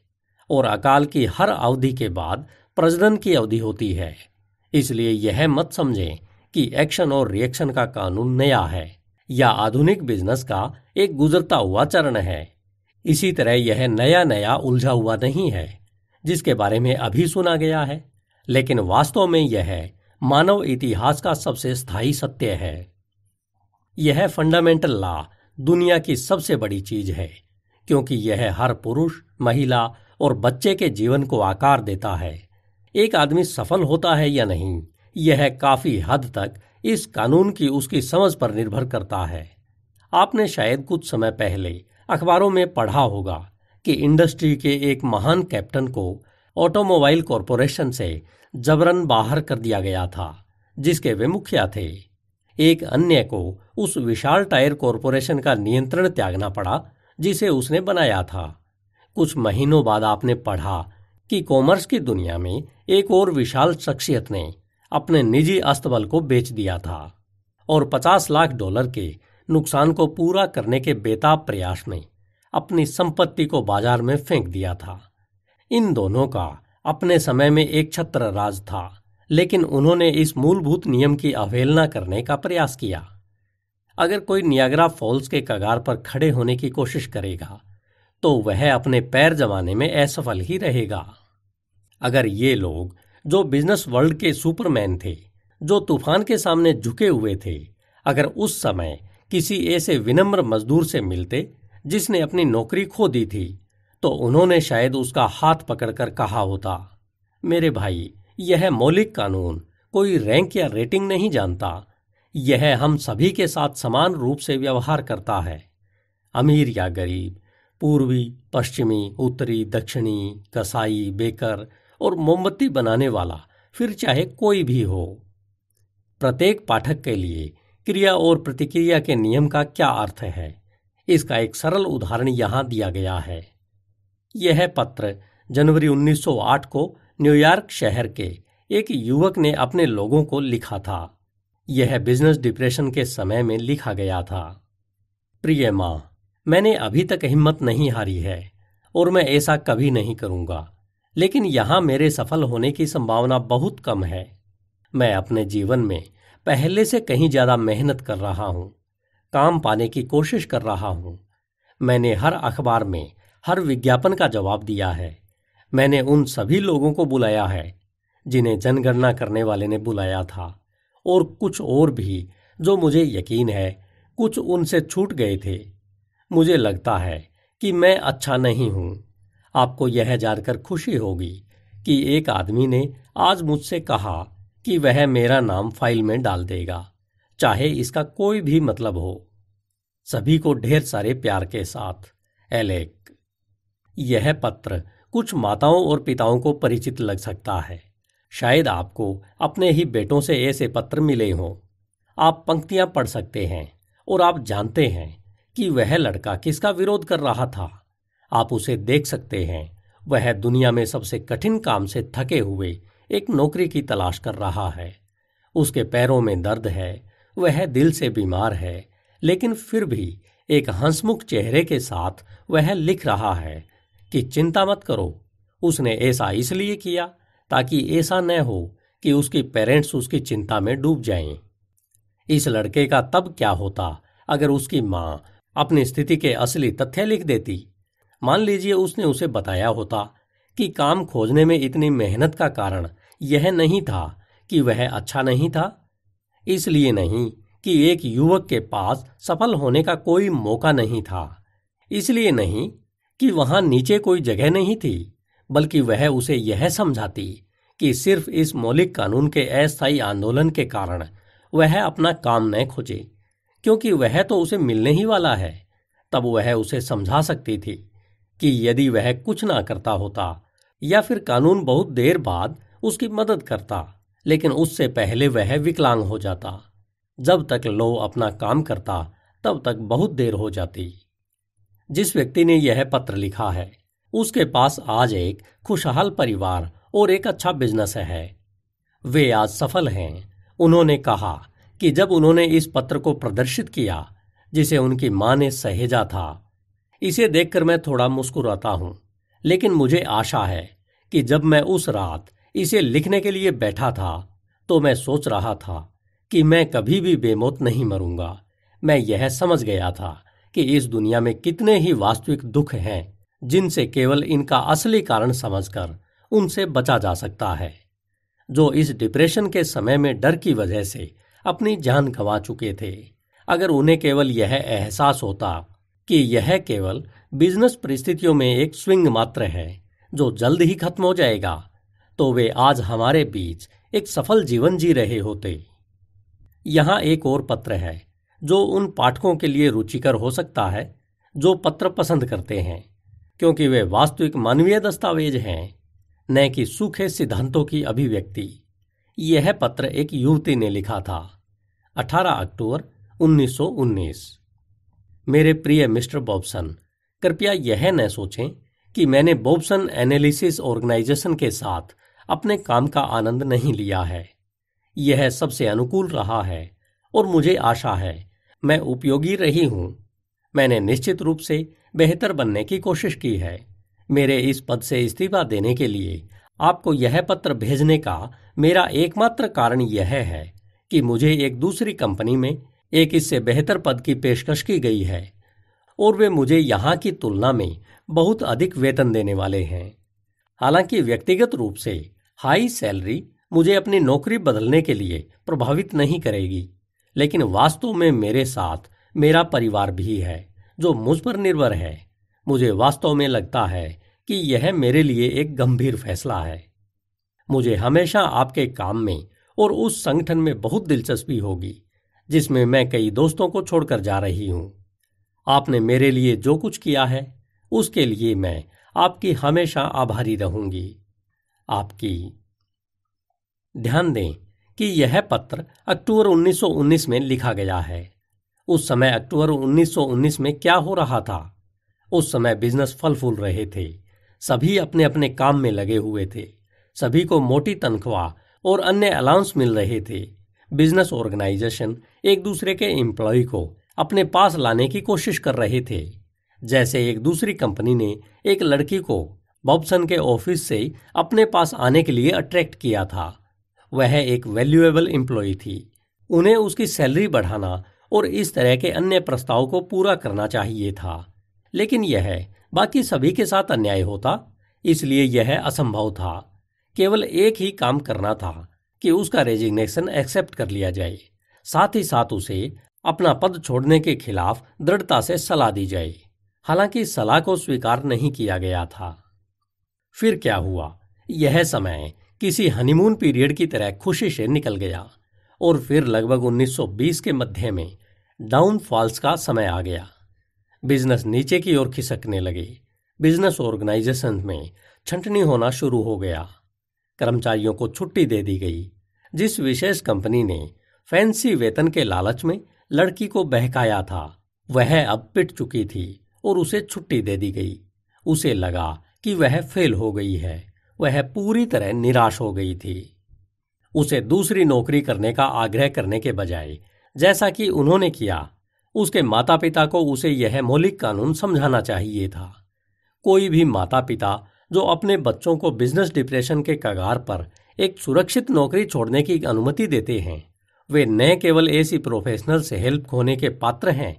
और अकाल की हर अवधि के बाद प्रजनन की अवधि होती है इसलिए यह मत समझें कि एक्शन और रिएक्शन का कानून नया है या आधुनिक बिजनेस का एक गुजरता हुआ चरण है इसी तरह यह नया नया उलझा हुआ नहीं है जिसके बारे में अभी सुना गया है लेकिन वास्तव में यह मानव इतिहास का सबसे स्थायी सत्य है यह फंडामेंटल लॉ दुनिया की सबसे बड़ी चीज है क्योंकि यह हर पुरुष महिला और बच्चे के जीवन को आकार देता है एक आदमी सफल होता है या नहीं यह काफी हद तक इस कानून की उसकी समझ पर निर्भर करता है आपने शायद कुछ समय पहले अखबारों में पढ़ा होगा की इंडस्ट्री के एक महान कैप्टन को ऑटोमोबाइल कॉरपोरेशन से जबरन बाहर कर दिया गया था जिसके वे मुखिया थे एक अन्य को उस विशाल टायर कॉरपोरेशन का नियंत्रण त्यागना पड़ा जिसे उसने बनाया था कुछ महीनों बाद आपने पढ़ा कि कॉमर्स की दुनिया में एक और विशाल शख्सियत ने अपने निजी अस्तबल को बेच दिया था और 50 लाख डॉलर के नुकसान को पूरा करने के बेताब प्रयास में अपनी संपत्ति को बाजार में फेंक दिया था इन दोनों का अपने समय में एक छत्र राज था लेकिन उन्होंने इस मूलभूत नियम की अवहेलना करने का प्रयास किया अगर कोई नियाग्रा फॉल्स के कगार पर खड़े होने की कोशिश करेगा तो वह अपने पैर जमाने में असफल ही रहेगा अगर ये लोग जो बिजनेस वर्ल्ड के सुपरमैन थे जो तूफान के सामने झुके हुए थे अगर उस समय किसी ऐसे विनम्र मजदूर से मिलते जिसने अपनी नौकरी खो दी थी तो उन्होंने शायद उसका हाथ पकड़कर कहा होता मेरे भाई यह मौलिक कानून कोई रैंक या रेटिंग नहीं जानता यह हम सभी के साथ समान रूप से व्यवहार करता है अमीर या गरीब पूर्वी पश्चिमी उत्तरी दक्षिणी कसाई बेकर और मोमबत्ती बनाने वाला फिर चाहे कोई भी हो प्रत्येक पाठक के लिए क्रिया और प्रतिक्रिया के नियम का क्या अर्थ है इसका एक सरल उदाहरण यहां दिया गया है यह पत्र जनवरी 1908 को न्यूयॉर्क शहर के एक युवक ने अपने लोगों को लिखा था यह बिजनेस डिप्रेशन के समय में लिखा गया था प्रिय मां मैंने अभी तक हिम्मत नहीं हारी है और मैं ऐसा कभी नहीं करूंगा लेकिन यहां मेरे सफल होने की संभावना बहुत कम है मैं अपने जीवन में पहले से कहीं ज़्यादा मेहनत कर रहा हूं काम पाने की कोशिश कर रहा हूं मैंने हर अखबार में हर विज्ञापन का जवाब दिया है मैंने उन सभी लोगों को बुलाया है जिन्हें जनगणना करने वाले ने बुलाया था और कुछ और भी जो मुझे यकीन है कुछ उनसे छूट गए थे मुझे लगता है कि मैं अच्छा नहीं हूं आपको यह जानकर खुशी होगी कि एक आदमी ने आज मुझसे कहा कि वह मेरा नाम फाइल में डाल देगा चाहे इसका कोई भी मतलब हो सभी को ढेर सारे प्यार के साथ एलेक यह पत्र कुछ माताओं और पिताओं को परिचित लग सकता है शायद आपको अपने ही बेटों से ऐसे पत्र मिले हों आप पंक्तियां पढ़ सकते हैं और आप जानते हैं कि वह लड़का किसका विरोध कर रहा था आप उसे देख सकते हैं वह दुनिया में सबसे कठिन काम से थके हुए एक नौकरी की तलाश कर रहा है उसके पैरों में दर्द है वह दिल से बीमार है लेकिन फिर भी एक हंसमुख चेहरे के साथ वह लिख रहा है कि चिंता मत करो उसने ऐसा इसलिए किया ताकि ऐसा न हो कि उसकी पेरेंट्स उसकी चिंता में डूब जाएं। इस लड़के का तब क्या होता अगर उसकी मां अपनी स्थिति के असली तथ्य लिख देती मान लीजिए उसने उसे बताया होता कि काम खोजने में इतनी मेहनत का कारण यह नहीं था कि वह अच्छा नहीं था इसलिए नहीं कि एक युवक के पास सफल होने का कोई मौका नहीं था इसलिए नहीं कि वहां नीचे कोई जगह नहीं थी बल्कि वह उसे यह समझाती कि सिर्फ इस मौलिक कानून के अस्थायी आंदोलन के कारण वह अपना काम न खोजे क्योंकि वह तो उसे मिलने ही वाला है तब वह उसे समझा सकती थी कि यदि वह कुछ ना करता होता या फिर कानून बहुत देर बाद उसकी मदद करता लेकिन उससे पहले वह विकलांग हो जाता जब तक लो अपना काम करता तब तक बहुत देर हो जाती जिस व्यक्ति ने यह पत्र लिखा है उसके पास आज एक खुशहाल परिवार और एक अच्छा बिजनेस है वे आज सफल हैं उन्होंने कहा कि जब उन्होंने इस पत्र को प्रदर्शित किया जिसे उनकी मां ने सहेजा था इसे देखकर मैं थोड़ा मुस्कुराता हूं लेकिन मुझे आशा है कि जब मैं उस रात इसे लिखने के लिए बैठा था तो मैं सोच रहा था कि मैं कभी भी बेमौत नहीं मरूंगा मैं यह समझ गया था कि इस दुनिया में कितने ही वास्तविक दुख हैं जिनसे केवल इनका असली कारण समझकर उनसे बचा जा सकता है जो इस डिप्रेशन के समय में डर की वजह से अपनी जान गंवा चुके थे अगर उन्हें केवल यह एहसास होता कि यह केवल बिजनेस परिस्थितियों में एक स्विंग मात्र है जो जल्द ही खत्म हो जाएगा तो वे आज हमारे बीच एक सफल जीवन जी रहे होते यहां एक और पत्र है जो उन पाठकों के लिए रुचिकर हो सकता है जो पत्र पसंद करते हैं क्योंकि वे वास्तविक मानवीय दस्तावेज हैं न कि सूखे सिद्धांतों की अभिव्यक्ति यह पत्र एक युवती ने लिखा था 18 अक्टूबर 1919 मेरे प्रिय मिस्टर बॉब्सन कृपया यह न सोचें कि मैंने बॉब्सन एनालिसिस ऑर्गेनाइजेशन के साथ अपने काम का आनंद नहीं लिया है यह सबसे अनुकूल रहा है और मुझे आशा है मैं उपयोगी रही हूं मैंने निश्चित रूप से बेहतर बनने की कोशिश की है मेरे इस पद से इस्तीफा देने के लिए आपको यह पत्र भेजने का मेरा एकमात्र कारण यह है कि मुझे एक दूसरी कंपनी में एक इससे बेहतर पद की पेशकश की गई है और वे मुझे यहाँ की तुलना में बहुत अधिक वेतन देने वाले हैं हालांकि व्यक्तिगत रूप से हाई सैलरी मुझे अपनी नौकरी बदलने के लिए प्रभावित नहीं करेगी लेकिन वास्तव में मेरे साथ मेरा परिवार भी है जो मुझ पर निर्भर है मुझे वास्तव में लगता है कि यह मेरे लिए एक गंभीर फैसला है मुझे हमेशा आपके काम में और उस संगठन में बहुत दिलचस्पी होगी जिसमें मैं कई दोस्तों को छोड़कर जा रही हूं आपने मेरे लिए जो कुछ किया है उसके लिए मैं आपकी हमेशा आभारी रहूंगी आपकी ध्यान दें कि यह पत्र अक्टूबर 1919 में लिखा गया है उस समय अक्टूबर 1919 में क्या हो रहा था उस समय बिजनेस फल फूल रहे थे सभी अपने अपने काम में लगे हुए थे सभी को मोटी तनख्वाह और अन्य अलाउंस मिल रहे थे बिजनेस ऑर्गेनाइजेशन एक दूसरे के एम्प्लॉय को अपने पास लाने की कोशिश कर रहे थे जैसे एक दूसरी कंपनी ने एक लड़की को बॉब्सन के ऑफिस से अपने पास आने के लिए अट्रैक्ट किया था वह एक वैल्यूएबल एम्प्लॉय थी उन्हें उसकी सैलरी बढ़ाना और इस तरह के अन्य प्रस्ताव को पूरा करना चाहिए था लेकिन यह बाकी सभी के साथ अन्याय होता इसलिए यह असंभव था केवल एक ही काम करना था कि उसका रेजिग्नेशन एक्सेप्ट कर लिया जाए साथ ही साथ उसे अपना पद छोड़ने के खिलाफ दृढ़ता से सलाह दी जाए हालांकि सलाह को स्वीकार नहीं किया गया था फिर क्या हुआ यह समय किसी हनीमून पीरियड की तरह खुशी से निकल गया और फिर लगभग 1920 के मध्य में डाउनफॉल्स का समय आ गया बिजनेस नीचे की ओर खिसकने लगे बिजनेस ऑर्गेनाइजेशन में छंटनी होना शुरू हो गया कर्मचारियों को छुट्टी दे दी गई जिस विशेष कंपनी ने फैंसी वेतन के लालच में लड़की को बहकाया था वह अब पिट चुकी थी और उसे छुट्टी दे दी गई उसे लगा कि वह फेल हो गई है वह पूरी तरह निराश हो गई थी उसे दूसरी नौकरी करने का आग्रह करने के बजाय जैसा कि उन्होंने किया उसके माता पिता को उसे यह मौलिक कानून समझाना चाहिए था कोई भी माता पिता जो अपने बच्चों को बिजनेस डिप्रेशन के कगार पर एक सुरक्षित नौकरी छोड़ने की अनुमति देते हैं वे न केवल ऐसी प्रोफेशनल से हेल्प होने के पात्र हैं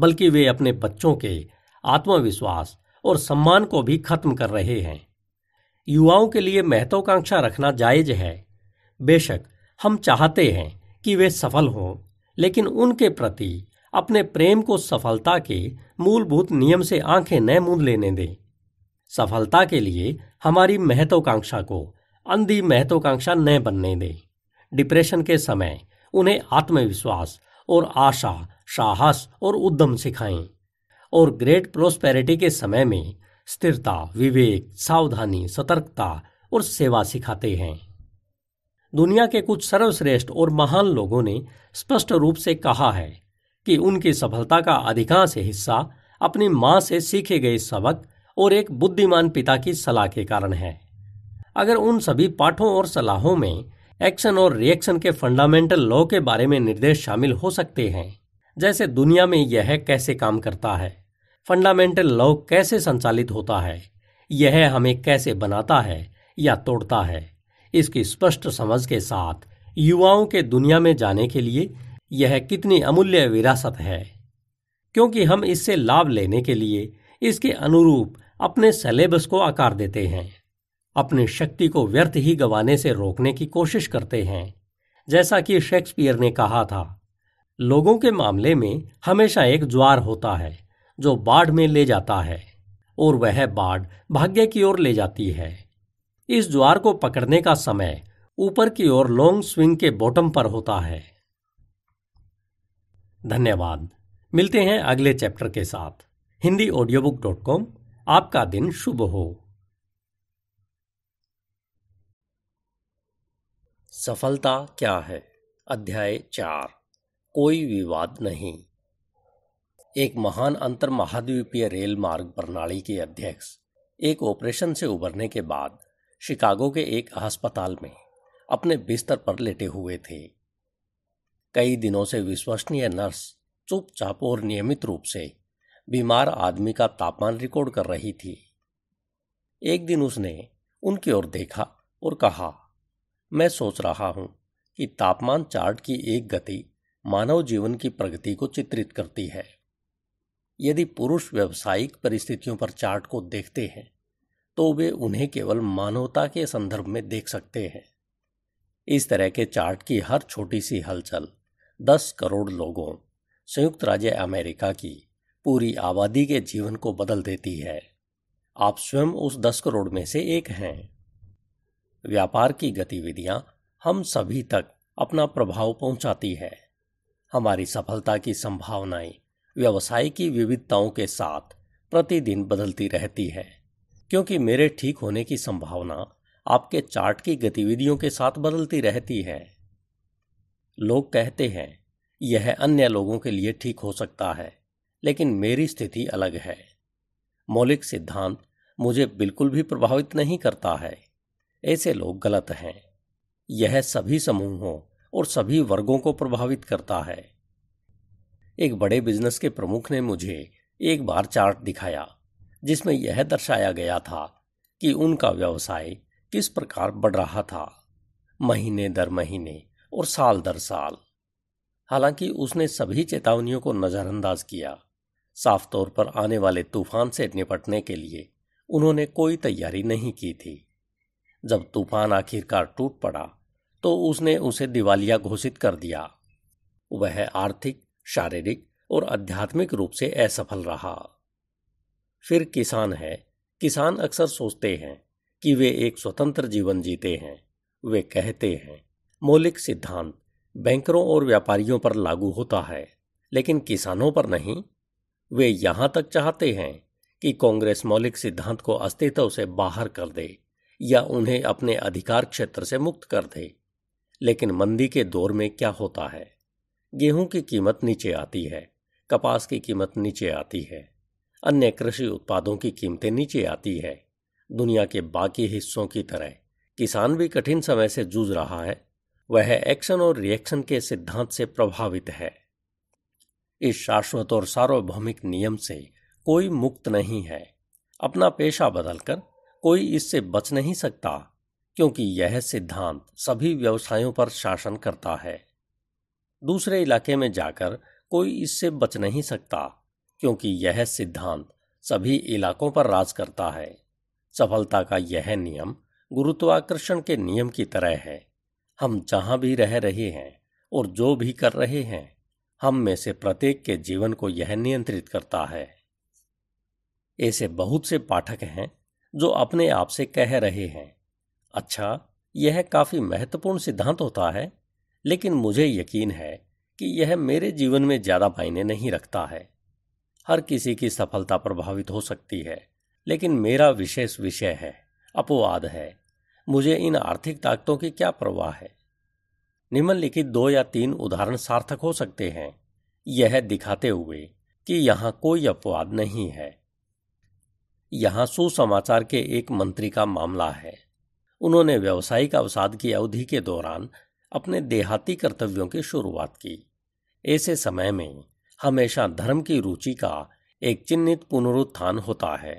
बल्कि वे अपने बच्चों के आत्मविश्वास और सम्मान को भी खत्म कर रहे हैं युवाओं के लिए महत्वाकांक्षा रखना जायज है बेशक हम चाहते हैं कि वे सफल हों लेकिन उनके प्रति अपने प्रेम को सफलता के मूलभूत नियम से आंखें न मूंद लेने दें सफलता के लिए हमारी महत्वाकांक्षा को अंधी महत्वाकांक्षा न बनने दें डिप्रेशन के समय उन्हें आत्मविश्वास और आशा साहस और उद्यम सिखाएं और ग्रेट प्रोस्पेरिटी के समय में स्थिरता विवेक सावधानी सतर्कता और सेवा सिखाते हैं दुनिया के कुछ सर्वश्रेष्ठ और महान लोगों ने स्पष्ट रूप से कहा है कि उनकी सफलता का अधिकांश हिस्सा अपनी मां से सीखे गए सबक और एक बुद्धिमान पिता की सलाह के कारण है अगर उन सभी पाठों और सलाहों में एक्शन और रिएक्शन के फंडामेंटल लॉ के बारे में निर्देश शामिल हो सकते हैं जैसे दुनिया में यह कैसे काम करता है फंडामेंटल लॉ कैसे संचालित होता है यह हमें कैसे बनाता है या तोड़ता है इसकी स्पष्ट समझ के साथ युवाओं के दुनिया में जाने के लिए यह कितनी अमूल्य विरासत है क्योंकि हम इससे लाभ लेने के लिए इसके अनुरूप अपने सिलेबस को आकार देते हैं अपनी शक्ति को व्यर्थ ही गवाने से रोकने की कोशिश करते हैं जैसा कि शेक्सपियर ने कहा था लोगों के मामले में हमेशा एक ज्वार होता है जो बाढ़ में ले जाता है और वह बाढ़ भाग्य की ओर ले जाती है इस ज्वार को पकड़ने का समय ऊपर की ओर लॉन्ग स्विंग के बॉटम पर होता है धन्यवाद मिलते हैं अगले चैप्टर के साथ Hindi audio book dot com आपका दिन शुभ हो सफलता क्या है अध्याय चार कोई विवाद नहीं एक महान अंतर महाद्वीपीय रेल मार्ग प्रणाली के अध्यक्ष एक ऑपरेशन से उबरने के बाद शिकागो के एक अस्पताल में अपने बिस्तर पर लेटे हुए थे कई दिनों से विश्वसनीय नर्स चुपचाप और नियमित रूप से बीमार आदमी का तापमान रिकॉर्ड कर रही थी एक दिन उसने उनकी ओर देखा और कहा मैं सोच रहा हूं कि तापमान चार्ट की एक गति मानव जीवन की प्रगति को चित्रित करती है यदि पुरुष व्यवसायिक परिस्थितियों पर चार्ट को देखते हैं तो वे उन्हें केवल मानवता के संदर्भ में देख सकते हैं इस तरह के चार्ट की हर छोटी सी हलचल 10 करोड़ लोगों संयुक्त राज्य अमेरिका की पूरी आबादी के जीवन को बदल देती है आप स्वयं उस 10 करोड़ में से एक हैं व्यापार की गतिविधियां हम सभी तक अपना प्रभाव पहुंचाती है हमारी सफलता की संभावनाएं व्यवसाय की विविधताओं के साथ प्रतिदिन बदलती रहती है क्योंकि मेरे ठीक होने की संभावना आपके चार्ट की गतिविधियों के साथ बदलती रहती है लोग कहते हैं यह अन्य लोगों के लिए ठीक हो सकता है लेकिन मेरी स्थिति अलग है मौलिक सिद्धांत मुझे बिल्कुल भी प्रभावित नहीं करता है ऐसे लोग गलत हैं यह सभी समूहों और सभी वर्गों को प्रभावित करता है एक बड़े बिजनेस के प्रमुख ने मुझे एक बार चार्ट दिखाया जिसमें यह दर्शाया गया था कि उनका व्यवसाय किस प्रकार बढ़ रहा था महीने दर महीने और साल दर साल हालांकि उसने सभी चेतावनियों को नज़रअंदाज किया साफ तौर पर आने वाले तूफान से निपटने के लिए उन्होंने कोई तैयारी नहीं की थी जब तूफान आखिरकार टूट पड़ा तो उसने उसे दिवालिया घोषित कर दिया वह आर्थिक शारीरिक और आध्यात्मिक रूप से असफल रहा फिर किसान है किसान अक्सर सोचते हैं कि वे एक स्वतंत्र जीवन जीते हैं वे कहते हैं मौलिक सिद्धांत बैंकरों और व्यापारियों पर लागू होता है लेकिन किसानों पर नहीं वे यहां तक चाहते हैं कि कांग्रेस मौलिक सिद्धांत को अस्तित्व से बाहर कर दे या उन्हें अपने अधिकार क्षेत्र से मुक्त कर दे लेकिन मंदी के दौर में क्या होता है गेहूं की कीमत नीचे आती है कपास की कीमत नीचे आती है अन्य कृषि उत्पादों की कीमतें नीचे आती है दुनिया के बाकी हिस्सों की तरह किसान भी कठिन समय से जूझ रहा है वह एक्शन और रिएक्शन के सिद्धांत से प्रभावित है इस शाश्वत और सार्वभौमिक नियम से कोई मुक्त नहीं है अपना पेशा बदलकर कोई इससे बच नहीं सकता क्योंकि यह सिद्धांत सभी व्यवसायों पर शासन करता है दूसरे इलाके में जाकर कोई इससे बच नहीं सकता क्योंकि यह सिद्धांत सभी इलाकों पर राज करता है सफलता का यह नियम गुरुत्वाकर्षण के नियम की तरह है हम जहां भी रह रहे हैं और जो भी कर रहे हैं हम में से प्रत्येक के जीवन को यह नियंत्रित करता है ऐसे बहुत से पाठक हैं जो अपने आप से कह रहे हैं अच्छा यह काफ़ी महत्वपूर्ण सिद्धांत होता है लेकिन मुझे यकीन है कि यह मेरे जीवन में ज़्यादा मायने नहीं रखता है हर किसी की सफलता प्रभावित हो सकती है लेकिन मेरा विशेष विषय है अपवाद है मुझे इन आर्थिक ताकतों की क्या परवाह है निम्नलिखित दो या तीन उदाहरण सार्थक हो सकते हैं यह दिखाते हुए कि यहां कोई अपवाद नहीं है यहां सुसमाचार के एक मंत्री का मामला है उन्होंने व्यावसायिक अवसाद की अवधि के दौरान अपने देहाती कर्तव्यों की शुरुआत की ऐसे समय में हमेशा धर्म की रुचि का एक चिन्हित पुनरुत्थान होता है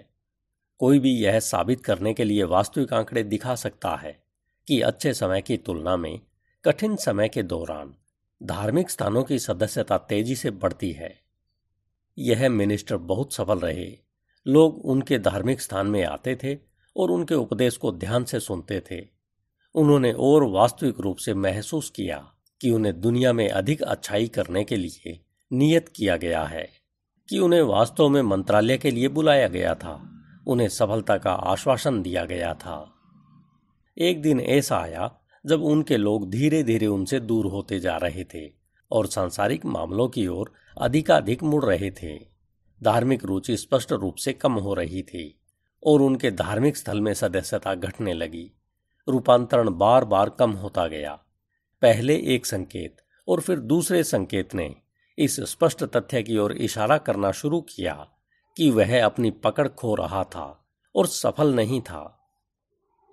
कोई भी यह साबित करने के लिए वास्तविक आंकड़े दिखा सकता है कि अच्छे समय की तुलना में कठिन समय के दौरान धार्मिक स्थानों की सदस्यता तेजी से बढ़ती है यह मिनिस्टर बहुत सफल रहे लोग उनके धार्मिक स्थान में आते थे और उनके उपदेश को ध्यान से सुनते थे उन्होंने और वास्तविक रूप से महसूस किया कि उन्हें दुनिया में अधिक अच्छाई करने के लिए नियत किया गया है कि उन्हें वास्तव में मंत्रालय के लिए बुलाया गया था उन्हें सफलता का आश्वासन दिया गया था एक दिन ऐसा आया जब उनके लोग धीरे धीरे उनसे दूर होते जा रहे थे और सांसारिक मामलों की ओर अधिकाधिक मुड़ रहे थे धार्मिक रुचि स्पष्ट रूप से कम हो रही थी और उनके धार्मिक स्थल में सदस्यता घटने लगी रूपांतरण बार बार कम होता गया पहले एक संकेत और फिर दूसरे संकेत ने इस स्पष्ट तथ्य की ओर इशारा करना शुरू किया कि वह अपनी पकड़ खो रहा था और सफल नहीं था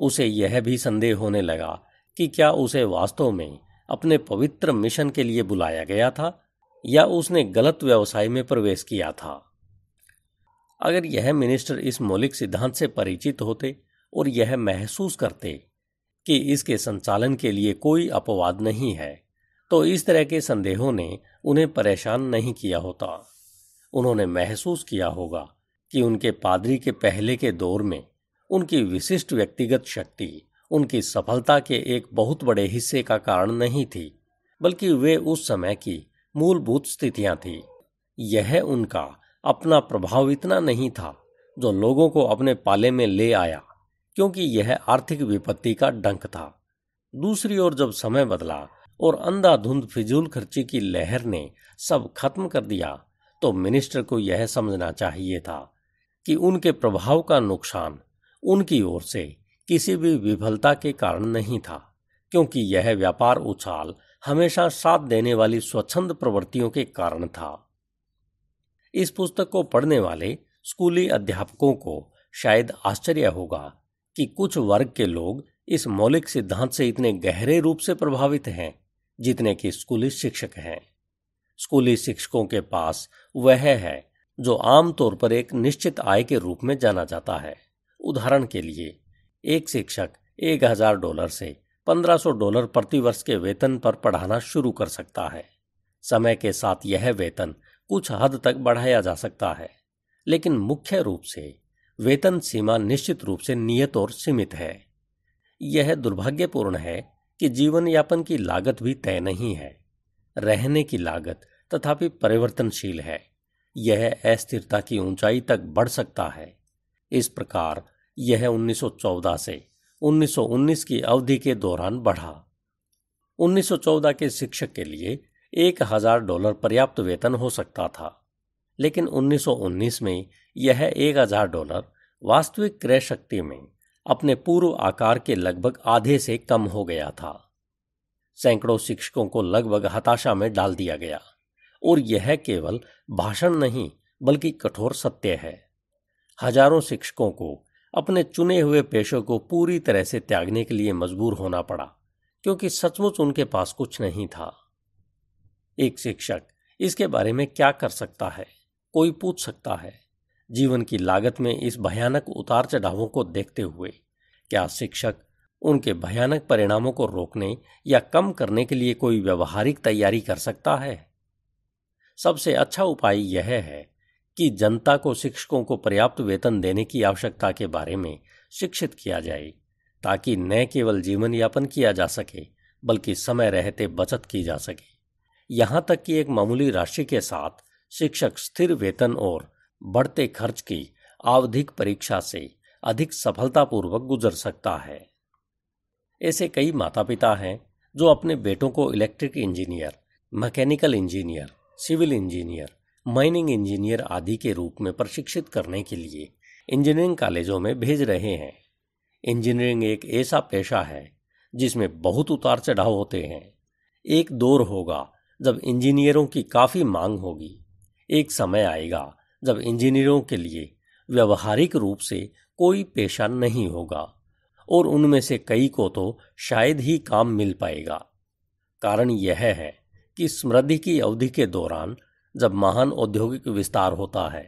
उसे यह भी संदेह होने लगा कि क्या उसे वास्तव में अपने पवित्र मिशन के लिए बुलाया गया था या उसने गलत व्यवसाय में प्रवेश किया था अगर यह मिनिस्टर इस मौलिक सिद्धांत से परिचित होते और यह महसूस करते कि इसके संचालन के लिए कोई अपवाद नहीं है तो इस तरह के संदेहों ने उन्हें परेशान नहीं किया होता उन्होंने महसूस किया होगा कि उनके पादरी के पहले के दौर में उनकी विशिष्ट व्यक्तिगत शक्ति उनकी सफलता के एक बहुत बड़े हिस्से का कारण नहीं थी बल्कि वे उस समय की मूलभूत स्थितियां थी यह उनका अपना प्रभाव इतना नहीं था जो लोगों को अपने पाले में ले आया क्योंकि यह आर्थिक विपत्ति का डंक था दूसरी ओर जब समय बदला और अंधाधुंध फिजूल खर्ची की लहर ने सब खत्म कर दिया तो मिनिस्टर को यह समझना चाहिए था कि उनके प्रभाव का नुकसान उनकी ओर से किसी भी विफलता के कारण नहीं था क्योंकि यह व्यापार उछाल हमेशा साथ देने वाली स्वच्छंद प्रवृत्तियों के कारण था इस पुस्तक को पढ़ने वाले स्कूली अध्यापकों को शायद आश्चर्य होगा कि कुछ वर्ग के लोग इस मौलिक सिद्धांत से इतने गहरे रूप से प्रभावित हैं जितने कि स्कूली शिक्षक हैं स्कूली शिक्षकों के पास वह है जो आमतौर पर एक निश्चित आय के रूप में जाना जाता है उदाहरण के लिए एक शिक्षक एक हजार डॉलर से पंद्रह सौ डॉलर प्रतिवर्ष के वेतन पर पढ़ाना शुरू कर सकता है समय के साथ यह वेतन कुछ हद तक बढ़ाया जा सकता है लेकिन मुख्य रूप से वेतन सीमा निश्चित रूप से नियत और सीमित है यह दुर्भाग्यपूर्ण है कि जीवन यापन की लागत भी तय नहीं है रहने की लागत तथापि परिवर्तनशील है यह अस्थिरता की ऊंचाई तक बढ़ सकता है इस प्रकार यह 1914 से 1919 की अवधि के दौरान बढ़ा 1914 के शिक्षक के लिए एक हजार डॉलर पर्याप्त वेतन हो सकता था लेकिन 1919 में यह एक हजार डॉलर वास्तविक क्रय शक्ति में अपने पूर्व आकार के लगभग आधे से कम हो गया था सैकड़ों शिक्षकों को लगभग हताशा में डाल दिया गया और यह केवल भाषण नहीं बल्कि कठोर सत्य है हजारों शिक्षकों को अपने चुने हुए पेशों को पूरी तरह से त्यागने के लिए मजबूर होना पड़ा क्योंकि सचमुच उनके पास कुछ नहीं था एक शिक्षक इसके बारे में क्या कर सकता है कोई पूछ सकता है जीवन की लागत में इस भयानक उतार चढ़ावों को देखते हुए क्या शिक्षक उनके भयानक परिणामों को रोकने या कम करने के लिए कोई व्यवहारिक तैयारी कर सकता है सबसे अच्छा उपाय यह है कि जनता को शिक्षकों को पर्याप्त वेतन देने की आवश्यकता के बारे में शिक्षित किया जाए ताकि न केवल जीवन यापन किया जा सके बल्कि समय रहते बचत की जा सके यहाँ तक कि एक मामूली राशि के साथ शिक्षक स्थिर वेतन और बढ़ते खर्च की आवधिक परीक्षा से अधिक सफलतापूर्वक गुजर सकता है ऐसे कई माता पिता हैं जो अपने बेटों को electric engineer mechanical engineer civil engineer mining engineer आदि के रूप में प्रशिक्षित करने के लिए इंजीनियरिंग कॉलेजों में भेज रहे हैं इंजीनियरिंग एक ऐसा पेशा है जिसमें बहुत उतार चढ़ाव होते हैं एक दौर होगा जब इंजीनियरों की काफ़ी मांग होगी एक समय आएगा जब इंजीनियरों के लिए व्यवहारिक रूप से कोई पेशा नहीं होगा और उनमें से कई को तो शायद ही काम मिल पाएगा कारण यह है कि समृद्धि की अवधि के दौरान जब महान औद्योगिक विस्तार होता है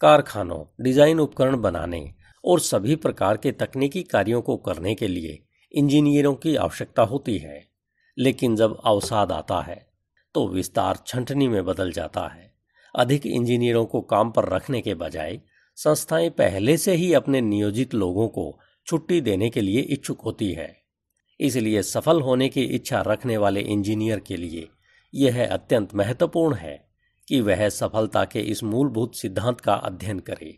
कारखानों डिजाइन उपकरण बनाने और सभी प्रकार के तकनीकी कार्यों को करने के लिए इंजीनियरों की आवश्यकता होती है लेकिन जब अवसाद आता है तो विस्तार छंटनी में बदल जाता है अधिक इंजीनियरों को काम पर रखने के बजाय संस्थाएं पहले से ही अपने नियोजित लोगों को छुट्टी देने के लिए इच्छुक होती है इसलिए सफल होने की इच्छा रखने वाले इंजीनियर के लिए यह अत्यंत महत्वपूर्ण है कि वह सफलता के इस मूलभूत सिद्धांत का अध्ययन करे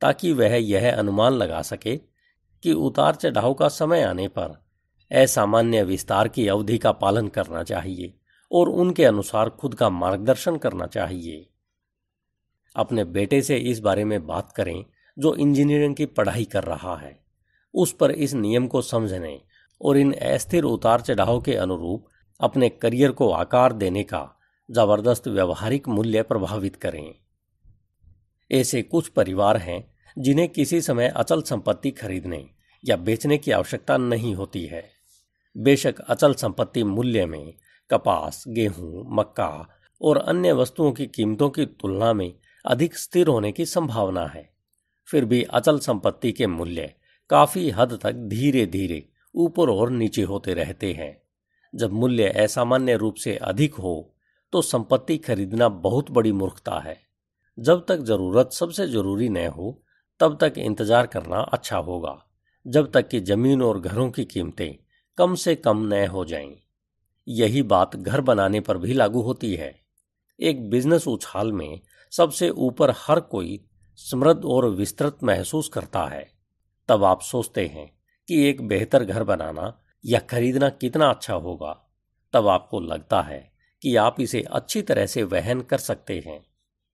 ताकि वह यह अनुमान लगा सके कि उतार चढ़ाव का समय आने पर असामान्य विस्तार की अवधि का पालन करना चाहिए और उनके अनुसार खुद का मार्गदर्शन करना चाहिए अपने बेटे से इस बारे में बात करें जो इंजीनियरिंग की पढ़ाई कर रहा है उस पर इस नियम को समझने और इन अस्थिर उतार चढ़ाव के अनुरूप अपने करियर को आकार देने का जबरदस्त व्यवहारिक मूल्य प्रभावित करें ऐसे कुछ परिवार हैं जिन्हें किसी समय अचल संपत्ति खरीदने या बेचने की आवश्यकता नहीं होती है बेशक अचल संपत्ति मूल्य में कपास गेहूं मक्का और अन्य वस्तुओं की कीमतों की तुलना में अधिक स्थिर होने की संभावना है फिर भी अचल संपत्ति के मूल्य काफी हद तक धीरे धीरे ऊपर और नीचे होते रहते हैं जब मूल्य असामान्य रूप से अधिक हो तो संपत्ति खरीदना बहुत बड़ी मूर्खता है जब तक जरूरत सबसे जरूरी न हो तब तक इंतजार करना अच्छा होगा जब तक कि जमीन और घरों की कीमतें कम से कम न हो जाएं। यही बात घर बनाने पर भी लागू होती है एक बिजनेस उछाल में सबसे ऊपर हर कोई समृद्ध और विस्तृत महसूस करता है तब आप सोचते हैं कि एक बेहतर घर बनाना या खरीदना कितना अच्छा होगा तब आपको लगता है कि आप इसे अच्छी तरह से वहन कर सकते हैं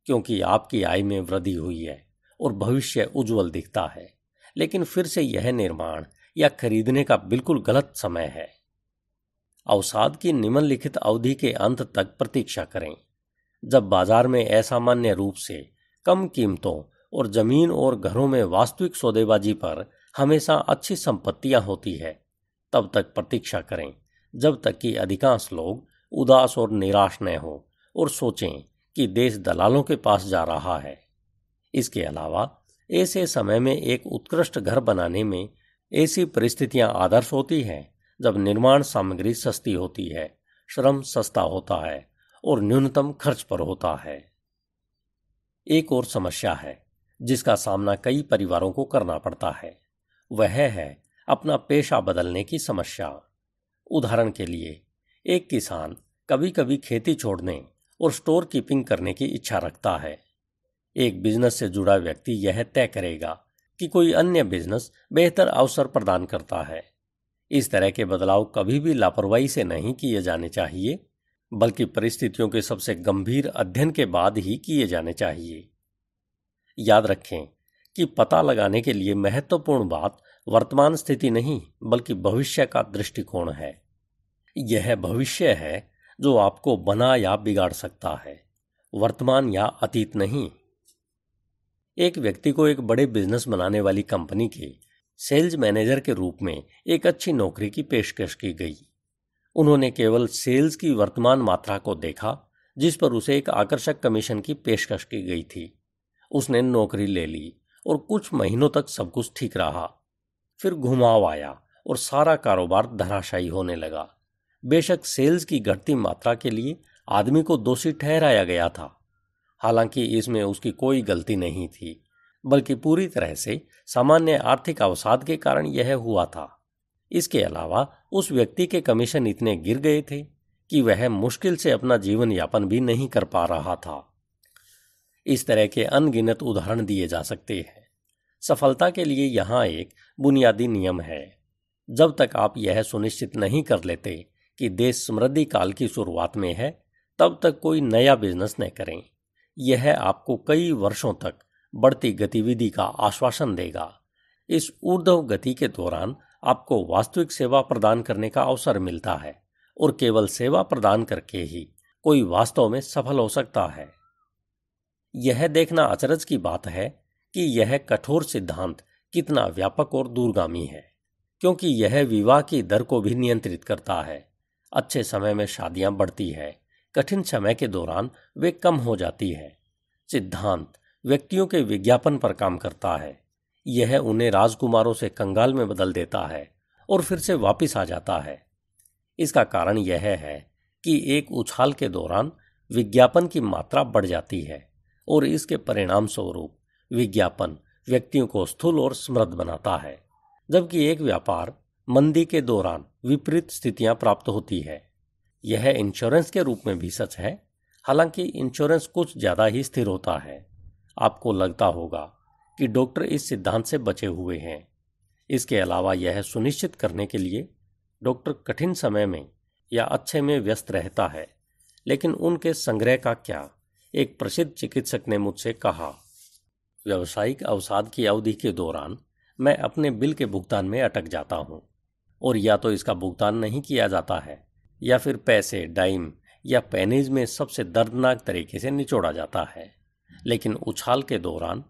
क्योंकि आपकी आय में वृद्धि हुई है और भविष्य उज्जवल दिखता है लेकिन फिर से यह निर्माण या खरीदने का बिल्कुल गलत समय है अवसाद की निम्नलिखित अवधि के अंत तक प्रतीक्षा करें जब बाजार में असामान्य रूप से कम कीमतों और जमीन और घरों में वास्तविक सौदेबाजी पर हमेशा अच्छी संपत्तियां होती है तब तक प्रतीक्षा करें जब तक कि अधिकांश लोग उदास और निराश न हो और सोचें कि देश दलालों के पास जा रहा है इसके अलावा ऐसे समय में एक उत्कृष्ट घर बनाने में ऐसी परिस्थितियां आदर्श होती हैं जब निर्माण सामग्री सस्ती होती है श्रम सस्ता होता है और न्यूनतम खर्च पर होता है एक और समस्या है जिसका सामना कई परिवारों को करना पड़ता है वह है अपना पेशा बदलने की समस्या उदाहरण के लिए एक किसान कभी कभी खेती छोड़ने और स्टोर कीपिंग करने की इच्छा रखता है एक बिजनेस से जुड़ा व्यक्ति यह तय करेगा कि कोई अन्य बिजनेस बेहतर अवसर प्रदान करता है इस तरह के बदलाव कभी भी लापरवाही से नहीं किए जाने चाहिए बल्कि परिस्थितियों के सबसे गंभीर अध्ययन के बाद ही किए जाने चाहिए याद रखें कि पता लगाने के लिए महत्वपूर्ण बात वर्तमान स्थिति नहीं बल्कि भविष्य का दृष्टिकोण है यह भविष्य है जो आपको बना या बिगाड़ सकता है वर्तमान या अतीत नहीं एक व्यक्ति को एक बड़े बिजनेस बनाने वाली कंपनी के सेल्स मैनेजर के रूप में एक अच्छी नौकरी की पेशकश की गई उन्होंने केवल सेल्स की वर्तमान मात्रा को देखा जिस पर उसे एक आकर्षक कमीशन की पेशकश की गई थी उसने नौकरी ले ली और कुछ महीनों तक सब कुछ ठीक रहा फिर घुमाव आया और सारा कारोबार धराशायी होने लगा बेशक सेल्स की घटती मात्रा के लिए आदमी को दोषी ठहराया गया था हालांकि इसमें उसकी कोई गलती नहीं थी बल्कि पूरी तरह से सामान्य आर्थिक अवसाद के कारण यह हुआ था इसके अलावा उस व्यक्ति के कमीशन इतने गिर गए थे कि वह मुश्किल से अपना जीवन यापन भी नहीं कर पा रहा था इस तरह के अनगिनत उदाहरण दिए जा सकते हैं सफलता के लिए यहाँ एक बुनियादी नियम है जब तक आप यह सुनिश्चित नहीं कर लेते कि देश समृद्धि काल की शुरुआत में है तब तक कोई नया बिजनेस न करें यह आपको कई वर्षों तक बढ़ती गतिविधि का आश्वासन देगा इस ऊर्धव गति के दौरान आपको वास्तविक सेवा प्रदान करने का अवसर मिलता है और केवल सेवा प्रदान करके ही कोई वास्तव में सफल हो सकता है यह देखना अचरज की बात है कि यह कठोर सिद्धांत कितना व्यापक और दूरगामी है क्योंकि यह विवाह की दर को भी नियंत्रित करता है अच्छे समय में शादियां बढ़ती है कठिन समय के दौरान वे कम हो जाती है सिद्धांत व्यक्तियों के विज्ञापन पर काम करता है यह उन्हें राजकुमारों से कंगाल में बदल देता है और फिर से वापस आ जाता है इसका कारण यह है कि एक उछाल के दौरान विज्ञापन की मात्रा बढ़ जाती है और इसके परिणाम स्वरूप विज्ञापन व्यक्तियों को स्थूल और समृद्ध बनाता है जबकि एक व्यापार मंदी के दौरान विपरीत स्थितियां प्राप्त होती है यह इंश्योरेंस के रूप में भी सच है हालांकि इंश्योरेंस कुछ ज़्यादा ही स्थिर होता है आपको लगता होगा कि डॉक्टर इस सिद्धांत से बचे हुए हैं इसके अलावा यह सुनिश्चित करने के लिए डॉक्टर कठिन समय में या अच्छे में व्यस्त रहता है लेकिन उनके संग्रह का क्या एक प्रसिद्ध चिकित्सक ने मुझसे कहा व्यावसायिक अवसाद की अवधि के दौरान मैं अपने बिल के भुगतान में अटक जाता हूँ और या तो इसका भुगतान नहीं किया जाता है या फिर पैसे डाइम या पैनेज में सबसे दर्दनाक तरीके से निचोड़ा जाता है लेकिन उछाल के दौरान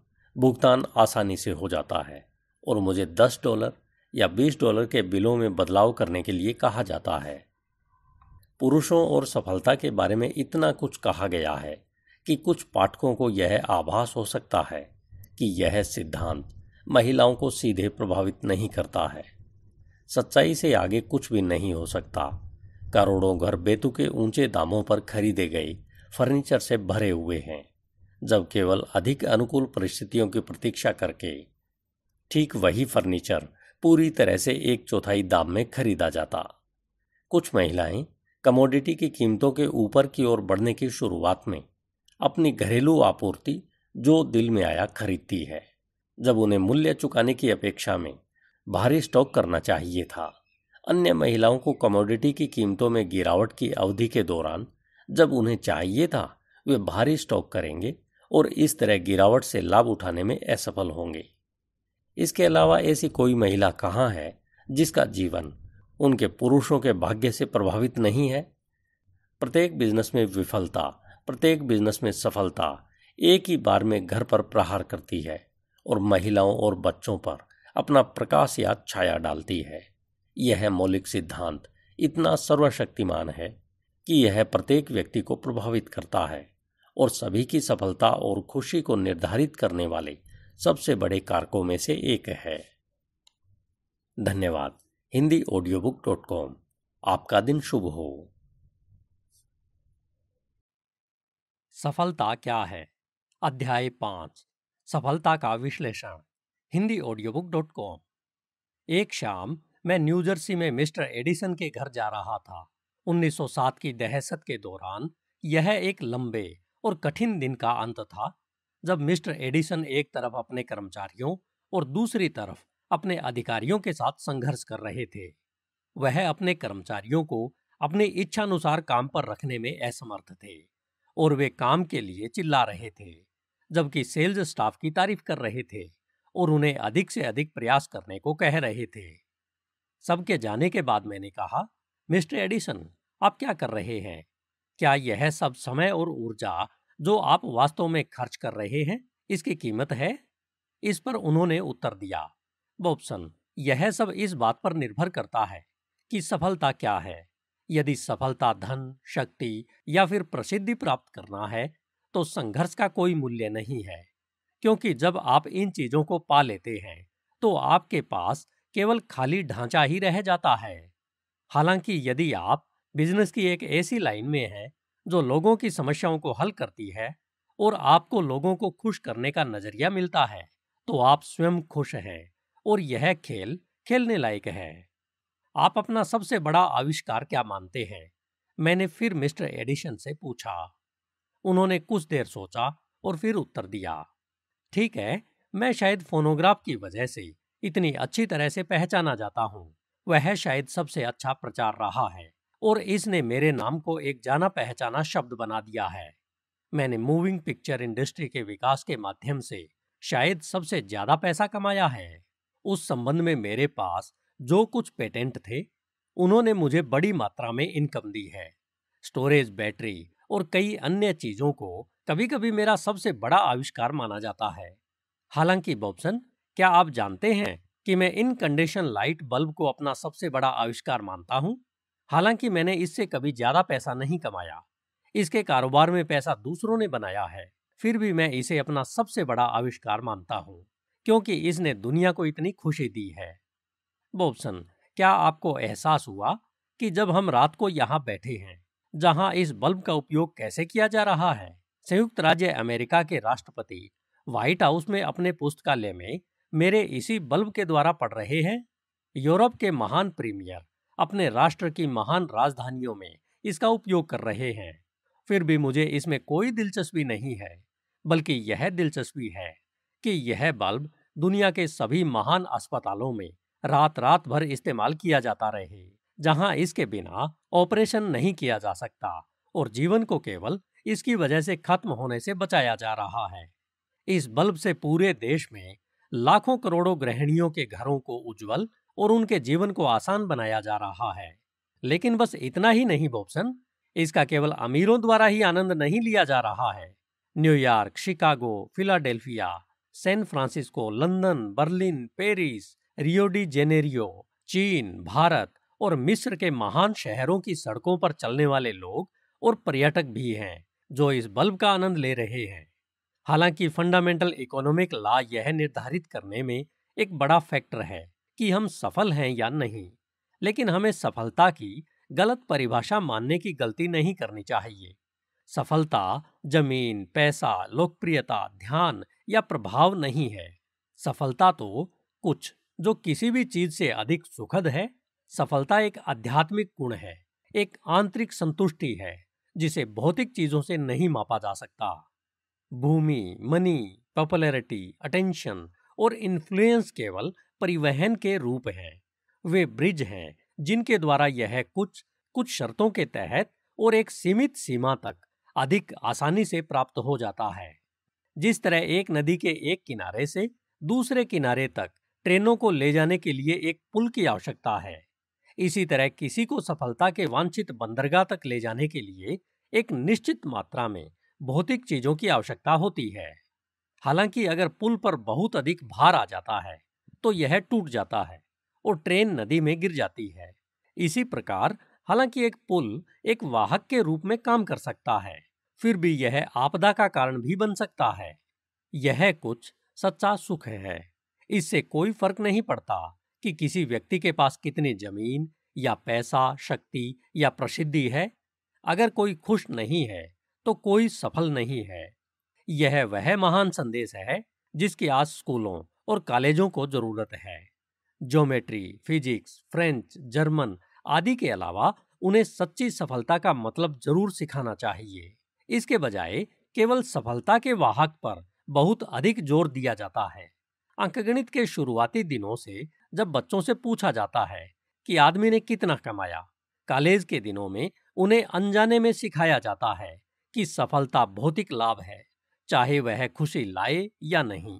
भुगतान आसानी से हो जाता है और मुझे दस डॉलर या बीस डॉलर के बिलों में बदलाव करने के लिए कहा जाता है पुरुषों और सफलता के बारे में इतना कुछ कहा गया है कि कुछ पाठकों को यह आभास हो सकता है कि यह सिद्धांत महिलाओं को सीधे प्रभावित नहीं करता है सच्चाई से आगे कुछ भी नहीं हो सकता करोड़ों घर बेतु के ऊंचे दामों पर खरीदे गए फर्नीचर से भरे हुए हैं जब केवल अधिक अनुकूल परिस्थितियों की प्रतीक्षा करके ठीक वही फर्नीचर पूरी तरह से एक चौथाई दाम में खरीदा जाता कुछ महिलाएं कमोडिटी की कीमतों के ऊपर की ओर बढ़ने की शुरुआत में अपनी घरेलू आपूर्ति जो दिल में आया खरीदती है जब उन्हें मूल्य चुकाने की अपेक्षा में भारी स्टॉक करना चाहिए था अन्य महिलाओं को कमोडिटी की कीमतों में गिरावट की अवधि के दौरान जब उन्हें चाहिए था वे भारी स्टॉक करेंगे और इस तरह गिरावट से लाभ उठाने में असफल होंगे इसके अलावा ऐसी कोई महिला कहाँ है जिसका जीवन उनके पुरुषों के भाग्य से प्रभावित नहीं है प्रत्येक बिजनेस में विफलता प्रत्येक बिजनेस में सफलता एक ही बार में घर पर प्रहार करती है और महिलाओं और बच्चों पर अपना प्रकाश या छाया डालती है यह मौलिक सिद्धांत इतना सर्वशक्तिमान है कि यह प्रत्येक व्यक्ति को प्रभावित करता है और सभी की सफलता और खुशी को निर्धारित करने वाले सबसे बड़े कारकों में से एक है धन्यवाद Hindi audio book dot com आपका दिन शुभ हो सफलता क्या है अध्याय पांच सफलता का विश्लेषण Hindi audio book dot com एक शाम मैं न्यूजर्सी में मिस्टर एडिसन के घर जा रहा था 1907 की दहशत के दौरान यह एक लंबे और कठिन दिन का अंत था जब मिस्टर एडिसन एक तरफ अपने कर्मचारियों और दूसरी तरफ अपने अधिकारियों के साथ संघर्ष कर रहे थे वह अपने कर्मचारियों को अपनी इच्छानुसार काम पर रखने में असमर्थ थे और वे काम के लिए चिल्ला रहे थे जबकि सेल्स स्टाफ की तारीफ कर रहे थे और उन्हें अधिक से अधिक प्रयास करने को कह रहे थे सबके जाने के बाद मैंने कहा मिस्टर एडिसन आप क्या कर रहे हैं क्या यह सब समय और ऊर्जा जो आप वास्तव में खर्च कर रहे हैं इसकी कीमत है इस पर उन्होंने उत्तर दिया बॉब्सन यह सब इस बात पर निर्भर करता है कि सफलता क्या है यदि सफलता धन शक्ति या फिर प्रसिद्धि प्राप्त करना है तो संघर्ष का कोई मूल्य नहीं है क्योंकि जब आप इन चीजों को पा लेते हैं तो आपके पास केवल खाली ढांचा ही रह जाता है हालांकि यदि आप बिजनेस की एक ऐसी लाइन में है जो लोगों की समस्याओं को हल करती है और आपको लोगों को खुश करने का नजरिया मिलता है तो आप स्वयं खुश हैं और यह खेल खेलने लायक है आप अपना सबसे बड़ा आविष्कार क्या मानते हैं मैंने फिर मिस्टर एडिशन से पूछा उन्होंने कुछ देर सोचा और फिर उत्तर दिया ठीक है मैं शायद फोनोग्राफ की वजह से इतनी अच्छी तरह से पहचाना जाता हूँ वह शायद सबसे अच्छा प्रचार रहा है और इसने मेरे नाम को एक जाना पहचाना शब्द बना दिया है मैंने मूविंग पिक्चर इंडस्ट्री के विकास के माध्यम से शायद सबसे ज्यादा पैसा कमाया है उस संबंध में मेरे पास जो कुछ पेटेंट थे उन्होंने मुझे बड़ी मात्रा में इनकम दी है स्टोरेज बैटरी और कई अन्य चीजों को कभी कभी मेरा सबसे बड़ा आविष्कार माना जाता है हालांकि बॉब्सन क्या आप जानते हैं कि मैं इन कंडीशन लाइट बल्ब को अपना सबसे बड़ा आविष्कार मानता हूं हालांकि मैंने इससे कभी ज्यादा पैसा नहीं कमाया इसके कारोबार में पैसा दूसरों ने बनाया है फिर भी मैं इसे अपना सबसे बड़ा आविष्कार मानता हूँ क्योंकि इसने दुनिया को इतनी खुशी दी है बोबसन क्या आपको एहसास हुआ कि जब हम रात को यहाँ बैठे हैं जहाँ इस बल्ब का उपयोग कैसे किया जा रहा है संयुक्त राज्य अमेरिका के राष्ट्रपति व्हाइट हाउस में अपने पुस्तकालय में मेरे इसी बल्ब के द्वारा पढ़ रहे हैं यूरोप के महान प्रीमियर अपने राष्ट्र की महान राजधानियों में इसका उपयोग कर रहे हैं फिर भी मुझे इसमें कोई दिलचस्पी नहीं है बल्कि यह दिलचस्पी है कि यह बल्ब दुनिया के सभी महान अस्पतालों में रात रात भर इस्तेमाल किया जाता रहे जहां इसके बिना ऑपरेशन नहीं किया जा सकता और जीवन को केवल इसकी वजह से खत्म होने से बचाया जा रहा है इस बल्ब से पूरे देश में लाखों करोड़ों गृहणियों के घरों को उज्जवल और उनके जीवन को आसान बनाया जा रहा है लेकिन बस इतना ही नहीं बॉब्सन इसका केवल अमीरों द्वारा ही आनंद नहीं लिया जा रहा है New York Chicago Philadelphia San Francisco London Berlin Paris Rio de Janeiro चीन भारत और मिस्र के महान शहरों की सड़कों पर चलने वाले लोग और पर्यटक भी हैं जो इस बल्ब का आनंद ले रहे हैं हालांकि फंडामेंटल इकोनॉमिक लॉ यह निर्धारित करने में एक बड़ा फैक्टर है कि हम सफल हैं या नहीं लेकिन हमें सफलता की गलत परिभाषा मानने की गलती नहीं करनी चाहिए सफलता जमीन पैसा लोकप्रियता ध्यान या प्रभाव नहीं है सफलता तो कुछ जो किसी भी चीज से अधिक सुखद है सफलता एक आध्यात्मिक गुण है एक आंतरिक संतुष्टि है जिसे भौतिक चीजों से नहीं मापा जा सकता भूमि मनी पॉपुलैरिटी अटेंशन और इन्फ्लुएंस केवल परिवहन के रूप हैं वे ब्रिज हैं जिनके द्वारा यह कुछ कुछ शर्तों के तहत और एक सीमित सीमा तक अधिक आसानी से प्राप्त हो जाता है जिस तरह एक नदी के एक किनारे से दूसरे किनारे तक ट्रेनों को ले जाने के लिए एक पुल की आवश्यकता है इसी तरह किसी को सफलता के वांछित बंदरगाह तक ले जाने के लिए एक निश्चित मात्रा में भौतिक चीजों की आवश्यकता होती है हालांकि अगर पुल पर बहुत अधिक भार आ जाता है तो यह टूट जाता है और ट्रेन नदी में गिर जाती है इसी प्रकार हालांकि एक पुल एक वाहक के रूप में काम कर सकता है फिर भी यह आपदा का कारण भी बन सकता है यह कुछ सच्चा सुख है इससे कोई फर्क नहीं पड़ता कि किसी व्यक्ति के पास कितनी जमीन या पैसा शक्ति या प्रसिद्धि है अगर कोई खुश नहीं है तो कोई सफल नहीं है यह वह महान संदेश है जिसकी आज स्कूलों और कॉलेजों को ज़रूरत है ज्योमेट्री फिजिक्स फ्रेंच जर्मन आदि के अलावा उन्हें सच्ची सफलता का मतलब जरूर सिखाना चाहिए इसके बजाय केवल सफलता के वाहक पर बहुत अधिक जोर दिया जाता है अंकगणित के शुरुआती दिनों से जब बच्चों से पूछा जाता है कि आदमी ने कितना कमाया कॉलेज के दिनों में उन्हें अनजाने में सिखाया जाता है कि सफलता भौतिक लाभ है चाहे वह खुशी लाए या नहीं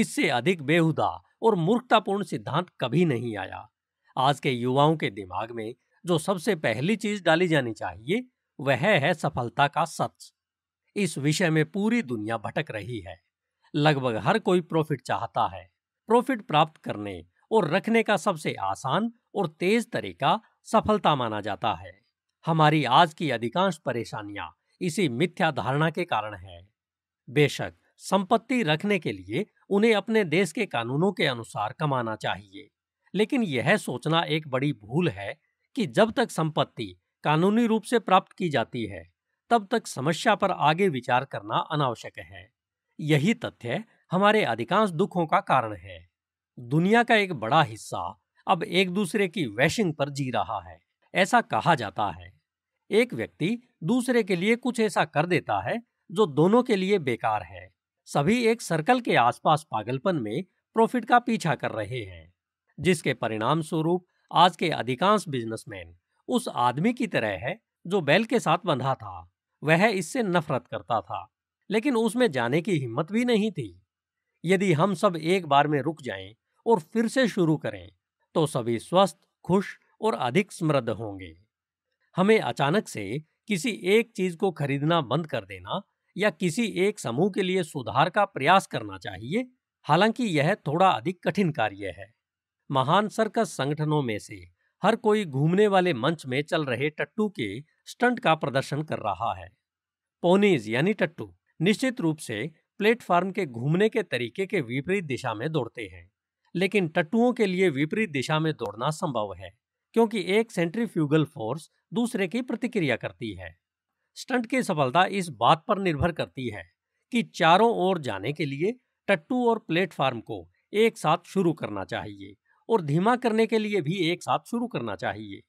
इससे अधिक बेहुदा और मूर्खतापूर्ण सिद्धांत कभी नहीं आया आज के युवाओं के दिमाग में जो सबसे पहली चीज डाली जानी चाहिए वह है सफलता का सच इस विषय में पूरी दुनिया भटक रही है लगभग हर कोई प्रॉफिट चाहता है प्रॉफिट प्राप्त करने और रखने का सबसे आसान और तेज तरीका सफलता माना जाता है हमारी आज की अधिकांश परेशानियां इसी मिथ्या धारणा के कारण है बेशक संपत्ति रखने के लिए उन्हें अपने देश के कानूनों के अनुसार कमाना चाहिए लेकिन यह सोचना एक बड़ी भूल है कि जब तक संपत्ति कानूनी रूप से प्राप्त की जाती है तब तक समस्या पर आगे विचार करना अनावश्यक है यही तथ्य हमारे अधिकांश दुखों का कारण है दुनिया का एक बड़ा हिस्सा अब एक दूसरे की वैशिंग पर जी रहा है ऐसा कहा जाता है एक व्यक्ति दूसरे के लिए कुछ ऐसा कर देता है जो दोनों के लिए बेकार है सभी एक सर्कल के आसपास पागलपन में प्रॉफिट का पीछा कर रहे हैं जिसके परिणाम स्वरूप आज के अधिकांश बिजनेसमैन उस आदमी की तरह है जो बैल के साथ बंधा था वह इससे नफरत करता था लेकिन उसमें जाने की हिम्मत भी नहीं थी यदि हम सब एक बार में रुक जाएं और फिर से शुरू करें तो सभी स्वस्थ खुश और अधिक समृद्ध होंगे हमें अचानक से किसी एक चीज को खरीदना बंद कर देना या किसी एक समूह के लिए सुधार का प्रयास करना चाहिए हालांकि यह थोड़ा अधिक कठिन कार्य है महान सर्कस संगठनों में से हर कोई घूमने वाले मंच में चल रहे टट्टू के स्टंट का प्रदर्शन कर रहा है पोनीज यानी टट्टू निश्चित रूप से प्लेटफॉर्म के घूमने के तरीके के विपरीत दिशा में दौड़ते हैं लेकिन टट्टुओं के लिए विपरीत दिशा में दौड़ना संभव है क्योंकि एक सेंट्रीफ्यूगल फोर्स दूसरे की प्रतिक्रिया करती है स्टंट की सफलता इस बात पर निर्भर करती है कि चारों ओर जाने के लिए टट्टू और प्लेटफार्म को एक साथ शुरू करना चाहिए और धीमा करने के लिए भी एक साथ शुरू करना चाहिए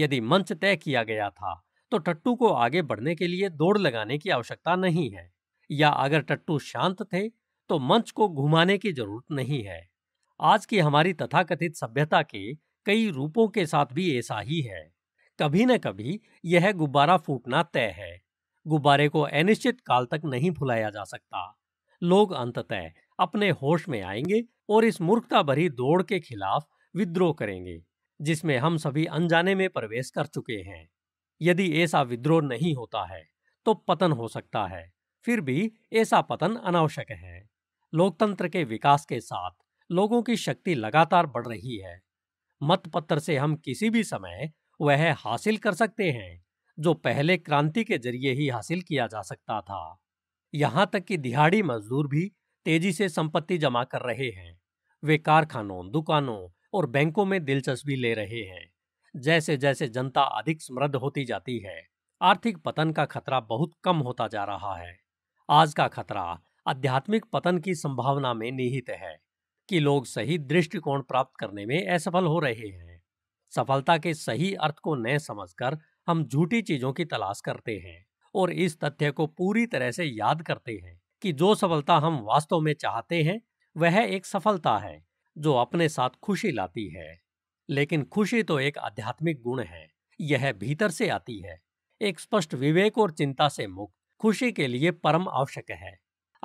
यदि मंच तय किया गया था तो टट्टू को आगे बढ़ने के लिए दौड़ लगाने की आवश्यकता नहीं है या अगर टट्टू शांत थे तो मंच को घुमाने की जरूरत नहीं है आज की हमारी तथाकथित सभ्यता के कई रूपों के साथ भी ऐसा ही है कभी न कभी यह गुब्बारा फूटना तय है गुब्बारे को अनिश्चित काल तक नहीं फुलाया जा सकता लोग अंततः अपने होश में आएंगे और इस मूर्खता भरी दौड़ के खिलाफ विद्रोह करेंगे जिसमें हम सभी अनजाने में प्रवेश कर चुके हैं यदि ऐसा विद्रोह नहीं होता है तो पतन हो सकता है फिर भी ऐसा पतन अनावश्यक है लोकतंत्र के विकास के साथ लोगों की शक्ति लगातार बढ़ रही है मतपत्र से हम किसी भी समय वह हासिल कर सकते हैं जो पहले क्रांति के जरिए ही हासिल किया जा सकता था यहाँ तक कि दिहाड़ी मजदूर भी तेजी से संपत्ति जमा कर रहे हैं वे कारखानों दुकानों और बैंकों में दिलचस्पी ले रहे हैं जैसे जैसे जनता अधिक समृद्ध होती जाती है आर्थिक पतन का खतरा बहुत कम होता जा रहा है आज का खतरा आध्यात्मिक पतन की संभावना में निहित है कि लोग सही दृष्टिकोण प्राप्त करने में असफल हो रहे हैं सफलता के सही अर्थ को न समझकर हम झूठी चीजों की तलाश करते हैं और इस तथ्य को पूरी तरह से याद करते हैं कि जो सफलता हम वास्तव में चाहते हैं वह एक सफलता है जो अपने साथ खुशी लाती है लेकिन खुशी तो एक आध्यात्मिक गुण है यह भीतर से आती है एक स्पष्ट विवेक और चिंता से मुक्त खुशी के लिए परम आवश्यक है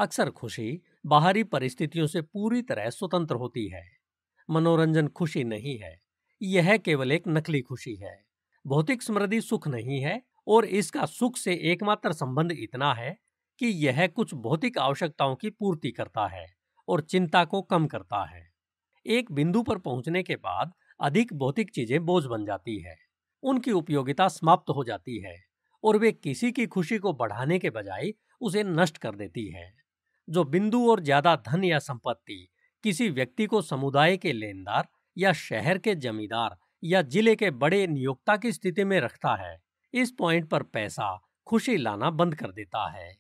अक्सर खुशी बाहरी परिस्थितियों से पूरी तरह स्वतंत्र होती है मनोरंजन खुशी नहीं है यह केवल एक नकली खुशी है भौतिक समृद्धि सुख नहीं है और इसका सुख से एकमात्र संबंध इतना है कि यह कुछ भौतिक आवश्यकताओं की पूर्ति करता है और चिंता को कम करता है एक बिंदु पर पहुंचने के बाद अधिक भौतिक चीजें बोझ बन जाती है उनकी उपयोगिता समाप्त हो जाती है और वे किसी की खुशी को बढ़ाने के बजाय उसे नष्ट कर देती है जो बिंदु और ज्यादा धन या संपत्ति किसी व्यक्ति को समुदाय के लेनदार या शहर के जमींदार या जिले के बड़े नियोक्ता की स्थिति में रखता है इस पॉइंट पर पैसा खुशी लाना बंद कर देता है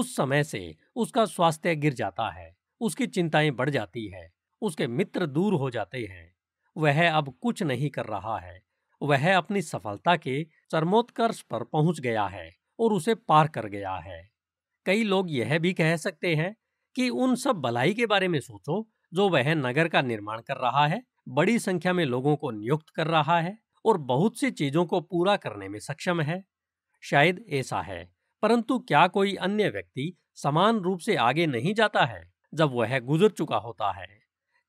उस समय से उसका स्वास्थ्य गिर जाता है उसकी चिंताएं बढ़ जाती है उसके मित्र दूर हो जाते हैं वह अब कुछ नहीं कर रहा है वह अपनी सफलता के चरमोत्कर्ष पर पहुंच गया है और उसे पार कर गया है कई लोग यह भी कह सकते हैं कि उन सब भलाई के बारे में सोचो जो वह नगर का निर्माण कर रहा है बड़ी संख्या में लोगों को नियुक्त कर रहा है और बहुत सी चीजों को पूरा करने में सक्षम है शायद ऐसा है परंतु क्या कोई अन्य व्यक्ति समान रूप से आगे नहीं जाता है जब वह गुजर चुका होता है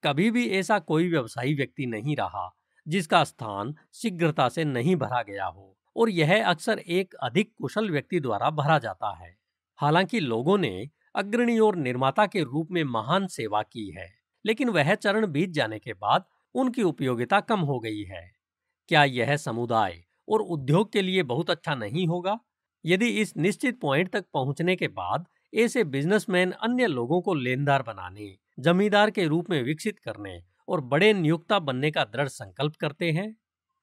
कभी भी ऐसा कोई व्यवसायी व्यक्ति नहीं रहा जिसका स्थान शीघ्रता से नहीं भरा गया हो और यह अक्सर एक अधिक कुशल व्यक्ति द्वारा भरा जाता है हालांकि लोगों ने अग्रणी और निर्माता के रूप में महान सेवा की है लेकिन वह चरण बीत जाने के बाद उनकी उपयोगिता कम हो गई है क्या यह समुदाय और उद्योग के लिए बहुत अच्छा नहीं होगा यदि इस निश्चित पॉइंट तक पहुंचने के बाद ऐसे बिजनेसमैन अन्य लोगों को लेनदार बनाने जमींदार के रूप में विकसित करने और बड़े नियोक्ता बनने का दृढ़ संकल्प करते हैं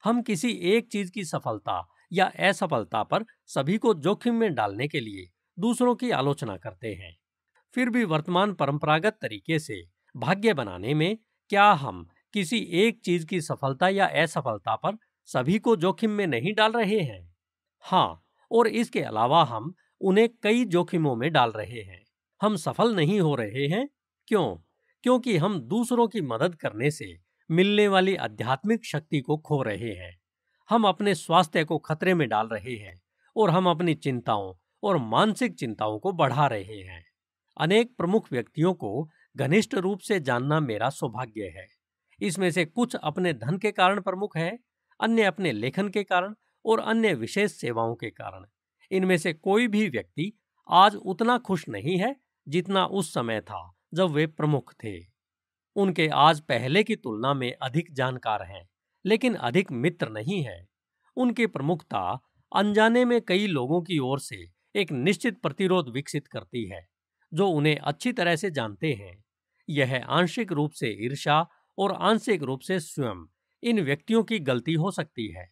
हम किसी एक चीज की सफलता या असफलता पर सभी को जोखिम में डालने के लिए दूसरों की आलोचना करते हैं फिर भी वर्तमान परंपरागत तरीके से भाग्य बनाने में क्या हम किसी एक चीज की सफलता या असफलता पर सभी को जोखिम में नहीं डाल रहे हैं हाँ और इसके अलावा हम उन्हें कई जोखिमों में डाल रहे हैं हम सफल नहीं हो रहे हैं क्यों क्योंकि हम दूसरों की मदद करने से मिलने वाली आध्यात्मिक शक्ति को खो रहे हैं हम अपने स्वास्थ्य को खतरे में डाल रहे हैं और हम अपनी चिंताओं और मानसिक चिंताओं को बढ़ा रहे हैं अनेक प्रमुख व्यक्तियों को घनिष्ठ रूप से जानना मेरा सौभाग्य है इसमें से कुछ अपने धन के कारण प्रमुख हैं अन्य अपने लेखन के कारण और अन्य विशेष सेवाओं के कारण इनमें से कोई भी व्यक्ति आज उतना खुश नहीं है जितना उस समय था जब वे प्रमुख थे उनके आज पहले की तुलना में अधिक जानकार हैं लेकिन अधिक मित्र नहीं है उनकी प्रमुखता अनजाने में कई लोगों की ओर से एक निश्चित प्रतिरोध विकसित करती है जो उन्हें अच्छी तरह से जानते हैं यह आंशिक रूप से ईर्षा और आंशिक रूप से स्वयं इन व्यक्तियों की गलती हो सकती है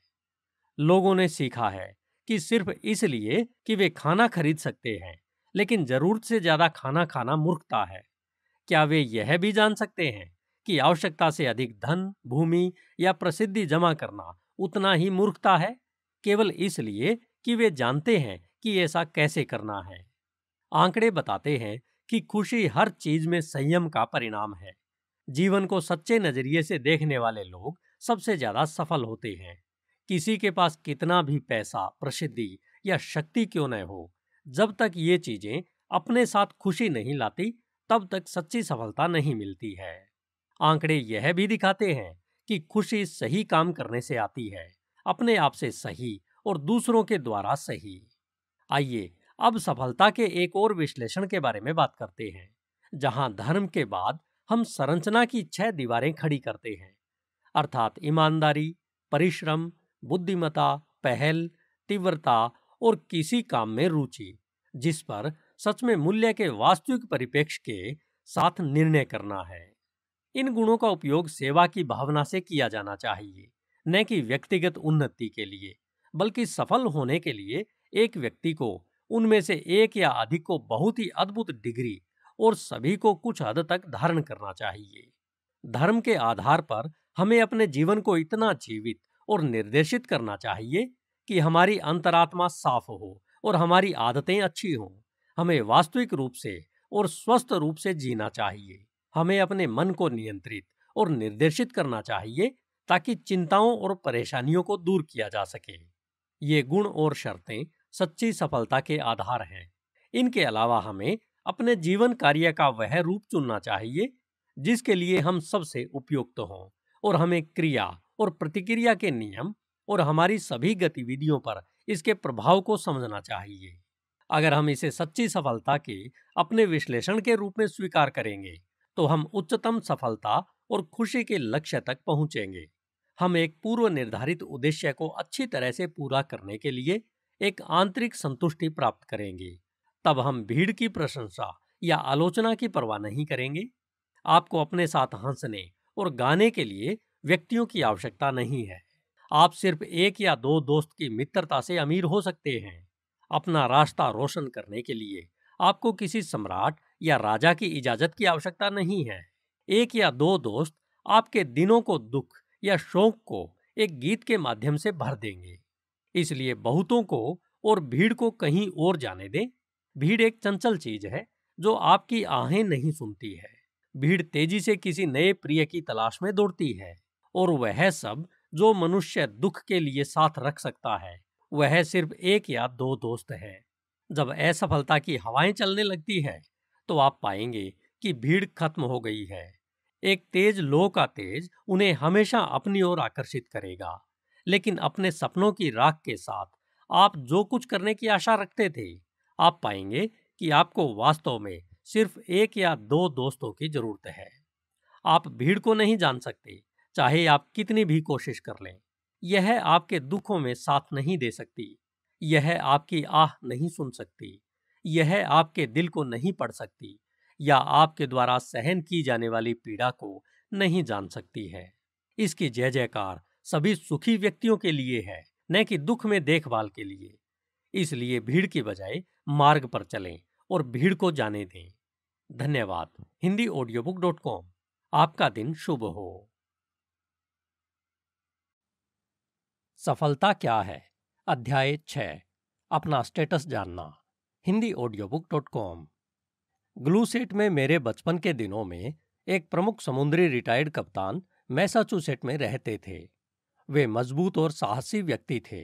लोगों ने सीखा है कि सिर्फ इसलिए कि वे खाना खरीद सकते हैं लेकिन जरूरत से ज्यादा खाना खाना मूर्खता है क्या वे यह भी जान सकते हैं कि आवश्यकता से अधिक धन भूमि या प्रसिद्धि जमा करना उतना ही मूर्खता है केवल इसलिए कि वे जानते हैं कि ऐसा कैसे करना है आंकड़े बताते हैं कि खुशी हर चीज में संयम का परिणाम है जीवन को सच्चे नज़रिए से देखने वाले लोग सबसे ज़्यादा सफल होते हैं किसी के पास कितना भी पैसा प्रसिद्धि या शक्ति क्यों न हो जब तक ये चीज़ें अपने साथ खुशी नहीं लाती तब तक सच्ची सफलता नहीं मिलती है आंकड़े यह भी दिखाते हैं कि खुशी सही काम करने से आती है अपने आप से सही और दूसरों के द्वारा सही आइए अब सफलता के एक और विश्लेषण के बारे में बात करते हैं जहां धर्म के बाद हम संरचना की छह दीवारें खड़ी करते हैं अर्थात ईमानदारी परिश्रम बुद्धिमता पहल तीव्रता और किसी काम में रुचि जिस पर सच में मूल्य के वास्तविक परिपेक्ष के साथ निर्णय करना है इन गुणों का उपयोग सेवा की भावना से किया जाना चाहिए न कि व्यक्तिगत उन्नति के लिए बल्कि सफल होने के लिए एक व्यक्ति को उनमें से एक या अधिक को बहुत ही अद्भुत डिग्री और सभी को कुछ हद तक धारण करना चाहिए धर्म के आधार पर हमें अपने जीवन को इतना जीवित और निर्देशित करना चाहिए कि हमारी अंतरात्मा साफ हो और हमारी आदतें अच्छी हों हमें वास्तविक रूप से और स्वस्थ रूप से जीना चाहिए हमें अपने मन को नियंत्रित और निर्देशित करना चाहिए ताकि चिंताओं और परेशानियों को दूर किया जा सके ये गुण और शर्तें सच्ची सफलता के आधार हैं इनके अलावा हमें अपने जीवन कार्य का वह रूप चुनना चाहिए जिसके लिए हम सबसे उपयुक्त हों और हमें क्रिया और प्रतिक्रिया के नियम और हमारी सभी गतिविधियों पर इसके प्रभाव को समझना चाहिए अगर हम इसे सच्ची सफलता के अपने विश्लेषण के रूप में स्वीकार करेंगे तो हम उच्चतम सफलता और खुशी के लक्ष्य तक पहुंचेंगे हम एक पूर्व निर्धारित उद्देश्य को अच्छी तरह से पूरा करने के लिए एक आंतरिक संतुष्टि प्राप्त करेंगे तब हम भीड़ की प्रशंसा या आलोचना की परवाह नहीं करेंगे आपको अपने साथ हंसने और गाने के लिए व्यक्तियों की आवश्यकता नहीं है आप सिर्फ एक या दो दोस्त की मित्रता से अमीर हो सकते हैं अपना रास्ता रोशन करने के लिए आपको किसी सम्राट या राजा की इजाजत की आवश्यकता नहीं है एक या दो दोस्त आपके दिनों को दुख या शोक को एक गीत के माध्यम से भर देंगे इसलिए बहुतों को और भीड़ को कहीं और जाने दें भीड़ एक चंचल चीज है जो आपकी आहें नहीं सुनती है भीड़ तेजी से किसी नए प्रिय की तलाश में दौड़ती है और वह सब जो मनुष्य दुख के लिए साथ रख सकता है वह सिर्फ एक या दो दोस्त है जब असफलता की हवाएं चलने लगती है तो आप पाएंगे कि भीड़ खत्म हो गई है एक तेज लो का तेज उन्हें हमेशा अपनी ओर आकर्षित करेगा लेकिन अपने सपनों की राख के साथ आप जो कुछ करने की आशा रखते थे आप पाएंगे कि आपको वास्तव में सिर्फ एक या दो दोस्तों की ज़रूरत है आप भीड़ को नहीं जान सकते चाहे आप कितनी भी कोशिश कर लें यह आपके दुखों में साथ नहीं दे सकती यह आपकी आह नहीं सुन सकती यह आपके दिल को नहीं पढ़ सकती या आपके द्वारा सहन की जाने वाली पीड़ा को नहीं जान सकती है इसकी जय जयकार सभी सुखी व्यक्तियों के लिए है न कि दुख में देखभाल के लिए इसलिए भीड़ की बजाय मार्ग पर चलें और भीड़ को जाने दें धन्यवाद Hindi audio book dot com आपका दिन शुभ हो सफलता क्या है अध्याय छ अपना स्टेटस जानना Hindi audio book dot com ग्लूसेट में मेरे बचपन के दिनों में एक प्रमुख समुद्री रिटायर्ड कप्तान मैसाचुसेट में रहते थे वे मजबूत और साहसी व्यक्ति थे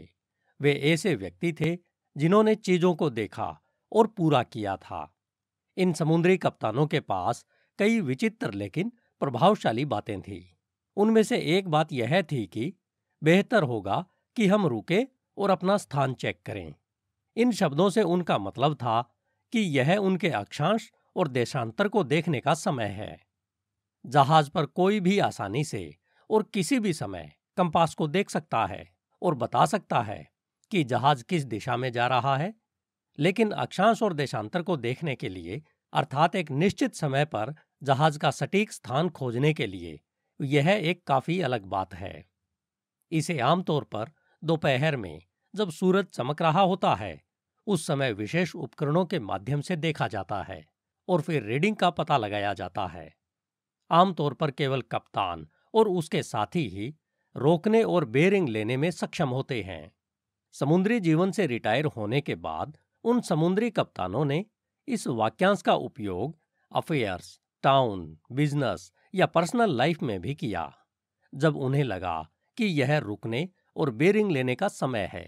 वे ऐसे व्यक्ति थे जिन्होंने चीजों को देखा और पूरा किया था इन समुद्री कप्तानों के पास कई विचित्र लेकिन प्रभावशाली बातें थीं उनमें से एक बात यह थी कि बेहतर होगा कि हम रुके और अपना स्थान चेक करें इन शब्दों से उनका मतलब था कि यह उनके अक्षांश और देशांतर को देखने का समय है जहाज पर कोई भी आसानी से और किसी भी समय कंपास को देख सकता है और बता सकता है कि जहाज किस दिशा में जा रहा है लेकिन अक्षांश और देशांतर को देखने के लिए अर्थात एक निश्चित समय पर जहाज का सटीक स्थान खोजने के लिए यह एक काफी अलग बात है इसे आमतौर पर दोपहर में जब सूरज चमक रहा होता है उस समय विशेष उपकरणों के माध्यम से देखा जाता है और फिर रीडिंग का पता लगाया जाता है आमतौर पर केवल कप्तान और उसके साथी ही रोकने और बेरिंग लेने में सक्षम होते हैं समुद्री जीवन से रिटायर होने के बाद उन समुद्री कप्तानों ने इस वाक्यांश का उपयोग अफेयर्स टाउन बिजनेस या पर्सनल लाइफ में भी किया जब उन्हें लगा कि यह रुकने और बेरिंग लेने का समय है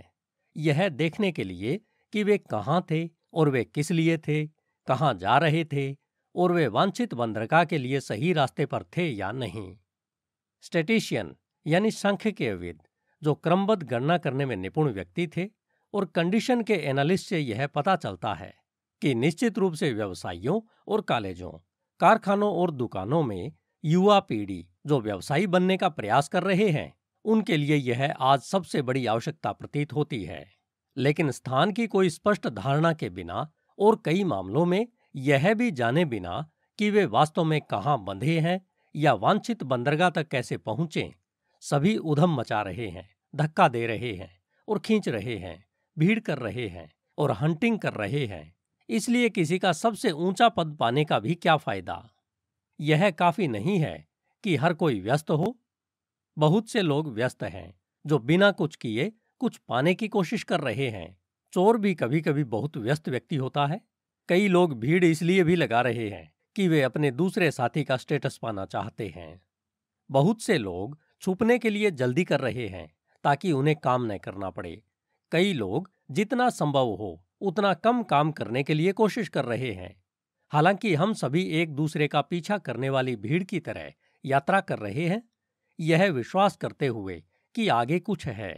यह देखने के लिए कि वे कहाँ थे और वे किस लिए थे कहाँ जा रहे थे और वे वांछित बंदरगाह के लिए सही रास्ते पर थे या नहीं स्टेटिशियन यानी संख्यकेविद जो क्रमबद्ध गणना करने में निपुण व्यक्ति थे और कंडीशन के एनालिस्ट से यह पता चलता है कि निश्चित रूप से व्यवसायियों और कॉलेजों कारखानों और दुकानों में युवा पीढ़ी जो व्यवसायी बनने का प्रयास कर रहे हैं उनके लिए यह आज सबसे बड़ी आवश्यकता प्रतीत होती है लेकिन स्थान की कोई स्पष्ट धारणा के बिना और कई मामलों में यह भी जाने बिना कि वे वास्तव में कहाँ बंधे हैं या वांछित बंदरगाह तक कैसे पहुंचे सभी उधम मचा रहे हैं धक्का दे रहे हैं और खींच रहे हैं भीड़ कर रहे हैं और हंटिंग कर रहे हैं इसलिए किसी का सबसे ऊंचा पद पाने का भी क्या फायदा यह काफी नहीं है कि हर कोई व्यस्त हो बहुत से लोग व्यस्त हैं जो बिना कुछ किए कुछ पाने की कोशिश कर रहे हैं चोर भी कभी कभी बहुत व्यस्त व्यक्ति होता है कई लोग भीड़ इसलिए भी लगा रहे हैं कि वे अपने दूसरे साथी का स्टेटस पाना चाहते हैं बहुत से लोग छुपने के लिए जल्दी कर रहे हैं ताकि उन्हें काम न करना पड़े कई लोग जितना संभव हो उतना कम काम करने के लिए कोशिश कर रहे हैं हालांकि हम सभी एक दूसरे का पीछा करने वाली भीड़ की तरह यात्रा कर रहे हैं यह विश्वास करते हुए कि आगे कुछ है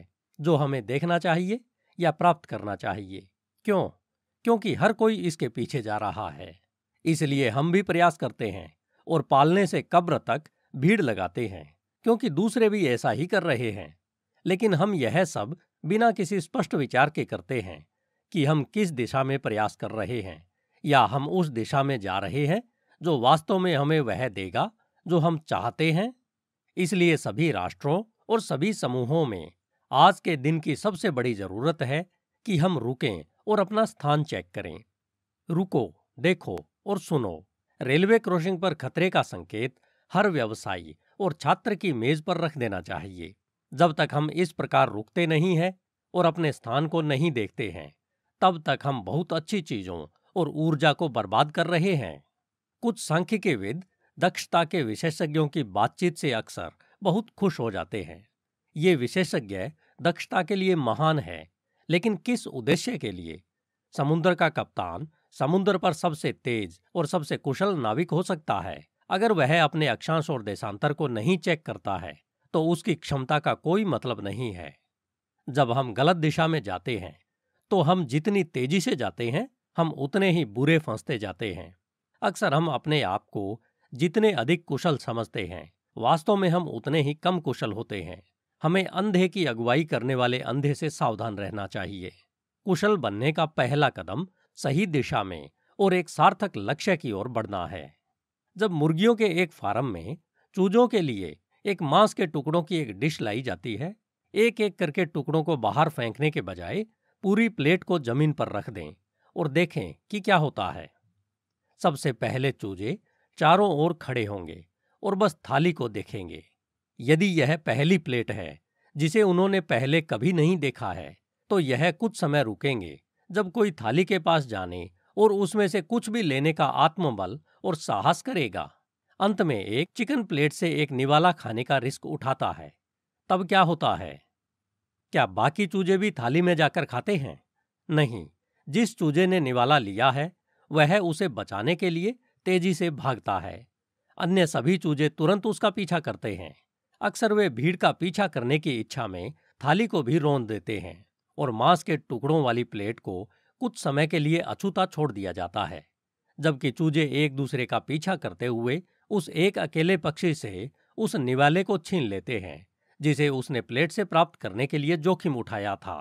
जो हमें देखना चाहिए या प्राप्त करना चाहिए क्यों क्योंकि हर कोई इसके पीछे जा रहा है इसलिए हम भी प्रयास करते हैं और पालने से कब्र तक भीड़ लगाते हैं क्योंकि दूसरे भी ऐसा ही कर रहे हैं लेकिन हम यह सब बिना किसी स्पष्ट विचार के करते हैं कि हम किस दिशा में प्रयास कर रहे हैं या हम उस दिशा में जा रहे हैं जो वास्तव में हमें वह देगा जो हम चाहते हैं इसलिए सभी राष्ट्रों और सभी समूहों में आज के दिन की सबसे बड़ी जरूरत है कि हम रुकें और अपना स्थान चेक करें रुको देखो और सुनो रेलवे क्रॉसिंग पर खतरे का संकेत हर व्यवसायी और छात्र की मेज पर रख देना चाहिए जब तक हम इस प्रकार रुकते नहीं हैं और अपने स्थान को नहीं देखते हैं तब तक हम बहुत अच्छी चीजों और ऊर्जा को बर्बाद कर रहे हैं कुछ सांख्यिकीविद दक्षता के विशेषज्ञों की बातचीत से अक्सर बहुत खुश हो जाते हैं ये विशेषज्ञ दक्षता के लिए महान है लेकिन किस उद्देश्य के लिए समुद्र का कप्तान समुद्र पर सबसे तेज और सबसे कुशल नाविक हो सकता है अगर वह अपने अक्षांश और देशांतर को नहीं चेक करता है तो उसकी क्षमता का कोई मतलब नहीं है जब हम गलत दिशा में जाते हैं तो हम जितनी तेजी से जाते हैं हम उतने ही बुरे फंसते जाते हैं अक्सर हम अपने आप को जितने अधिक कुशल समझते हैं वास्तव में हम उतने ही कम कुशल होते हैं हमें अंधे की अगुवाई करने वाले अंधे से सावधान रहना चाहिए कुशल बनने का पहला कदम सही दिशा में और एक सार्थक लक्ष्य की ओर बढ़ना है जब मुर्गियों के एक फार्म में चूजों के लिए एक मांस के टुकड़ों की एक डिश लाई जाती है एक एक करके टुकड़ों को बाहर फेंकने के बजाय पूरी प्लेट को जमीन पर रख दें और देखें कि क्या होता है सबसे पहले चूजे चारों ओर खड़े होंगे और बस थाली को देखेंगे यदि यह पहली प्लेट है जिसे उन्होंने पहले कभी नहीं देखा है तो यह कुछ समय रुकेंगे जब कोई थाली के पास जाने और उसमें से कुछ भी लेने का आत्मबल और साहस करेगा अंत में एक चिकन प्लेट से एक निवाला खाने का रिस्क उठाता है तब क्या होता है क्या बाकी चूजे भी थाली में जाकर खाते हैं नहीं जिस चूजे ने निवाला लिया है वह उसे बचाने के लिए तेजी से भागता है अन्य सभी चूजे तुरंत उसका पीछा करते हैं अक्सर वे भीड़ का पीछा करने की इच्छा में थाली को भी रोन देते हैं और मांस के टुकड़ों वाली प्लेट को कुछ समय के लिए अछूता छोड़ दिया जाता है जबकि चूजे एक दूसरे का पीछा करते हुए उस एक अकेले पक्षी से उस निवाले को छीन लेते हैं जिसे उसने प्लेट से प्राप्त करने के लिए जोखिम उठाया था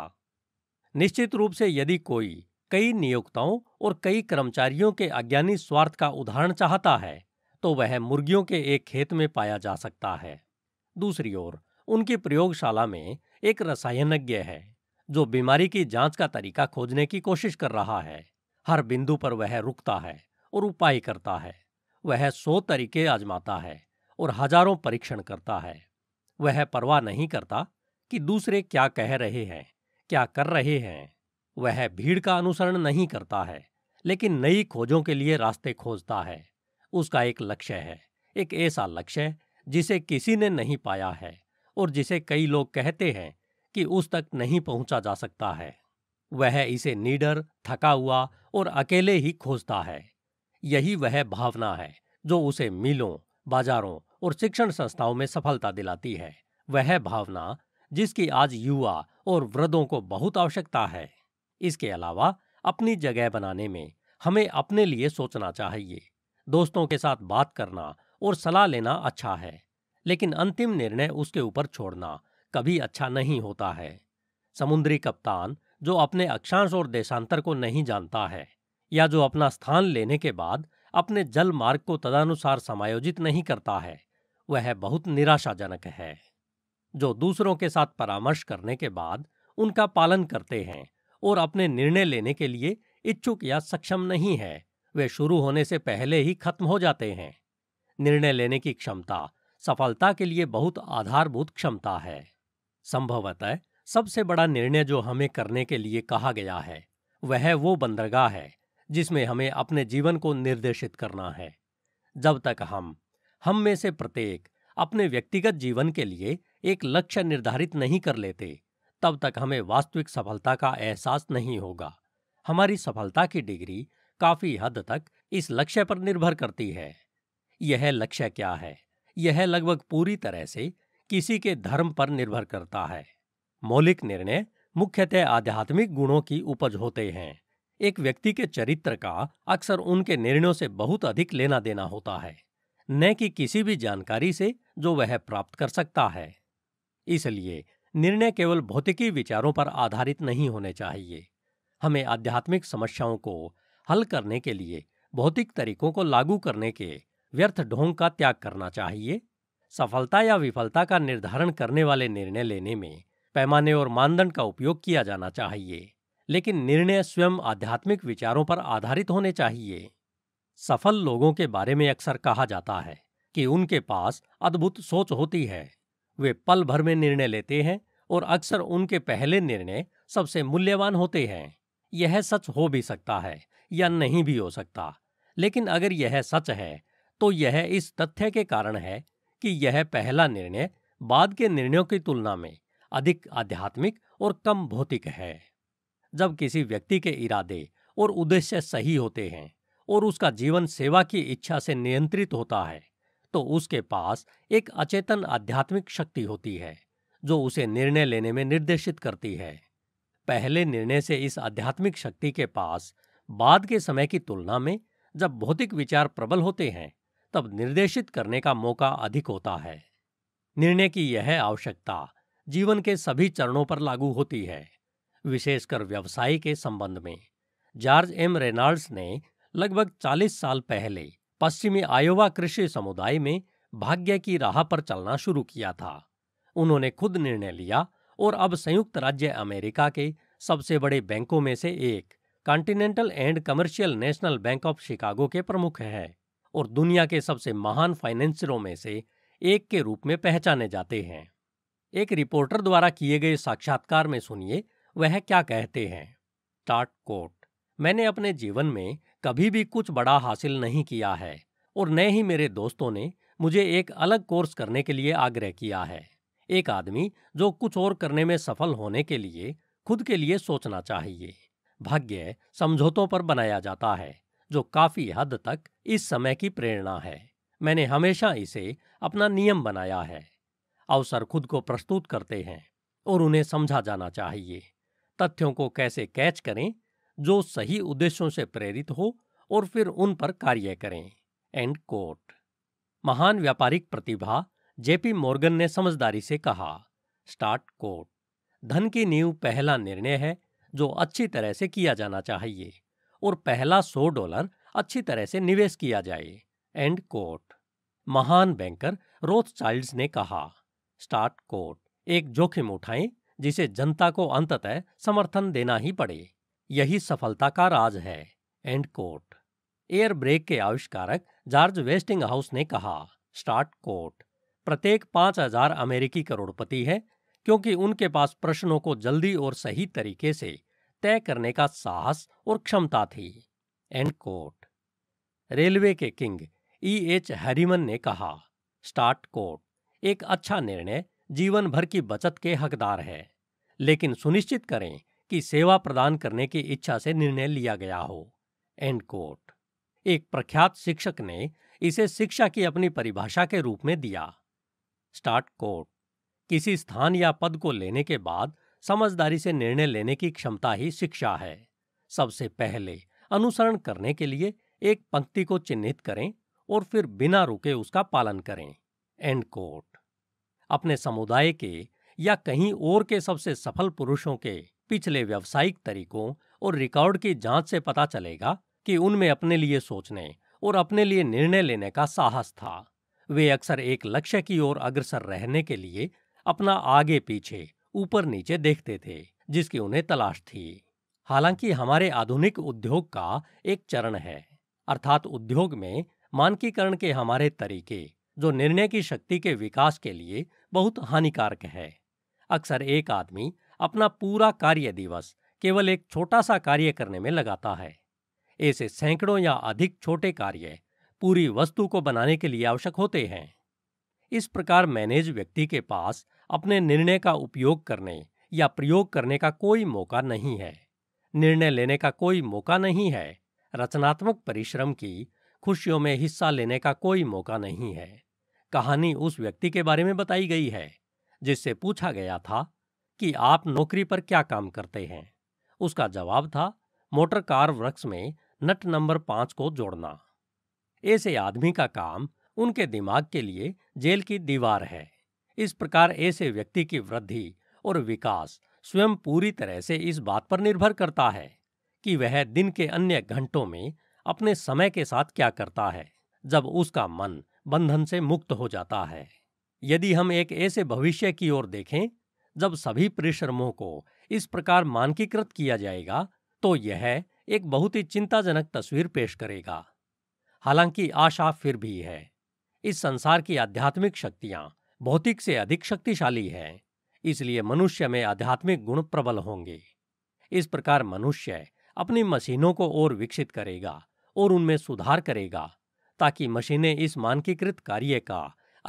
निश्चित रूप से यदि कोई कई नियोक्ताओं और कई कर्मचारियों के अज्ञानी स्वार्थ का उदाहरण चाहता है तो वह मुर्गियों के एक खेत में पाया जा सकता है दूसरी ओर उनकी प्रयोगशाला में एक रसायनज्ञ है जो बीमारी की जांच का तरीका खोजने की कोशिश कर रहा है हर बिंदु पर वह रुकता है और उपाय करता है वह सौ तरीके आजमाता है और हजारों परीक्षण करता है वह परवाह नहीं करता कि दूसरे क्या कह रहे हैं क्या कर रहे हैं वह भीड़ का अनुसरण नहीं करता है लेकिन नई खोजों के लिए रास्ते खोजता है उसका एक लक्ष्य है एक ऐसा लक्ष्य जिसे किसी ने नहीं पाया है और जिसे कई लोग कहते हैं कि उस तक नहीं पहुंचा जा सकता है वह इसे नीडर थका हुआ और अकेले ही खोजता है यही वह भावना है जो उसे मिलों बाजारों और शिक्षण संस्थाओं में सफलता दिलाती है वह भावना जिसकी आज युवा और वृद्धों को बहुत आवश्यकता है इसके अलावा अपनी जगह बनाने में हमें अपने लिए सोचना चाहिए दोस्तों के साथ बात करना और सलाह लेना अच्छा है लेकिन अंतिम निर्णय उसके ऊपर छोड़ना कभी अच्छा नहीं होता है समुद्री कप्तान जो अपने अक्षांश और देशांतर को नहीं जानता है या जो अपना स्थान लेने के बाद अपने जल मार्ग को तदानुसार समायोजित नहीं करता है वह बहुत निराशाजनक है जो दूसरों के साथ परामर्श करने के बाद उनका पालन करते हैं और अपने निर्णय लेने के लिए इच्छुक या सक्षम नहीं है वे शुरू होने से पहले ही खत्म हो जाते हैं निर्णय लेने की क्षमता सफलता के लिए बहुत आधारभूत क्षमता है संभवतः सबसे बड़ा निर्णय जो हमें करने के लिए कहा गया है वह वो बंदरगाह है जिसमें हमें अपने जीवन को निर्देशित करना है जब तक हम हम में से प्रत्येक अपने व्यक्तिगत जीवन के लिए एक लक्ष्य निर्धारित नहीं कर लेते तब तक हमें वास्तविक सफलता का एहसास नहीं होगा हमारी सफलता की डिग्री काफी हद तक इस लक्ष्य पर निर्भर करती है यह लक्ष्य क्या है यह लगभग पूरी तरह से किसी के धर्म पर निर्भर करता है मौलिक निर्णय मुख्यतः आध्यात्मिक गुणों की उपज होते हैं एक व्यक्ति के चरित्र का अक्सर उनके निर्णयों से बहुत अधिक लेना देना होता है न कि किसी भी जानकारी से जो वह प्राप्त कर सकता है इसलिए निर्णय केवल भौतिकी विचारों पर आधारित नहीं होने चाहिए हमें आध्यात्मिक समस्याओं को हल करने के लिए भौतिक तरीकों को लागू करने के व्यर्थ ढोंग का त्याग करना चाहिए सफलता या विफलता का निर्धारण करने वाले निर्णय लेने में पैमाने और मानदंड का उपयोग किया जाना चाहिए लेकिन निर्णय स्वयं आध्यात्मिक विचारों पर आधारित होने चाहिए सफल लोगों के बारे में अक्सर कहा जाता है कि उनके पास अद्भुत सोच होती है वे पल भर में निर्णय लेते हैं और अक्सर उनके पहले निर्णय सबसे मूल्यवान होते हैं यह सच हो भी सकता है या नहीं भी हो सकता लेकिन अगर यह सच है तो यह इस तथ्य के कारण है कि यह पहला निर्णय बाद के निर्णयों की तुलना में अधिक आध्यात्मिक और कम भौतिक है जब किसी व्यक्ति के इरादे और उद्देश्य सही होते हैं और उसका जीवन सेवा की इच्छा से नियंत्रित होता है तो उसके पास एक अचेतन आध्यात्मिक शक्ति होती है जो उसे निर्णय लेने में निर्देशित करती है पहले निर्णय से इस आध्यात्मिक शक्ति के पास बाद के समय की तुलना में जब भौतिक विचार प्रबल होते हैं तब निर्देशित करने का मौका अधिक होता है निर्णय की यह आवश्यकता जीवन के सभी चरणों पर लागू होती है विशेषकर व्यवसाय के संबंध में जॉर्ज एम रेनाल्ड्स ने लगभग 40 साल पहले पश्चिमी आयोवा कृषि समुदाय में भाग्य की राह पर चलना शुरू किया था उन्होंने खुद निर्णय लिया और अब संयुक्त राज्य अमेरिका के सबसे बड़े बैंकों में से एक continental and commercial national bank of Chicago के प्रमुख हैं और दुनिया के सबसे महान फाइनेंसरों में से एक के रूप में पहचाने जाते हैं एक रिपोर्टर द्वारा किए गए साक्षात्कार में सुनिए वह क्या कहते हैं टाट कोट मैंने अपने जीवन में कभी भी कुछ बड़ा हासिल नहीं किया है और न ही मेरे दोस्तों ने मुझे एक अलग कोर्स करने के लिए आग्रह किया है एक आदमी जो कुछ और करने में सफल होने के लिए खुद के लिए सोचना चाहिए भाग्य समझौतों पर बनाया जाता है जो काफी हद तक इस समय की प्रेरणा है मैंने हमेशा इसे अपना नियम बनाया है अवसर खुद को प्रस्तुत करते हैं और उन्हें समझा जाना चाहिए तथ्यों को कैसे कैच करें जो सही उद्देश्यों से प्रेरित हो और फिर उन पर कार्य करें एंड कोट महान व्यापारिक प्रतिभा जेपी मॉर्गन ने समझदारी से कहा स्टार्ट कोट धन की नींव पहला निर्णय है जो अच्छी तरह से किया जाना चाहिए और पहला सौ डॉलर अच्छी तरह से निवेश किया जाए एंड कोट महान बैंकर रोथ चाइल्ड ने कहा स्टार्ट कोट एक जोखिम उठाएं जिसे जनता को अंततः समर्थन देना ही पड़े यही सफलता का राज है एंड कोट एयर ब्रेक के आविष्कारक जॉर्ज वेस्टिंग हाउस ने कहा स्टार्ट कोट प्रत्येक पांच हजार अमेरिकी करोड़पति है क्योंकि उनके पास प्रश्नों को जल्दी और सही तरीके से तय करने का साहस और क्षमता थी एंड कोट रेलवे के किंग ई एच हैरिमन ने कहा स्टार्ट कोट एक अच्छा निर्णय जीवन भर की बचत के हकदार है लेकिन सुनिश्चित करें कि सेवा प्रदान करने की इच्छा से निर्णय लिया गया हो एंड कोट एक प्रख्यात शिक्षक ने इसे शिक्षा की अपनी परिभाषा के रूप में दिया स्टार्ट कोट किसी स्थान या पद को लेने के बाद समझदारी से निर्णय लेने की क्षमता ही शिक्षा है सबसे पहले अनुसरण करने के लिए एक पंक्ति को चिन्हित करें और फिर बिना रुके उसका पालन करें एंड कोट अपने समुदाय के या कहीं और के सबसे सफल पुरुषों के पिछले व्यवसायिक तरीकों और रिकॉर्ड की जांच से पता चलेगा कि उनमें अपने लिए सोचने और अपने लिए निर्णय लेने का साहस था वे अक्सर एक लक्ष्य की ओर अग्रसर रहने के लिए अपना आगे पीछे ऊपर नीचे देखते थे जिसकी उन्हें तलाश थी हालांकि हमारे आधुनिक उद्योग का एक चरण है अर्थात उद्योग में मानकीकरण के हमारे तरीके जो निर्णय की शक्ति के विकास के लिए बहुत हानिकारक है अक्सर एक आदमी अपना पूरा कार्य दिवस केवल एक छोटा सा कार्य करने में लगाता है ऐसे सैकड़ों या अधिक छोटे कार्य पूरी वस्तु को बनाने के लिए आवश्यक होते हैं इस प्रकार मैनेज व्यक्ति के पास अपने निर्णय का उपयोग करने या प्रयोग करने का कोई मौका नहीं है निर्णय लेने का कोई मौका नहीं है रचनात्मक परिश्रम की खुशियों में हिस्सा लेने का कोई मौका नहीं है कहानी उस व्यक्ति के बारे में बताई गई है जिससे पूछा गया था कि आप नौकरी पर क्या काम करते हैं उसका जवाब था मोटर कार वृक्ष में नट नंबर पांच को जोड़ना ऐसे आदमी का काम उनके दिमाग के लिए जेल की दीवार है इस प्रकार ऐसे व्यक्ति की वृद्धि और विकास स्वयं पूरी तरह से इस बात पर निर्भर करता है कि वह दिन के अन्य घंटों में अपने समय के साथ क्या करता है जब उसका मन बंधन से मुक्त हो जाता है यदि हम एक ऐसे भविष्य की ओर देखें जब सभी परिश्रमों को इस प्रकार मानकीकृत किया जाएगा तो यह एक बहुत ही चिंताजनक तस्वीर पेश करेगा हालांकि आशा फिर भी है इस संसार की आध्यात्मिक शक्तियां भौतिक से अधिक शक्तिशाली हैं इसलिए मनुष्य में आध्यात्मिक गुण प्रबल होंगे इस प्रकार मनुष्य अपनी मशीनों को और विकसित करेगा और उनमें सुधार करेगा ताकि मशीनें इस मानकीकृत कार्य का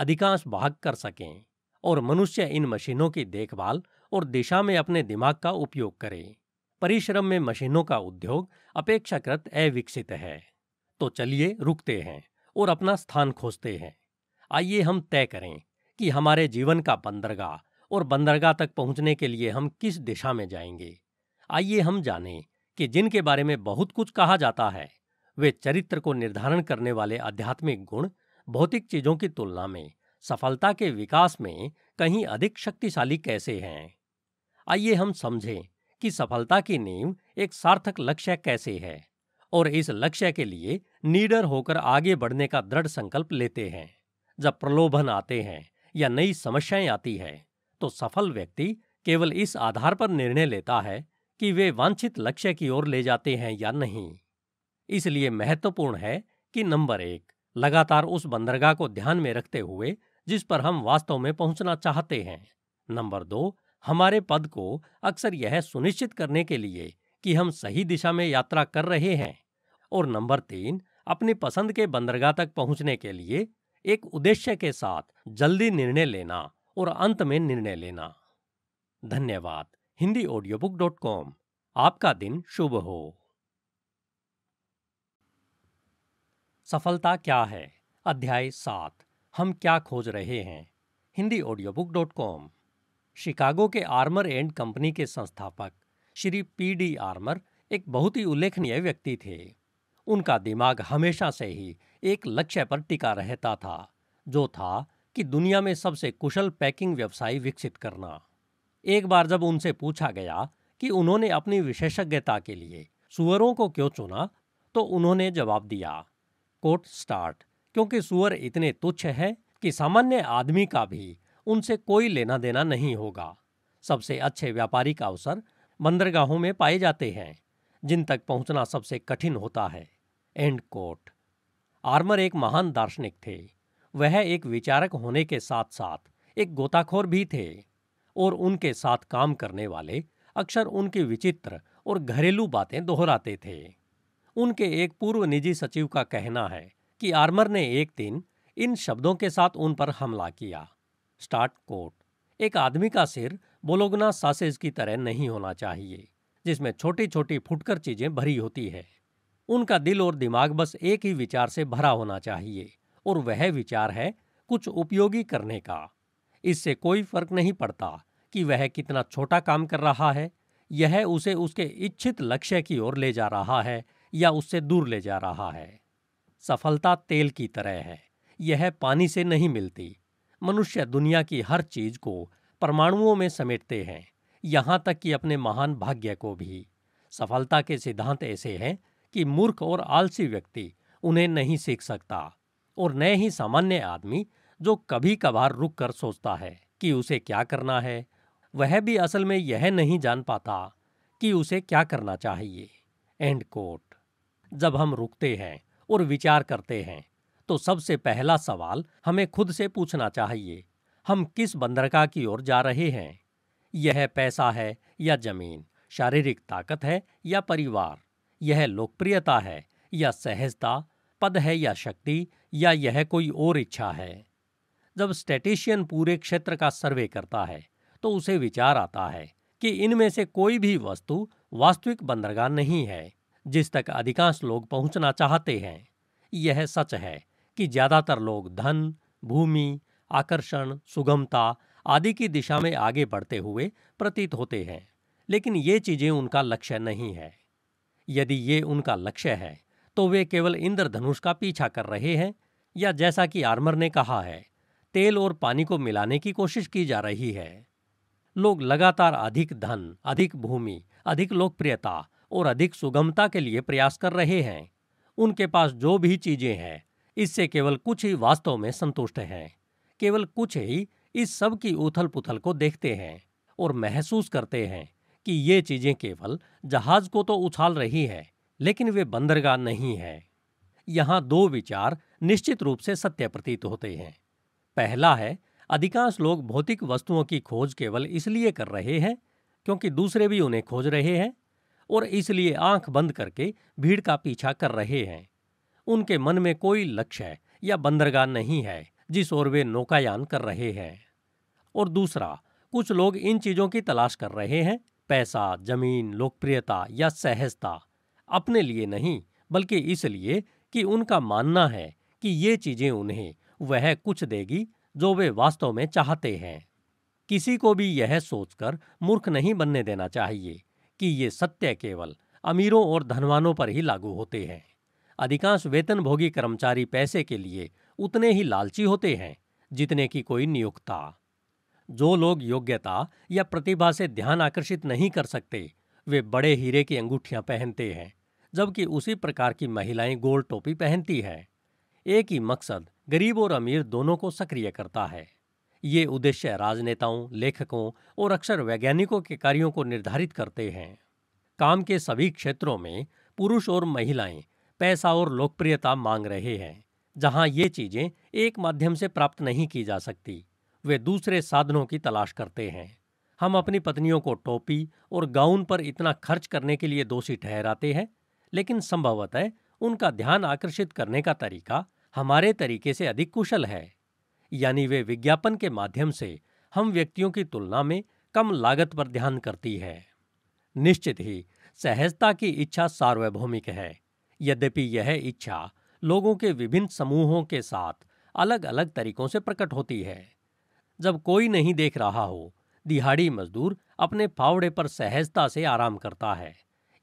अधिकांश भाग कर सकें और मनुष्य इन मशीनों की देखभाल और दिशा में अपने दिमाग का उपयोग करे परिश्रम में मशीनों का उद्योग अपेक्षाकृत अविकसित है तो चलिए रुकते हैं और अपना स्थान खोजते हैं आइए हम तय करें कि हमारे जीवन का बंदरगाह और बंदरगाह तक पहुंचने के लिए हम किस दिशा में जाएंगे आइए हम जानें कि जिनके बारे में बहुत कुछ कहा जाता है वे चरित्र को निर्धारण करने वाले आध्यात्मिक गुण भौतिक चीजों की तुलना में सफलता के विकास में कहीं अधिक शक्तिशाली कैसे हैं आइए हम समझें कि सफलता की नींव एक सार्थक लक्ष्य कैसे है और इस लक्ष्य के लिए नीडर होकर आगे बढ़ने का दृढ़ संकल्प लेते हैं जब प्रलोभन आते हैं या नई समस्याएं आती है तो सफल व्यक्ति केवल इस आधार पर निर्णय लेता है कि वे वांछित लक्ष्य की ओर ले जाते हैं या नहीं इसलिए महत्वपूर्ण है कि नंबर एक लगातार उस बंदरगाह को ध्यान में रखते हुए जिस पर हम वास्तव में पहुंचना चाहते हैं नंबर दो हमारे पद को अक्सर यह सुनिश्चित करने के लिए कि हम सही दिशा में यात्रा कर रहे हैं और नंबर तीन अपनी पसंद के बंदरगाह तक पहुंचने के लिए एक उद्देश्य के साथ जल्दी निर्णय लेना और अंत में निर्णय लेना धन्यवाद Hindi audio book dot com आपका दिन शुभ हो सफलता क्या है अध्याय सात हम क्या खोज रहे हैं Hindi audio book dot com Chicago के आर्मर एंड कंपनी के संस्थापक श्री पी डी आर्मर एक बहुत ही उल्लेखनीय व्यक्ति थे उनका दिमाग हमेशा से ही एक लक्ष्य पर टिका रहता था जो था कि दुनिया में सबसे कुशल पैकिंग व्यवसाय विकसित करना एक बार जब उनसे पूछा गया कि उन्होंने अपनी विशेषज्ञता के लिए सुअरों को क्यों चुना तो उन्होंने जवाब दिया कोट स्टार्ट क्योंकि सुअर इतने तुच्छ है कि सामान्य आदमी का भी उनसे कोई लेना देना नहीं होगा सबसे अच्छे व्यापारिक अवसर बंदरगाहों में पाए जाते हैं जिन तक पहुंचना सबसे कठिन होता है एंड कोट आर्मर एक महान दार्शनिक थे वह एक विचारक होने के साथ साथ एक गोताखोर भी थे और उनके साथ काम करने वाले अक्सर उनकी विचित्र और घरेलू बातें दोहराते थे उनके एक पूर्व निजी सचिव का कहना है कि आर्मर ने एक दिन इन शब्दों के साथ उन पर हमला किया स्टार्ट कोट एक आदमी का सिर बोलोगना सासेज की तरह नहीं होना चाहिए जिसमें छोटी छोटी फुटकर चीजें भरी होती है उनका दिल और दिमाग बस एक ही विचार से भरा होना चाहिए और वह विचार है कुछ उपयोगी करने का इससे कोई फर्क नहीं पड़ता कि वह कितना छोटा काम कर रहा है यह उसे उसके इच्छित लक्ष्य की ओर ले जा रहा है या उससे दूर ले जा रहा है सफलता तेल की तरह है यह पानी से नहीं मिलती मनुष्य दुनिया की हर चीज को परमाणुओं में समेटते हैं यहां तक कि अपने महान भाग्य को भी सफलता के सिद्धांत ऐसे हैं कि मूर्ख और आलसी व्यक्ति उन्हें नहीं सीख सकता और न ही सामान्य आदमी जो कभी कभार रुक कर सोचता है कि उसे क्या करना है वह भी असल में यह नहीं जान पाता कि उसे क्या करना चाहिए एंड कोट जब हम रुकते हैं और विचार करते हैं तो सबसे पहला सवाल हमें खुद से पूछना चाहिए हम किस बंदरगाह की ओर जा रहे हैं यह पैसा है या जमीन शारीरिक ताकत है या परिवार यह लोकप्रियता है या सहजता पद है या शक्ति या यह कोई और इच्छा है जब स्टेटिशियन पूरे क्षेत्र का सर्वे करता है तो उसे विचार आता है कि इनमें से कोई भी वस्तु वास्तविक बंदरगाह नहीं है जिस तक अधिकांश लोग पहुंचना चाहते हैं यह सच है कि ज्यादातर लोग धन भूमि आकर्षण सुगमता आदि की दिशा में आगे बढ़ते हुए प्रतीत होते हैं लेकिन ये चीजें उनका लक्ष्य नहीं है यदि ये उनका लक्ष्य है तो वे केवल इंद्रधनुष का पीछा कर रहे हैं या जैसा कि आर्मर ने कहा है तेल और पानी को मिलाने की कोशिश की जा रही है लोग लगातार अधिक धन अधिक भूमि अधिक लोकप्रियता और अधिक सुगमता के लिए प्रयास कर रहे हैं उनके पास जो भी चीजें हैं इससे केवल कुछ ही वास्तव में संतुष्ट हैं केवल कुछ ही इस सब की उथल पुथल को देखते हैं और महसूस करते हैं कि ये चीजें केवल जहाज को तो उछाल रही है लेकिन वे बंदरगाह नहीं है यहाँ दो विचार निश्चित रूप से सत्य प्रतीत होते हैं पहला है अधिकांश लोग भौतिक वस्तुओं की खोज केवल इसलिए कर रहे हैं क्योंकि दूसरे भी उन्हें खोज रहे हैं और इसलिए आंख बंद करके भीड़ का पीछा कर रहे हैं उनके मन में कोई लक्ष्य या बंदरगाह नहीं है जिस ओर वे नौकायान कर रहे हैं और दूसरा कुछ लोग इन चीज़ों की तलाश कर रहे हैं पैसा जमीन लोकप्रियता या सहजता अपने लिए नहीं बल्कि इसलिए कि उनका मानना है कि ये चीज़ें उन्हें वह कुछ देगी जो वे वास्तव में चाहते हैं किसी को भी यह सोचकर मूर्ख नहीं बनने देना चाहिए कि ये सत्य केवल अमीरों और धनवानों पर ही लागू होते हैं अधिकांश वेतनभोगी कर्मचारी पैसे के लिए उतने ही लालची होते हैं जितने की कोई नियुक्ता जो लोग योग्यता या प्रतिभा से ध्यान आकर्षित नहीं कर सकते वे बड़े हीरे की अंगूठियां पहनते हैं जबकि उसी प्रकार की महिलाएं गोल टोपी पहनती हैं एक ही मकसद गरीब और अमीर दोनों को सक्रिय करता है ये उद्देश्य राजनेताओं लेखकों और अक्षर वैज्ञानिकों के कार्यों को निर्धारित करते हैं काम के सभी क्षेत्रों में पुरुष और महिलाएं पैसा और लोकप्रियता मांग रहे हैं जहां ये चीजें एक माध्यम से प्राप्त नहीं की जा सकती वे दूसरे साधनों की तलाश करते हैं हम अपनी पत्नियों को टोपी और गाउन पर इतना खर्च करने के लिए दोषी ठहराते हैं लेकिन संभवतः उनका ध्यान आकर्षित करने का तरीका हमारे तरीके से अधिक कुशल है यानी वे विज्ञापन के माध्यम से हम व्यक्तियों की तुलना में कम लागत पर ध्यान करती है निश्चित ही सहजता की इच्छा सार्वभौमिक है यद्यपि यह इच्छा लोगों के विभिन्न समूहों के साथ अलग अलग तरीकों से प्रकट होती है जब कोई नहीं देख रहा हो दिहाड़ी मजदूर अपने फावड़े पर सहजता से आराम करता है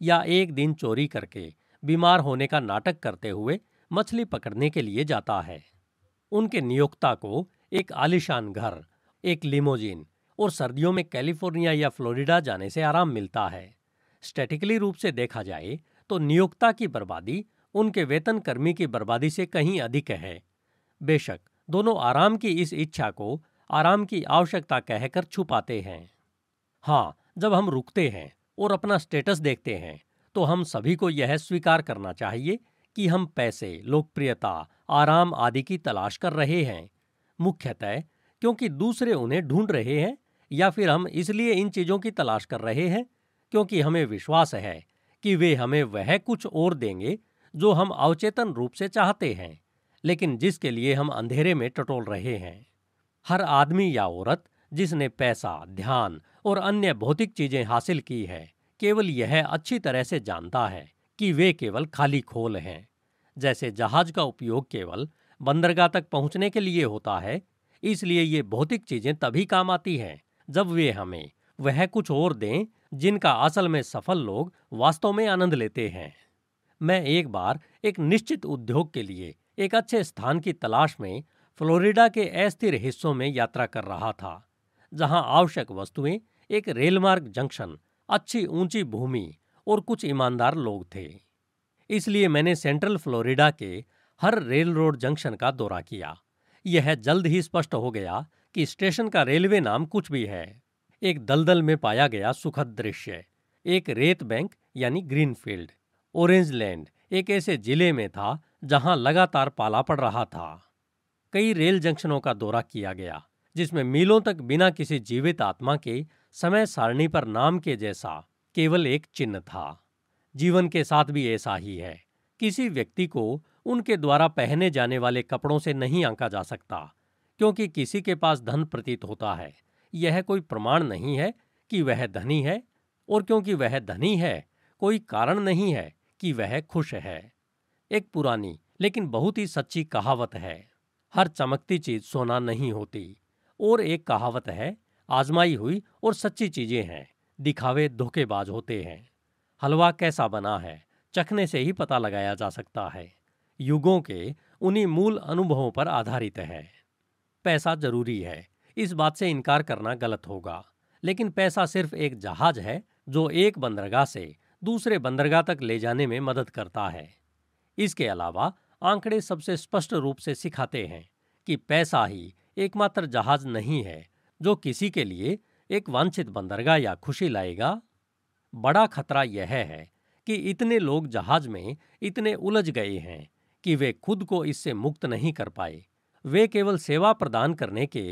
या एक दिन चोरी करके बीमार होने का नाटक करते हुए मछली पकड़ने के लिए जाता है उनके नियोक्ता को एक आलिशान घर एक लिमोजिन और सर्दियों में कैलिफोर्निया या फ्लोरिडा जाने से आराम मिलता है स्टैटिकली रूप से देखा जाए तो नियोक्ता की बर्बादी उनके वेतन कर्मी की बर्बादी से कहीं अधिक है बेशक दोनों आराम की इस इच्छा को आराम की आवश्यकता कहकर छुपाते हैं हाँ जब हम रुकते हैं और अपना स्टेटस देखते हैं तो हम सभी को यह स्वीकार करना चाहिए कि हम पैसे लोकप्रियता आराम आदि की तलाश कर रहे हैं मुख्यतः क्योंकि दूसरे उन्हें ढूंढ रहे हैं या फिर हम इसलिए इन चीजों की तलाश कर रहे हैं क्योंकि हमें विश्वास है कि वे हमें वह कुछ और देंगे जो हम अवचेतन रूप से चाहते हैं लेकिन जिसके लिए हम अंधेरे में टटोल रहे हैं हर आदमी या औरत जिसने पैसा ध्यान और अन्य भौतिक चीजें हासिल की है केवल यह अच्छी तरह से जानता है कि वे केवल खाली खोल हैं जैसे जहाज का उपयोग केवल बंदरगाह तक पहुंचने के लिए होता है इसलिए ये भौतिक चीजें तभी काम आती हैं जब वे हमें वह कुछ और दें जिनका असल में सफल लोग वास्तव में आनंद लेते हैं मैं एक बार एक निश्चित उद्योग के लिए एक अच्छे स्थान की तलाश में फ्लोरिडा के अस्थिर हिस्सों में यात्रा कर रहा था जहां आवश्यक वस्तुएं एक रेलमार्ग जंक्शन अच्छी ऊंची भूमि और कुछ ईमानदार लोग थे इसलिए मैंने सेंट्रल फ्लोरिडा के हर रेल रोड जंक्शन का दौरा किया यह जल्द ही स्पष्ट हो गया कि स्टेशन का रेलवे नाम कुछ भी है एक दलदल में पाया गया सुखद दृश्य एक रेत बैंक यानी ग्रीनफील्ड ऑरेंज लैंड एक ऐसे जिले में था जहां लगातार पाला पड़ रहा था कई रेल जंक्शनों का दौरा किया गया जिसमें मीलों तक बिना किसी जीवित आत्मा के समय सारणी पर नाम के जैसा केवल एक चिन्ह था जीवन के साथ भी ऐसा ही है किसी व्यक्ति को उनके द्वारा पहने जाने वाले कपड़ों से नहीं आंका जा सकता क्योंकि किसी के पास धन प्रतीत होता है यह कोई प्रमाण नहीं है कि वह धनी है और क्योंकि वह धनी है कोई कारण नहीं है कि वह खुश है एक पुरानी लेकिन बहुत ही सच्ची कहावत है हर चमकती चीज सोना नहीं होती और एक कहावत है आजमाई हुई और सच्ची चीजें हैं दिखावे धोखेबाज होते हैं हलवा कैसा बना है चखने से ही पता लगाया जा सकता है युगों के उन्हीं मूल अनुभवों पर आधारित है पैसा जरूरी है इस बात से इनकार करना गलत होगा लेकिन पैसा सिर्फ एक जहाज है जो एक बंदरगाह से दूसरे बंदरगाह तक ले जाने में मदद करता है इसके अलावा आंकड़े सबसे स्पष्ट रूप से सिखाते हैं कि पैसा ही एकमात्र जहाज नहीं है जो किसी के लिए एक वांछित बंदरगाह या खुशी लाएगा बड़ा खतरा यह है कि इतने लोग जहाज में इतने उलझ गए हैं कि वे खुद को इससे मुक्त नहीं कर पाए वे केवल सेवा प्रदान करने के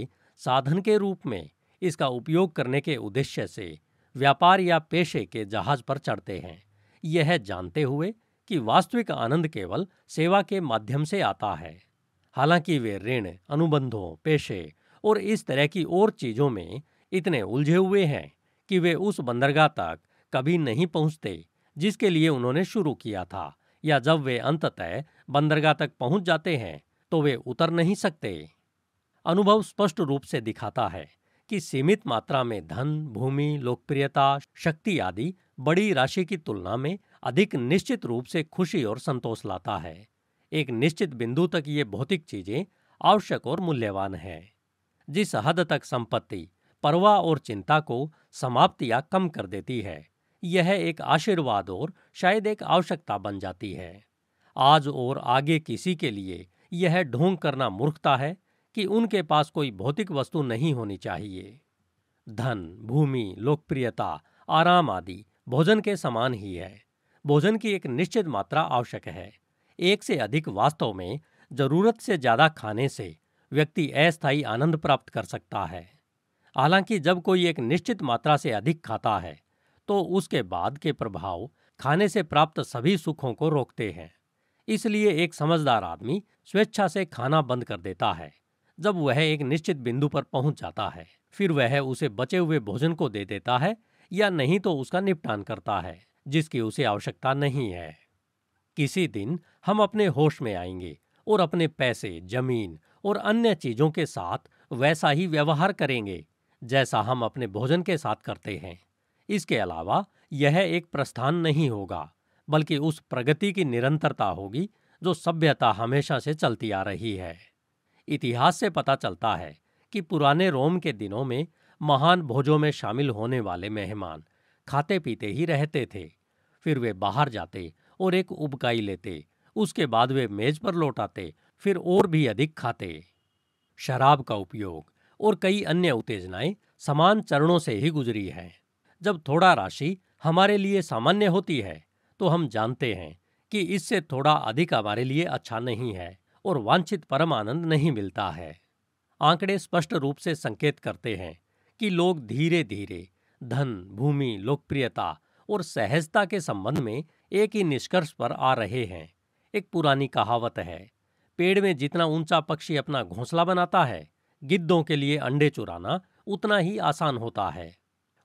साधन के रूप में इसका उपयोग करने के उद्देश्य से व्यापार या पेशे के जहाज पर चढ़ते हैं यह जानते हुए कि वास्तविक आनंद केवल सेवा के माध्यम से आता है हालांकि वे ऋण अनुबंधों पेशे और इस तरह की और चीजों में इतने उलझे हुए हैं कि वे उस बंदरगाह तक कभी नहीं पहुंचते जिसके लिए उन्होंने शुरू किया था या जब वे अंततः बंदरगाह तक पहुंच जाते हैं तो वे उतर नहीं सकते अनुभव स्पष्ट रूप से दिखाता है कि सीमित मात्रा में धन भूमि लोकप्रियता शक्ति आदि बड़ी राशि की तुलना में अधिक निश्चित रूप से खुशी और संतोष लाता है एक निश्चित बिंदु तक ये भौतिक चीजें आवश्यक और मूल्यवान हैं जिस हद तक संपत्ति परवा और चिंता को समाप्त या कम कर देती है यह एक आशीर्वाद और शायद एक आवश्यकता बन जाती है आज और आगे किसी के लिए यह ढोंग करना मूर्खता है कि उनके पास कोई भौतिक वस्तु नहीं होनी चाहिए धन भूमि लोकप्रियता आराम आदि भोजन के समान ही है भोजन की एक निश्चित मात्रा आवश्यक है एक से अधिक वास्तव में जरूरत से ज्यादा खाने से व्यक्ति अस्थायी आनंद प्राप्त कर सकता है हालांकि जब कोई एक निश्चित मात्रा से अधिक खाता है तो उसके बाद के प्रभाव खाने से प्राप्त सभी सुखों को रोकते हैं इसलिए एक समझदार आदमी स्वेच्छा से खाना बंद कर देता है जब वह एक निश्चित बिंदु पर पहुंच जाता है फिर वह उसे बचे हुए भोजन को दे देता है या नहीं तो उसका निपटान करता है जिसकी उसे आवश्यकता नहीं है किसी दिन हम अपने होश में आएंगे और अपने पैसे जमीन और अन्य चीजों के साथ वैसा ही व्यवहार करेंगे जैसा हम अपने भोजन के साथ करते हैं इसके अलावा यह एक प्रस्थान नहीं होगा बल्कि उस प्रगति की निरंतरता होगी जो सभ्यता हमेशा से चलती आ रही है इतिहास से पता चलता है कि पुराने रोम के दिनों में महान भोजों में शामिल होने वाले मेहमान खाते पीते ही रहते थे फिर वे बाहर जाते और एक उबकाई लेते उसके बाद वे मेज पर लौटाते फिर और भी अधिक खाते शराब का उपयोग और कई अन्य उत्तेजनाएं समान चरणों से ही गुजरी हैं जब थोड़ा राशि हमारे लिए सामान्य होती है तो हम जानते हैं कि इससे थोड़ा अधिक हमारे लिए अच्छा नहीं है और वांछित परम आनंद नहीं मिलता है आंकड़े स्पष्ट रूप से संकेत करते हैं कि लोग धीरे धीरे धन भूमि लोकप्रियता और सहजता के संबंध में एक ही निष्कर्ष पर आ रहे हैं एक पुरानी कहावत है पेड़ में जितना ऊंचा पक्षी अपना घोंसला बनाता है गिद्धों के लिए अंडे चुराना उतना ही आसान होता है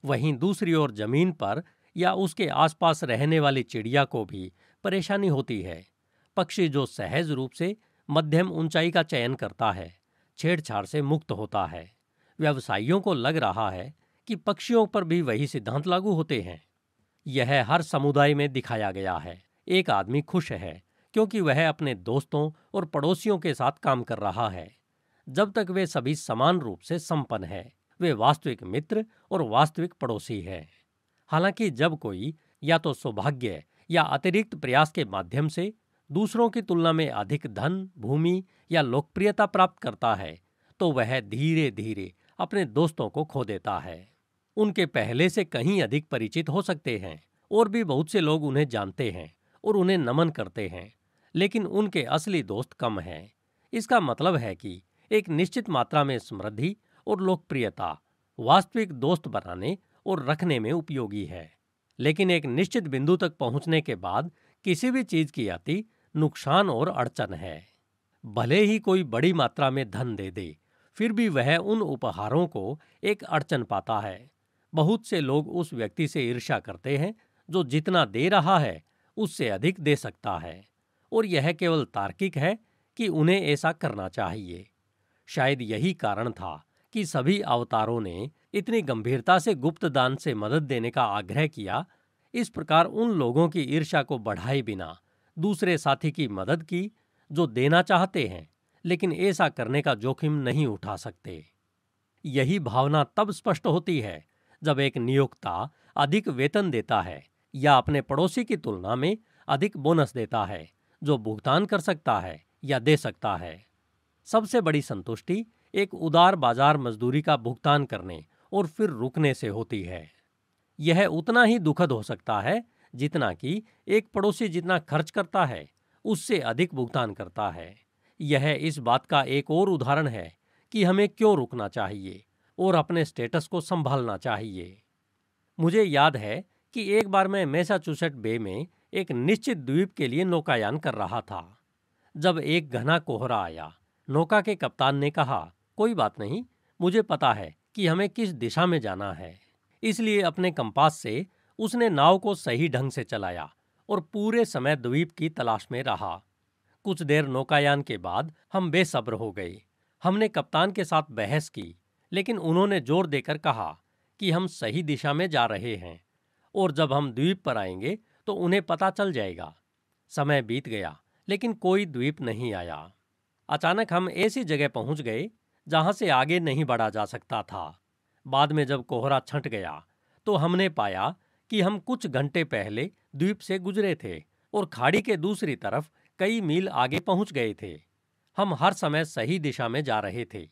वहीं दूसरी ओर जमीन पर या उसके आसपास रहने वाली चिड़िया को भी परेशानी होती है पक्षी जो सहज रूप से मध्यम ऊंचाई का चयन करता है छेड़छाड़ से मुक्त होता है व्यवसायियों को लग रहा है कि पक्षियों पर भी वही सिद्धांत लागू होते हैं यह हर समुदाय में दिखाया गया है एक आदमी खुश है क्योंकि वह अपने दोस्तों और पड़ोसियों के साथ काम कर रहा है जब तक वे सभी समान रूप से संपन्न हैं वे वास्तविक मित्र और वास्तविक पड़ोसी हैं हालांकि जब कोई या तो सौभाग्य या अतिरिक्त प्रयास के माध्यम से दूसरों की तुलना में अधिक धन भूमि या लोकप्रियता प्राप्त करता है तो वह धीरे धीरे अपने दोस्तों को खो देता है उनके पहले से कहीं अधिक परिचित हो सकते हैं और भी बहुत से लोग उन्हें जानते हैं और उन्हें नमन करते हैं लेकिन उनके असली दोस्त कम हैं इसका मतलब है कि एक निश्चित मात्रा में समृद्धि और लोकप्रियता वास्तविक दोस्त बनाने और रखने में उपयोगी है लेकिन एक निश्चित बिंदु तक पहुंचने के बाद किसी भी चीज की अति नुकसान और अड़चन है भले ही कोई बड़ी मात्रा में धन दे दे फिर भी वह उन उपहारों को एक अड़चन पाता है बहुत से लोग उस व्यक्ति से ईर्ष्या करते हैं जो जितना दे रहा है उससे अधिक दे सकता है और यह केवल तार्किक है कि उन्हें ऐसा करना चाहिए शायद यही कारण था कि सभी अवतारों ने इतनी गंभीरता से गुप्त दान से मदद देने का आग्रह किया इस प्रकार उन लोगों की ईर्षा को बढ़ाए बिना दूसरे साथी की मदद की जो देना चाहते हैं लेकिन ऐसा करने का जोखिम नहीं उठा सकते यही भावना तब स्पष्ट होती है जब एक नियोक्ता अधिक वेतन देता है या अपने पड़ोसी की तुलना में अधिक बोनस देता है जो भुगतान कर सकता है या दे सकता है सबसे बड़ी संतुष्टि एक उदार बाजार मजदूरी का भुगतान करने और फिर रुकने से होती है यह उतना ही दुखद हो सकता है जितना कि एक पड़ोसी जितना खर्च करता है उससे अधिक भुगतान करता है यह इस बात का एक और उदाहरण है कि हमें क्यों रुकना चाहिए और अपने स्टेटस को संभालना चाहिए मुझे याद है कि एक बार मैं मैसाचुसेट बे में एक निश्चित द्वीप के लिए नौकायान कर रहा था जब एक घना कोहरा आया नौका के कप्तान ने कहा कोई बात नहीं मुझे पता है कि हमें किस दिशा में जाना है इसलिए अपने कंपास से उसने नाव को सही ढंग से चलाया और पूरे समय द्वीप की तलाश में रहा कुछ देर नौकायान के बाद हम बेसब्र हो गए हमने कप्तान के साथ बहस की लेकिन उन्होंने जोर देकर कहा कि हम सही दिशा में जा रहे हैं और जब हम द्वीप पर आएंगे तो उन्हें पता चल जाएगा समय बीत गया लेकिन कोई द्वीप नहीं आया अचानक हम ऐसी जगह पहुंच गए जहां से आगे नहीं बढ़ा जा सकता था बाद में जब कोहरा छंट गया तो हमने पाया कि हम कुछ घंटे पहले द्वीप से गुजरे थे और खाड़ी के दूसरी तरफ कई मील आगे पहुंच गए थे हम हर समय सही दिशा में जा रहे थे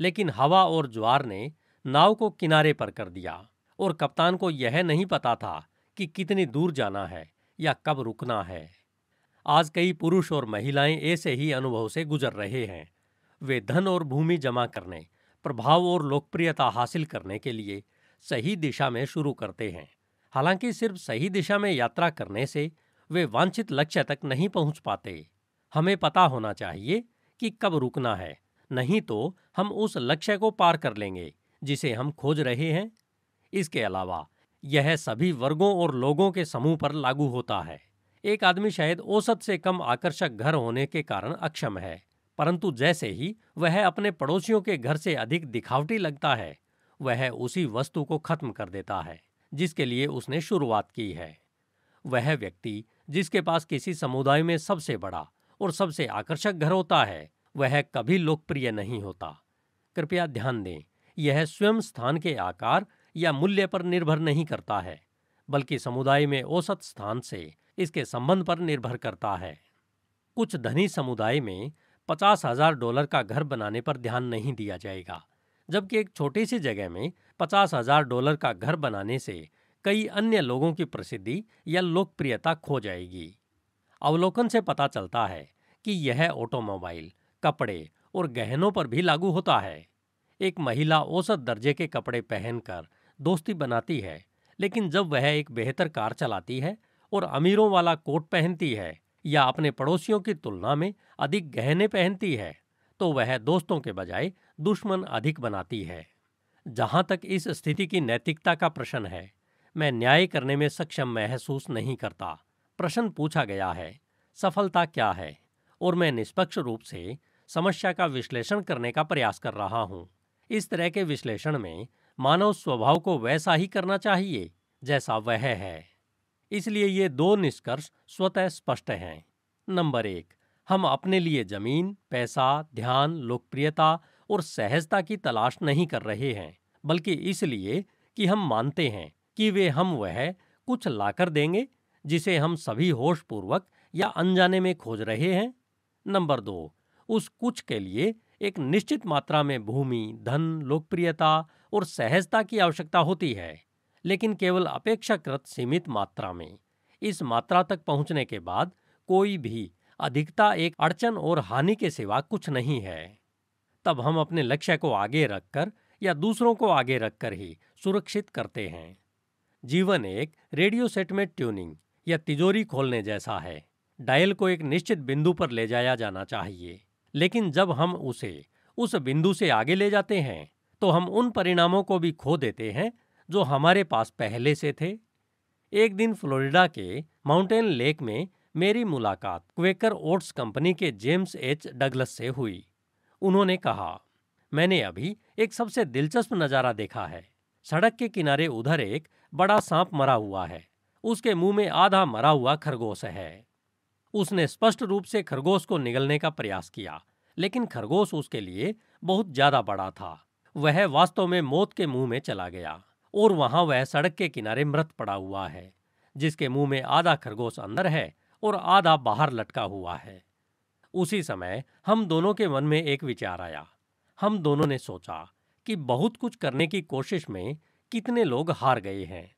लेकिन हवा और ज्वार ने नाव को किनारे पर कर दिया और कप्तान को यह नहीं पता था कि कितनी दूर जाना है या कब रुकना है आज कई पुरुष और महिलाएं ऐसे ही अनुभव से गुजर रहे हैं वे धन और भूमि जमा करने प्रभाव और लोकप्रियता हासिल करने के लिए सही दिशा में शुरू करते हैं हालांकि सिर्फ सही दिशा में यात्रा करने से वे वांछित लक्ष्य तक नहीं पहुंच पाते हमें पता होना चाहिए कि कब रुकना है नहीं तो हम उस लक्ष्य को पार कर लेंगे जिसे हम खोज रहे हैं इसके अलावा यह सभी वर्गों और लोगों के समूह पर लागू होता है एक आदमी शायद औसत से कम आकर्षक घर होने के कारण अक्षम है परंतु जैसे ही वह अपने पड़ोसियों के घर से अधिक दिखावटी लगता है वह उसी वस्तु को खत्म कर देता है जिसके लिए उसने शुरुआत की है वह व्यक्ति जिसके पास किसी समुदाय में सबसे बड़ा और सबसे आकर्षक घर होता है वह कभी लोकप्रिय नहीं होता कृपया ध्यान दें यह स्वयं स्थान के आकार या मूल्य पर निर्भर नहीं करता है बल्कि समुदाय में औसत स्थान से इसके संबंध पर निर्भर करता है कुछ धनी समुदाय में पचास हजार डॉलर का घर बनाने पर ध्यान नहीं दिया जाएगा जबकि एक छोटी सी जगह में पचास हजार डॉलर का घर बनाने से कई अन्य लोगों की प्रसिद्धि या लोकप्रियता खो जाएगी अवलोकन से पता चलता है कि यह ऑटोमोबाइल कपड़े और गहनों पर भी लागू होता है एक महिला औसत दर्जे के कपड़े पहनकर दोस्ती बनाती है लेकिन जब वह एक बेहतर कार चलाती है और अमीरों वाला कोट पहनती है या अपने पड़ोसियों की तुलना में अधिक गहने पहनती है तो वह दोस्तों के बजाय दुश्मन अधिक बनाती है जहां तक इस स्थिति की नैतिकता का प्रश्न है मैं न्याय करने में सक्षम महसूस नहीं करता प्रश्न पूछा गया है सफलता क्या है और मैं निष्पक्ष रूप से समस्या का विश्लेषण करने का प्रयास कर रहा हूँ इस तरह के विश्लेषण में मानव स्वभाव को वैसा ही करना चाहिए जैसा वह है इसलिए ये दो निष्कर्ष स्वतः स्पष्ट हैं नंबर एक हम अपने लिए जमीन पैसा ध्यान लोकप्रियता और सहजता की तलाश नहीं कर रहे हैं बल्कि इसलिए कि हम मानते हैं कि वे हम वह कुछ लाकर देंगे जिसे हम सभी होशपूर्वक या अनजाने में खोज रहे हैं नंबर दो उस कुछ के लिए एक निश्चित मात्रा में भूमि धन लोकप्रियता और सहजता की आवश्यकता होती है लेकिन केवल अपेक्षाकृत सीमित मात्रा में इस मात्रा तक पहुंचने के बाद कोई भी अधिकता एक अड़चन और हानि के सिवा कुछ नहीं है तब हम अपने लक्ष्य को आगे रखकर या दूसरों को आगे रखकर ही सुरक्षित करते हैं जीवन एक रेडियो सेट में ट्यूनिंग या तिजोरी खोलने जैसा है डायल को एक निश्चित बिंदु पर ले जाया जाना चाहिए लेकिन जब हम उसे उस बिंदु से आगे ले जाते हैं तो हम उन परिणामों को भी खो देते हैं जो हमारे पास पहले से थे एक दिन फ्लोरिडा के माउंटेन लेक में मेरी मुलाकात क्वेकर ओट्स कंपनी के जेम्स एच डगलस से हुई उन्होंने कहा मैंने अभी एक सबसे दिलचस्प नज़ारा देखा है सड़क के किनारे उधर एक बड़ा सांप मरा हुआ है उसके मुंह में आधा मरा हुआ खरगोश है उसने स्पष्ट रूप से खरगोश को निगलने का प्रयास किया लेकिन खरगोश उसके लिए बहुत ज्यादा बड़ा था वह वास्तव में मौत के मुंह में चला गया और वहां वह सड़क के किनारे मृत पड़ा हुआ है जिसके मुंह में आधा खरगोश अंदर है और आधा बाहर लटका हुआ है उसी समय हम दोनों के मन में एक विचार आया हम दोनों ने सोचा कि बहुत कुछ करने की कोशिश में कितने लोग हार गए हैं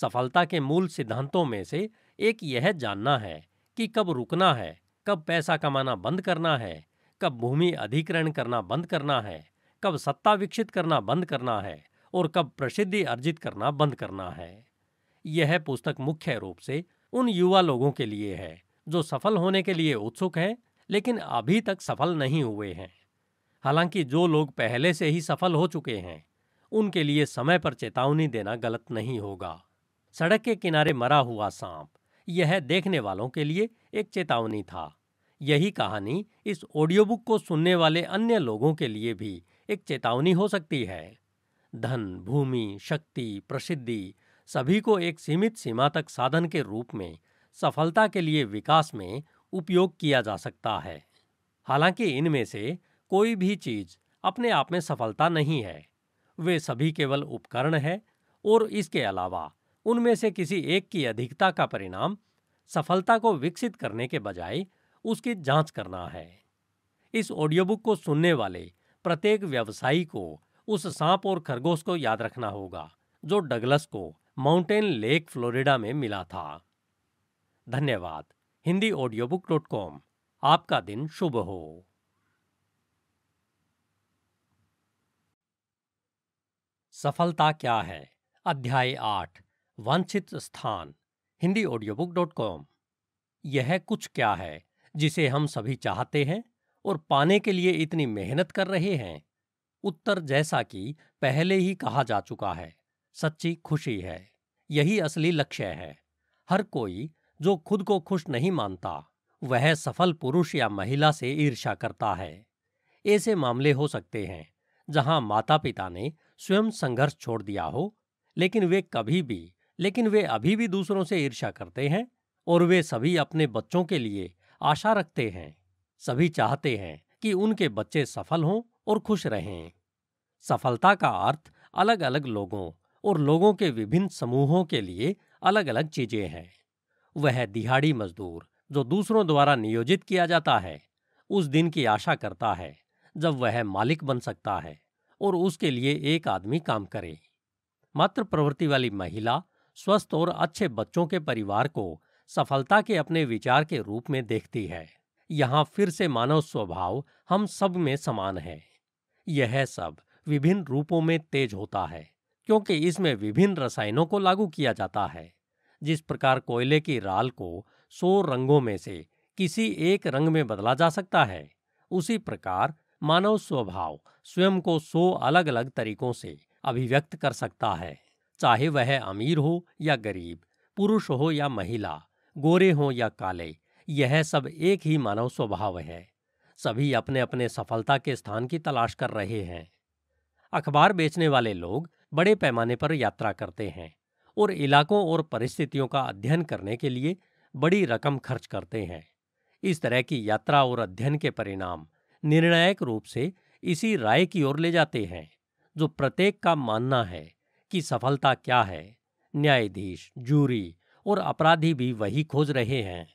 सफलता के मूल सिद्धांतों में से एक यह जानना है कि कब रुकना है कब पैसा कमाना बंद करना है कब भूमि अधिग्रहण करना बंद करना है कब सत्ता विकसित करना बंद करना है और कब प्रसिद्धि अर्जित करना बंद करना है यह पुस्तक मुख्य रूप से उन युवा लोगों के लिए है जो सफल होने के लिए उत्सुक हैं लेकिन अभी तक सफल नहीं हुए हैं हालांकि जो लोग पहले से ही सफल हो चुके हैं उनके लिए समय पर चेतावनी देना गलत नहीं होगा सड़क के किनारे मरा हुआ सांप यह देखने वालों के लिए एक चेतावनी था यही कहानी इस ऑडियोबुक को सुनने वाले अन्य लोगों के लिए भी एक चेतावनी हो सकती है धन भूमि शक्ति प्रसिद्धि सभी को एक सीमित सीमा तक साधन के रूप में सफलता के लिए विकास में उपयोग किया जा सकता है हालांकि इनमें से कोई भी चीज अपने आप में सफलता नहीं है वे सभी केवल उपकरण है और इसके अलावा उनमें से किसी एक की अधिकता का परिणाम सफलता को विकसित करने के बजाय उसकी जांच करना है इस ऑडियोबुक को सुनने वाले प्रत्येक व्यवसायी को उस सांप और खरगोश को याद रखना होगा जो डगलस को माउंटेन लेक फ्लोरिडा में मिला था धन्यवाद Hindi audio book dot com आपका दिन शुभ हो सफलता क्या है अध्याय आठ वांछित स्थान Hindi audio book dot com यह कुछ क्या है जिसे हम सभी चाहते हैं और पाने के लिए इतनी मेहनत कर रहे हैं उत्तर जैसा कि पहले ही कहा जा चुका है सच्ची खुशी है यही असली लक्ष्य है हर कोई जो खुद को खुश नहीं मानता वह सफल पुरुष या महिला से ईर्ष्या करता है ऐसे मामले हो सकते हैं जहां माता पिता ने स्वयं संघर्ष छोड़ दिया हो लेकिन वे कभी भी लेकिन वे अभी भी दूसरों से ईर्ष्या करते हैं और वे सभी अपने बच्चों के लिए आशा रखते हैं सभी चाहते हैं कि उनके बच्चे सफल हों और खुश रहें सफलता का अर्थ अलग अलग लोगों और लोगों के विभिन्न समूहों के लिए अलग अलग चीजें हैं वह दिहाड़ी मजदूर जो दूसरों द्वारा नियोजित किया जाता है उस दिन की आशा करता है जब वह मालिक बन सकता है और उसके लिए एक आदमी काम करे मात्र प्रवृत्ति वाली महिला स्वस्थ और अच्छे बच्चों के परिवार को सफलता के अपने विचार के रूप में देखती है यहाँ फिर से मानव स्वभाव हम सब में समान है यह सब विभिन्न रूपों में तेज होता है क्योंकि इसमें विभिन्न रसायनों को लागू किया जाता है जिस प्रकार कोयले की राल को सौ रंगों में से किसी एक रंग में बदला जा सकता है उसी प्रकार मानव स्वभाव स्वयं को सौ अलग अलग तरीकों से अभिव्यक्त कर सकता है चाहे वह अमीर हो या गरीब पुरुष हो या महिला गोरे हो या काले यह सब एक ही मानव स्वभाव है सभी अपने अपने सफलता के स्थान की तलाश कर रहे हैं अखबार बेचने वाले लोग बड़े पैमाने पर यात्रा करते हैं और इलाकों और परिस्थितियों का अध्ययन करने के लिए बड़ी रकम खर्च करते हैं इस तरह की यात्रा और अध्ययन के परिणाम निर्णायक रूप से इसी राय की ओर ले जाते हैं जो प्रत्येक का मानना है कि सफलता क्या है न्यायाधीश जूरी और अपराधी भी वही खोज रहे हैं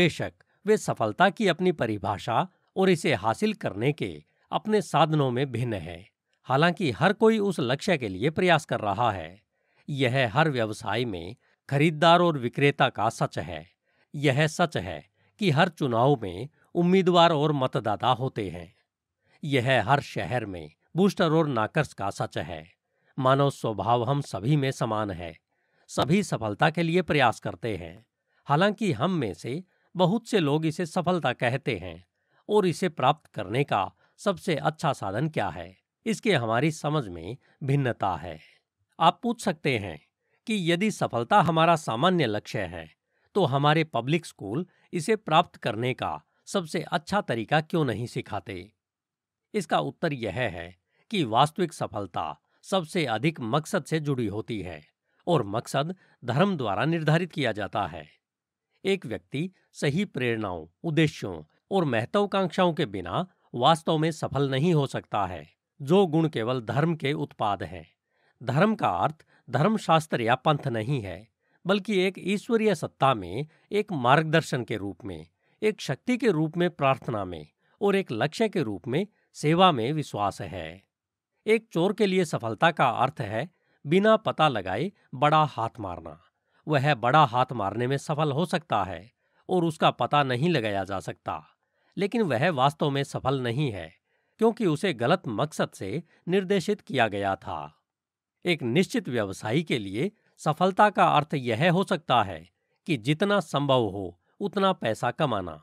बेशक वे सफलता की अपनी परिभाषा और इसे हासिल करने के अपने साधनों में भिन्न है हालांकि हर कोई उस लक्ष्य के लिए प्रयास कर रहा है यह हर व्यवसाय में खरीदार और विक्रेता का सच है यह सच है कि हर चुनाव में उम्मीदवार और मतदाता होते हैं यह हर शहर में बूस्टर और नाकर्स का सच है मानव स्वभाव हम सभी में समान है सभी सफलता के लिए प्रयास करते हैं हालांकि हम में से बहुत से लोग इसे सफलता कहते हैं और इसे प्राप्त करने का सबसे अच्छा साधन क्या है इसके हमारी समझ में भिन्नता है आप पूछ सकते हैं कि यदि सफलता हमारा सामान्य लक्ष्य है तो हमारे पब्लिक स्कूल इसे प्राप्त करने का सबसे अच्छा तरीका क्यों नहीं सिखाते इसका उत्तर यह है कि वास्तविक सफलता सबसे अधिक मकसद से जुड़ी होती है और मकसद धर्म द्वारा निर्धारित किया जाता है एक व्यक्ति सही प्रेरणाओं उद्देश्यों और महत्वाकांक्षाओं के बिना वास्तव में सफल नहीं हो सकता है जो गुण केवल धर्म के उत्पाद हैं धर्म का अर्थ धर्मशास्त्र या पंथ नहीं है बल्कि एक ईश्वरीय सत्ता में एक मार्गदर्शन के रूप में एक शक्ति के रूप में प्रार्थना में और एक लक्ष्य के रूप में सेवा में विश्वास है एक चोर के लिए सफलता का अर्थ है बिना पता लगाए बड़ा हाथ मारना वह बड़ा हाथ मारने में सफल हो सकता है और उसका पता नहीं लगाया जा सकता लेकिन वह वास्तव में सफल नहीं है क्योंकि उसे गलत मकसद से निर्देशित किया गया था एक निश्चित व्यवसायी के लिए सफलता का अर्थ यह हो सकता है कि जितना संभव हो उतना पैसा कमाना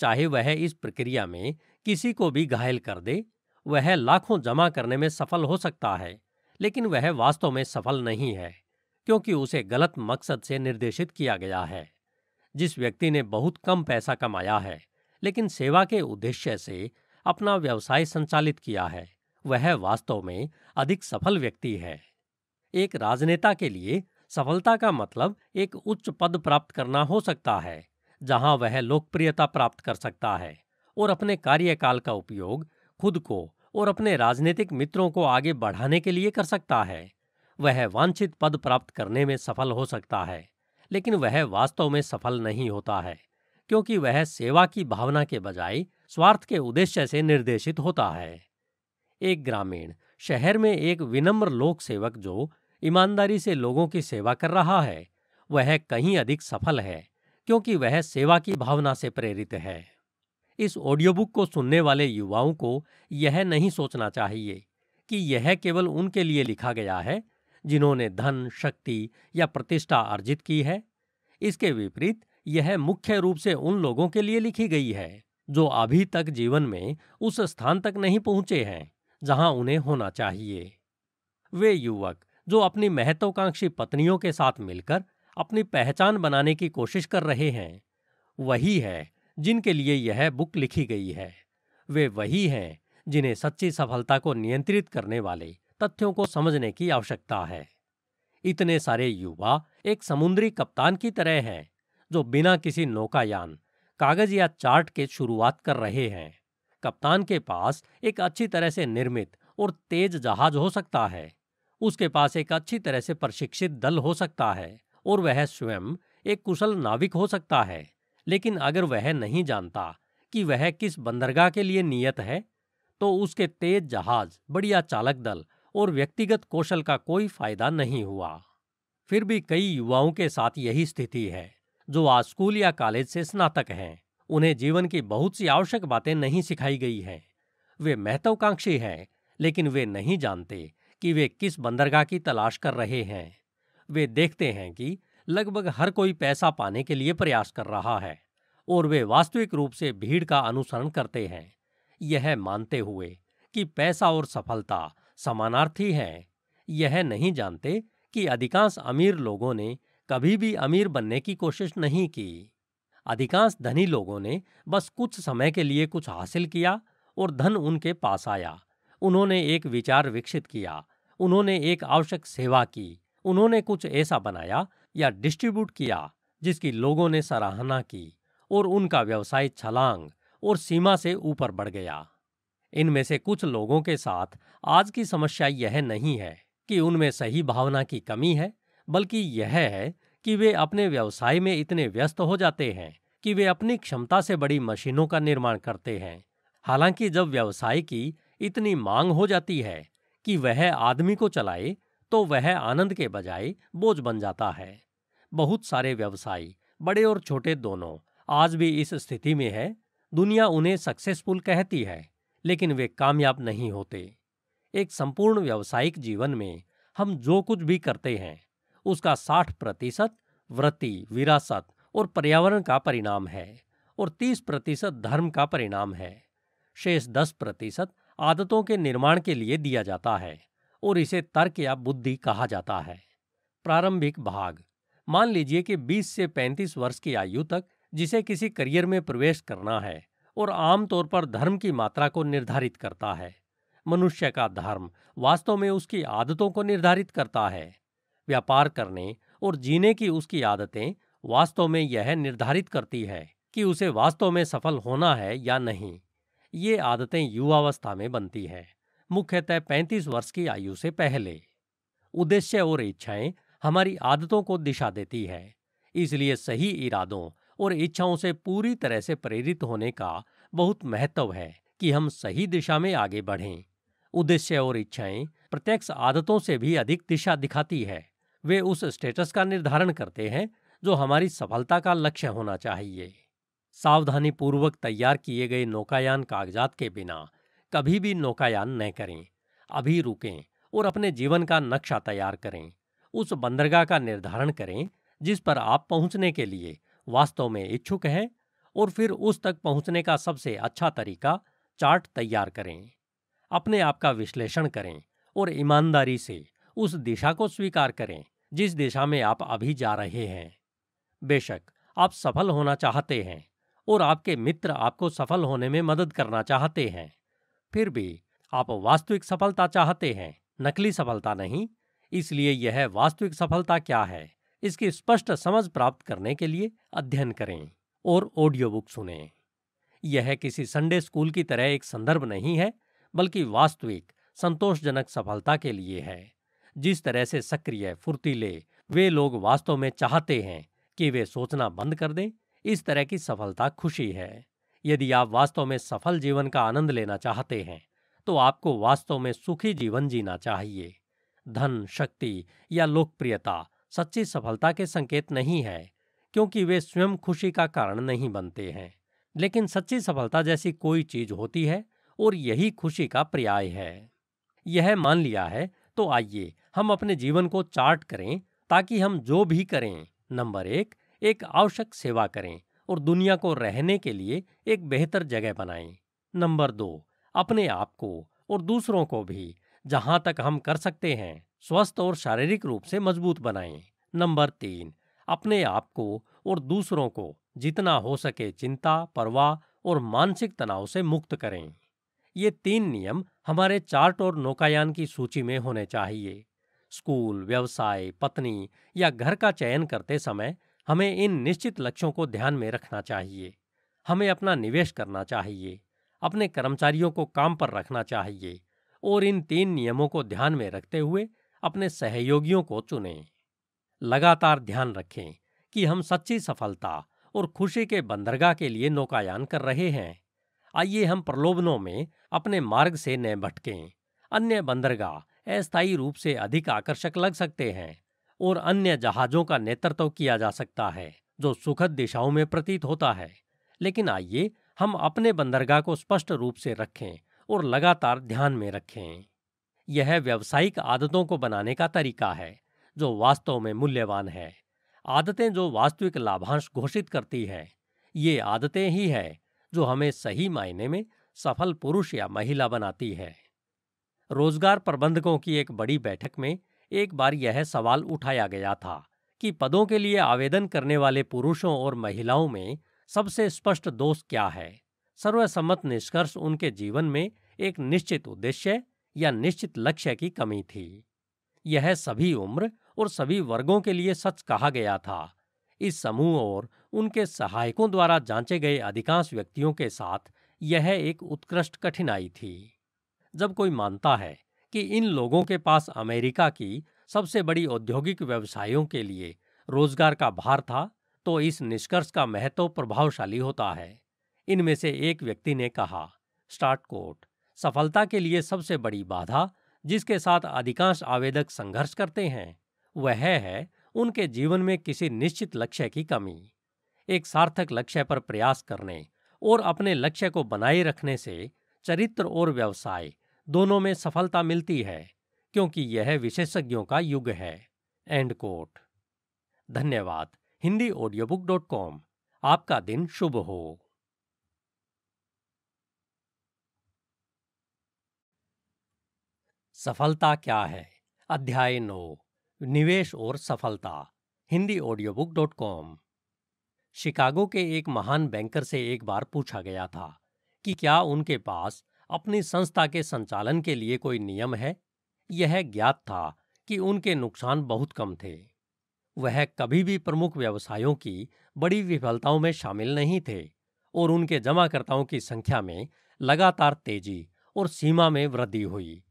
चाहे वह इस प्रक्रिया में किसी को भी घायल कर दे वह लाखों जमा करने में सफल हो सकता है लेकिन वह वास्तव में सफल नहीं है क्योंकि उसे गलत मकसद से निर्देशित किया गया है जिस व्यक्ति ने बहुत कम पैसा कमाया है लेकिन सेवा के उद्देश्य से अपना व्यवसाय संचालित किया है वह वास्तव में अधिक सफल व्यक्ति है एक राजनेता के लिए सफलता का मतलब एक उच्च पद प्राप्त करना हो सकता है जहां वह लोकप्रियता प्राप्त कर सकता है और अपने कार्यकाल का उपयोग खुद को और अपने राजनीतिक मित्रों को आगे बढ़ाने के लिए कर सकता है वह वांछित पद प्राप्त करने में सफल हो सकता है लेकिन वह वास्तव में सफल नहीं होता है क्योंकि वह सेवा की भावना के बजाय स्वार्थ के उद्देश्य से निर्देशित होता है एक ग्रामीण शहर में एक विनम्र लोक सेवक जो ईमानदारी से लोगों की सेवा कर रहा है वह कहीं अधिक सफल है क्योंकि वह सेवा की भावना से प्रेरित है इस ऑडियो बुक को सुनने वाले युवाओं को यह नहीं सोचना चाहिए कि यह केवल उनके लिए लिखा गया है जिन्होंने धन शक्ति या प्रतिष्ठा अर्जित की है इसके विपरीत यह मुख्य रूप से उन लोगों के लिए लिखी गई है जो अभी तक जीवन में उस स्थान तक नहीं पहुंचे हैं जहां उन्हें होना चाहिए वे युवक जो अपनी महत्वाकांक्षी पत्नियों के साथ मिलकर अपनी पहचान बनाने की कोशिश कर रहे हैं वही है जिनके लिए यह बुक लिखी गई है वे वही हैं जिन्हें सच्ची सफलता को नियंत्रित करने वाले तथ्यों को समझने की आवश्यकता है इतने सारे युवा एक समुद्री कप्तान की तरह हैं जो बिना किसी नौकायान कागज या चार्ट के शुरुआत कर रहे हैं कप्तान के पास एक अच्छी तरह से निर्मित और तेज जहाज हो सकता है उसके पास एक अच्छी तरह से प्रशिक्षित दल हो सकता है और वह स्वयं एक कुशल नाविक हो सकता है लेकिन अगर वह नहीं जानता कि वह किस बंदरगाह के लिए नियत है तो उसके तेज जहाज बढ़िया चालक दल और व्यक्तिगत कौशल का कोई फायदा नहीं हुआ फिर भी कई युवाओं के साथ यही स्थिति है जो आज स्कूल या कॉलेज से स्नातक हैं उन्हें जीवन की बहुत सी आवश्यक बातें नहीं सिखाई गई हैं वे महत्वाकांक्षी हैं लेकिन वे नहीं जानते कि वे किस बंदरगाह की तलाश कर रहे हैं वे देखते हैं कि लगभग हर कोई पैसा पाने के लिए प्रयास कर रहा है और वे वास्तविक रूप से भीड़ का अनुसरण करते हैं यह मानते हुए कि पैसा और सफलता समानार्थी हैं यह नहीं जानते कि अधिकांश अमीर लोगों ने कभी भी अमीर बनने की कोशिश नहीं की अधिकांश धनी लोगों ने बस कुछ समय के लिए कुछ हासिल किया और धन उनके पास आया उन्होंने एक विचार विकसित किया उन्होंने एक आवश्यक सेवा की उन्होंने कुछ ऐसा बनाया या डिस्ट्रीब्यूट किया जिसकी लोगों ने सराहना की और उनका व्यवसाय छलांग और सीमा से ऊपर बढ़ गया इनमें से कुछ लोगों के साथ आज की समस्या यह नहीं है कि उनमें सही भावना की कमी है बल्कि यह है कि वे अपने व्यवसाय में इतने व्यस्त हो जाते हैं कि वे अपनी क्षमता से बड़ी मशीनों का निर्माण करते हैं हालांकि जब व्यवसाय की इतनी मांग हो जाती है कि वह आदमी को चलाए तो वह आनंद के बजाय बोझ बन जाता है बहुत सारे व्यवसायी बड़े और छोटे दोनों आज भी इस स्थिति में है दुनिया उन्हें सक्सेसफुल कहती है लेकिन वे कामयाब नहीं होते एक संपूर्ण व्यावसायिक जीवन में हम जो कुछ भी करते हैं उसका साठ प्रतिशत वृत्ति विरासत और पर्यावरण का परिणाम है और तीस प्रतिशत धर्म का परिणाम है शेष दस प्रतिशत आदतों के निर्माण के लिए दिया जाता है और इसे तर्क या बुद्धि कहा जाता है प्रारंभिक भाग मान लीजिए कि 20 से 35 वर्ष की आयु तक जिसे किसी करियर में प्रवेश करना है और आमतौर पर धर्म की मात्रा को निर्धारित करता है मनुष्य का धर्म वास्तव में उसकी आदतों को निर्धारित करता है व्यापार करने और जीने की उसकी आदतें वास्तव में यह निर्धारित करती है कि उसे वास्तव में सफल होना है या नहीं ये आदतें युवावस्था में बनती हैं मुख्यतः पैंतीस वर्ष की आयु से पहले उद्देश्य और इच्छाएं हमारी आदतों को दिशा देती है इसलिए सही इरादों और इच्छाओं से पूरी तरह से प्रेरित होने का बहुत महत्व है कि हम सही दिशा में आगे बढ़ें उद्देश्य और इच्छाएं प्रत्यक्ष आदतों से भी अधिक दिशा दिखाती है वे उस स्टेटस का निर्धारण करते हैं जो हमारी सफलता का लक्ष्य होना चाहिए सावधानीपूर्वक तैयार किए गए नौकायान कागजात के बिना कभी भी नौकायान न करें अभी रुकें और अपने जीवन का नक्शा तैयार करें उस बंदरगाह का निर्धारण करें जिस पर आप पहुंचने के लिए वास्तव में इच्छुक हैं और फिर उस तक पहुंचने का सबसे अच्छा तरीका चार्ट तैयार करें अपने आप का विश्लेषण करें और ईमानदारी से उस दिशा को स्वीकार करें जिस दिशा में आप अभी जा रहे हैं बेशक आप सफल होना चाहते हैं और आपके मित्र आपको सफल होने में मदद करना चाहते हैं फिर भी आप वास्तविक सफलता चाहते हैं नकली सफलता नहीं इसलिए यह वास्तविक सफलता क्या है इसकी स्पष्ट समझ प्राप्त करने के लिए अध्ययन करें और ऑडियो बुक सुने यह किसी संडे स्कूल की तरह एक संदर्भ नहीं है बल्कि वास्तविक संतोषजनक सफलता के लिए है जिस तरह से सक्रिय फुर्तीले वे लोग वास्तव में चाहते हैं कि वे सोचना बंद कर दें इस तरह की सफलता खुशी है यदि आप वास्तव में सफल जीवन का आनंद लेना चाहते हैं तो आपको वास्तव में सुखी जीवन जीना चाहिए धन शक्ति या लोकप्रियता सच्ची सफलता के संकेत नहीं है क्योंकि वे स्वयं खुशी का कारण नहीं बनते हैं लेकिन सच्ची सफलता जैसी कोई चीज होती है और यही खुशी का पर्याय है यह मान लिया है तो आइए हम अपने जीवन को चार्ट करें ताकि हम जो भी करें नंबर एक एक आवश्यक सेवा करें और दुनिया को रहने के लिए एक बेहतर जगह बनाएं नंबर दो अपने आप को और दूसरों को भी जहां तक हम कर सकते हैं स्वस्थ और शारीरिक रूप से मजबूत बनाएं नंबर तीन अपने आप को और दूसरों को जितना हो सके चिंता परवाह और मानसिक तनाव से मुक्त करें ये तीन नियम हमारे चार्ट और नौकायान की सूची में होने चाहिए स्कूल व्यवसाय पत्नी या घर का चयन करते समय हमें इन निश्चित लक्ष्यों को ध्यान में रखना चाहिए हमें अपना निवेश करना चाहिए अपने कर्मचारियों को काम पर रखना चाहिए और इन तीन नियमों को ध्यान में रखते हुए अपने सहयोगियों को चुनें लगातार ध्यान रखें कि हम सच्ची सफलता और खुशी के बंदरगाह के लिए नौकायान कर रहे हैं आइए हम प्रलोभनों में अपने मार्ग से न भटकें अन्य बंदरगाह अस्थायी रूप से अधिक आकर्षक लग सकते हैं और अन्य जहाजों का नेतृत्व किया जा सकता है जो सुखद दिशाओं में प्रतीत होता है लेकिन आइए हम अपने बंदरगाह को स्पष्ट रूप से रखें और लगातार ध्यान में रखें यह व्यावसायिक आदतों को बनाने का तरीका है जो वास्तव में मूल्यवान है आदतें जो वास्तविक लाभांश घोषित करती हैं ये आदतें ही है जो हमें सही मायने में सफल पुरुष या महिला बनाती है रोजगार प्रबंधकों की एक बड़ी बैठक में एक बार यह सवाल उठाया गया था कि पदों के लिए आवेदन करने वाले पुरुषों और महिलाओं में सबसे स्पष्ट दोष क्या है सर्वसम्मत निष्कर्ष उनके जीवन में एक निश्चित उद्देश्य या निश्चित लक्ष्य की कमी थी यह सभी उम्र और सभी वर्गों के लिए सच कहा गया था इस समूह और उनके सहायकों द्वारा जांचे गए अधिकांश व्यक्तियों के साथ यह एक उत्कृष्ट कठिनाई थी जब कोई मानता है कि इन लोगों के पास अमेरिका की सबसे बड़ी औद्योगिक व्यवसायों के लिए रोजगार का भार था तो इस निष्कर्ष का महत्व प्रभावशाली होता है इनमें से एक व्यक्ति ने कहा स्टार्ट कोट सफलता के लिए सबसे बड़ी बाधा जिसके साथ अधिकांश आवेदक संघर्ष करते हैं वह है उनके जीवन में किसी निश्चित लक्ष्य की कमी एक सार्थक लक्ष्य पर प्रयास करने और अपने लक्ष्य को बनाए रखने से चरित्र और व्यवसाय दोनों में सफलता मिलती है क्योंकि यह विशेषज्ञों का युग है एंड कोट धन्यवाद Hindi audio book dot com आपका दिन शुभ हो सफलता क्या है अध्याय नौ निवेश और सफलता Hindi audio book dot com Chicago के एक महान बैंकर से एक बार पूछा गया था कि क्या उनके पास अपनी संस्था के संचालन के लिए कोई नियम है यह ज्ञात था कि उनके नुकसान बहुत कम थे वह कभी भी प्रमुख व्यवसायों की बड़ी विफलताओं में शामिल नहीं थे और उनके जमाकर्ताओं की संख्या में लगातार तेजी और सीमा में वृद्धि हुई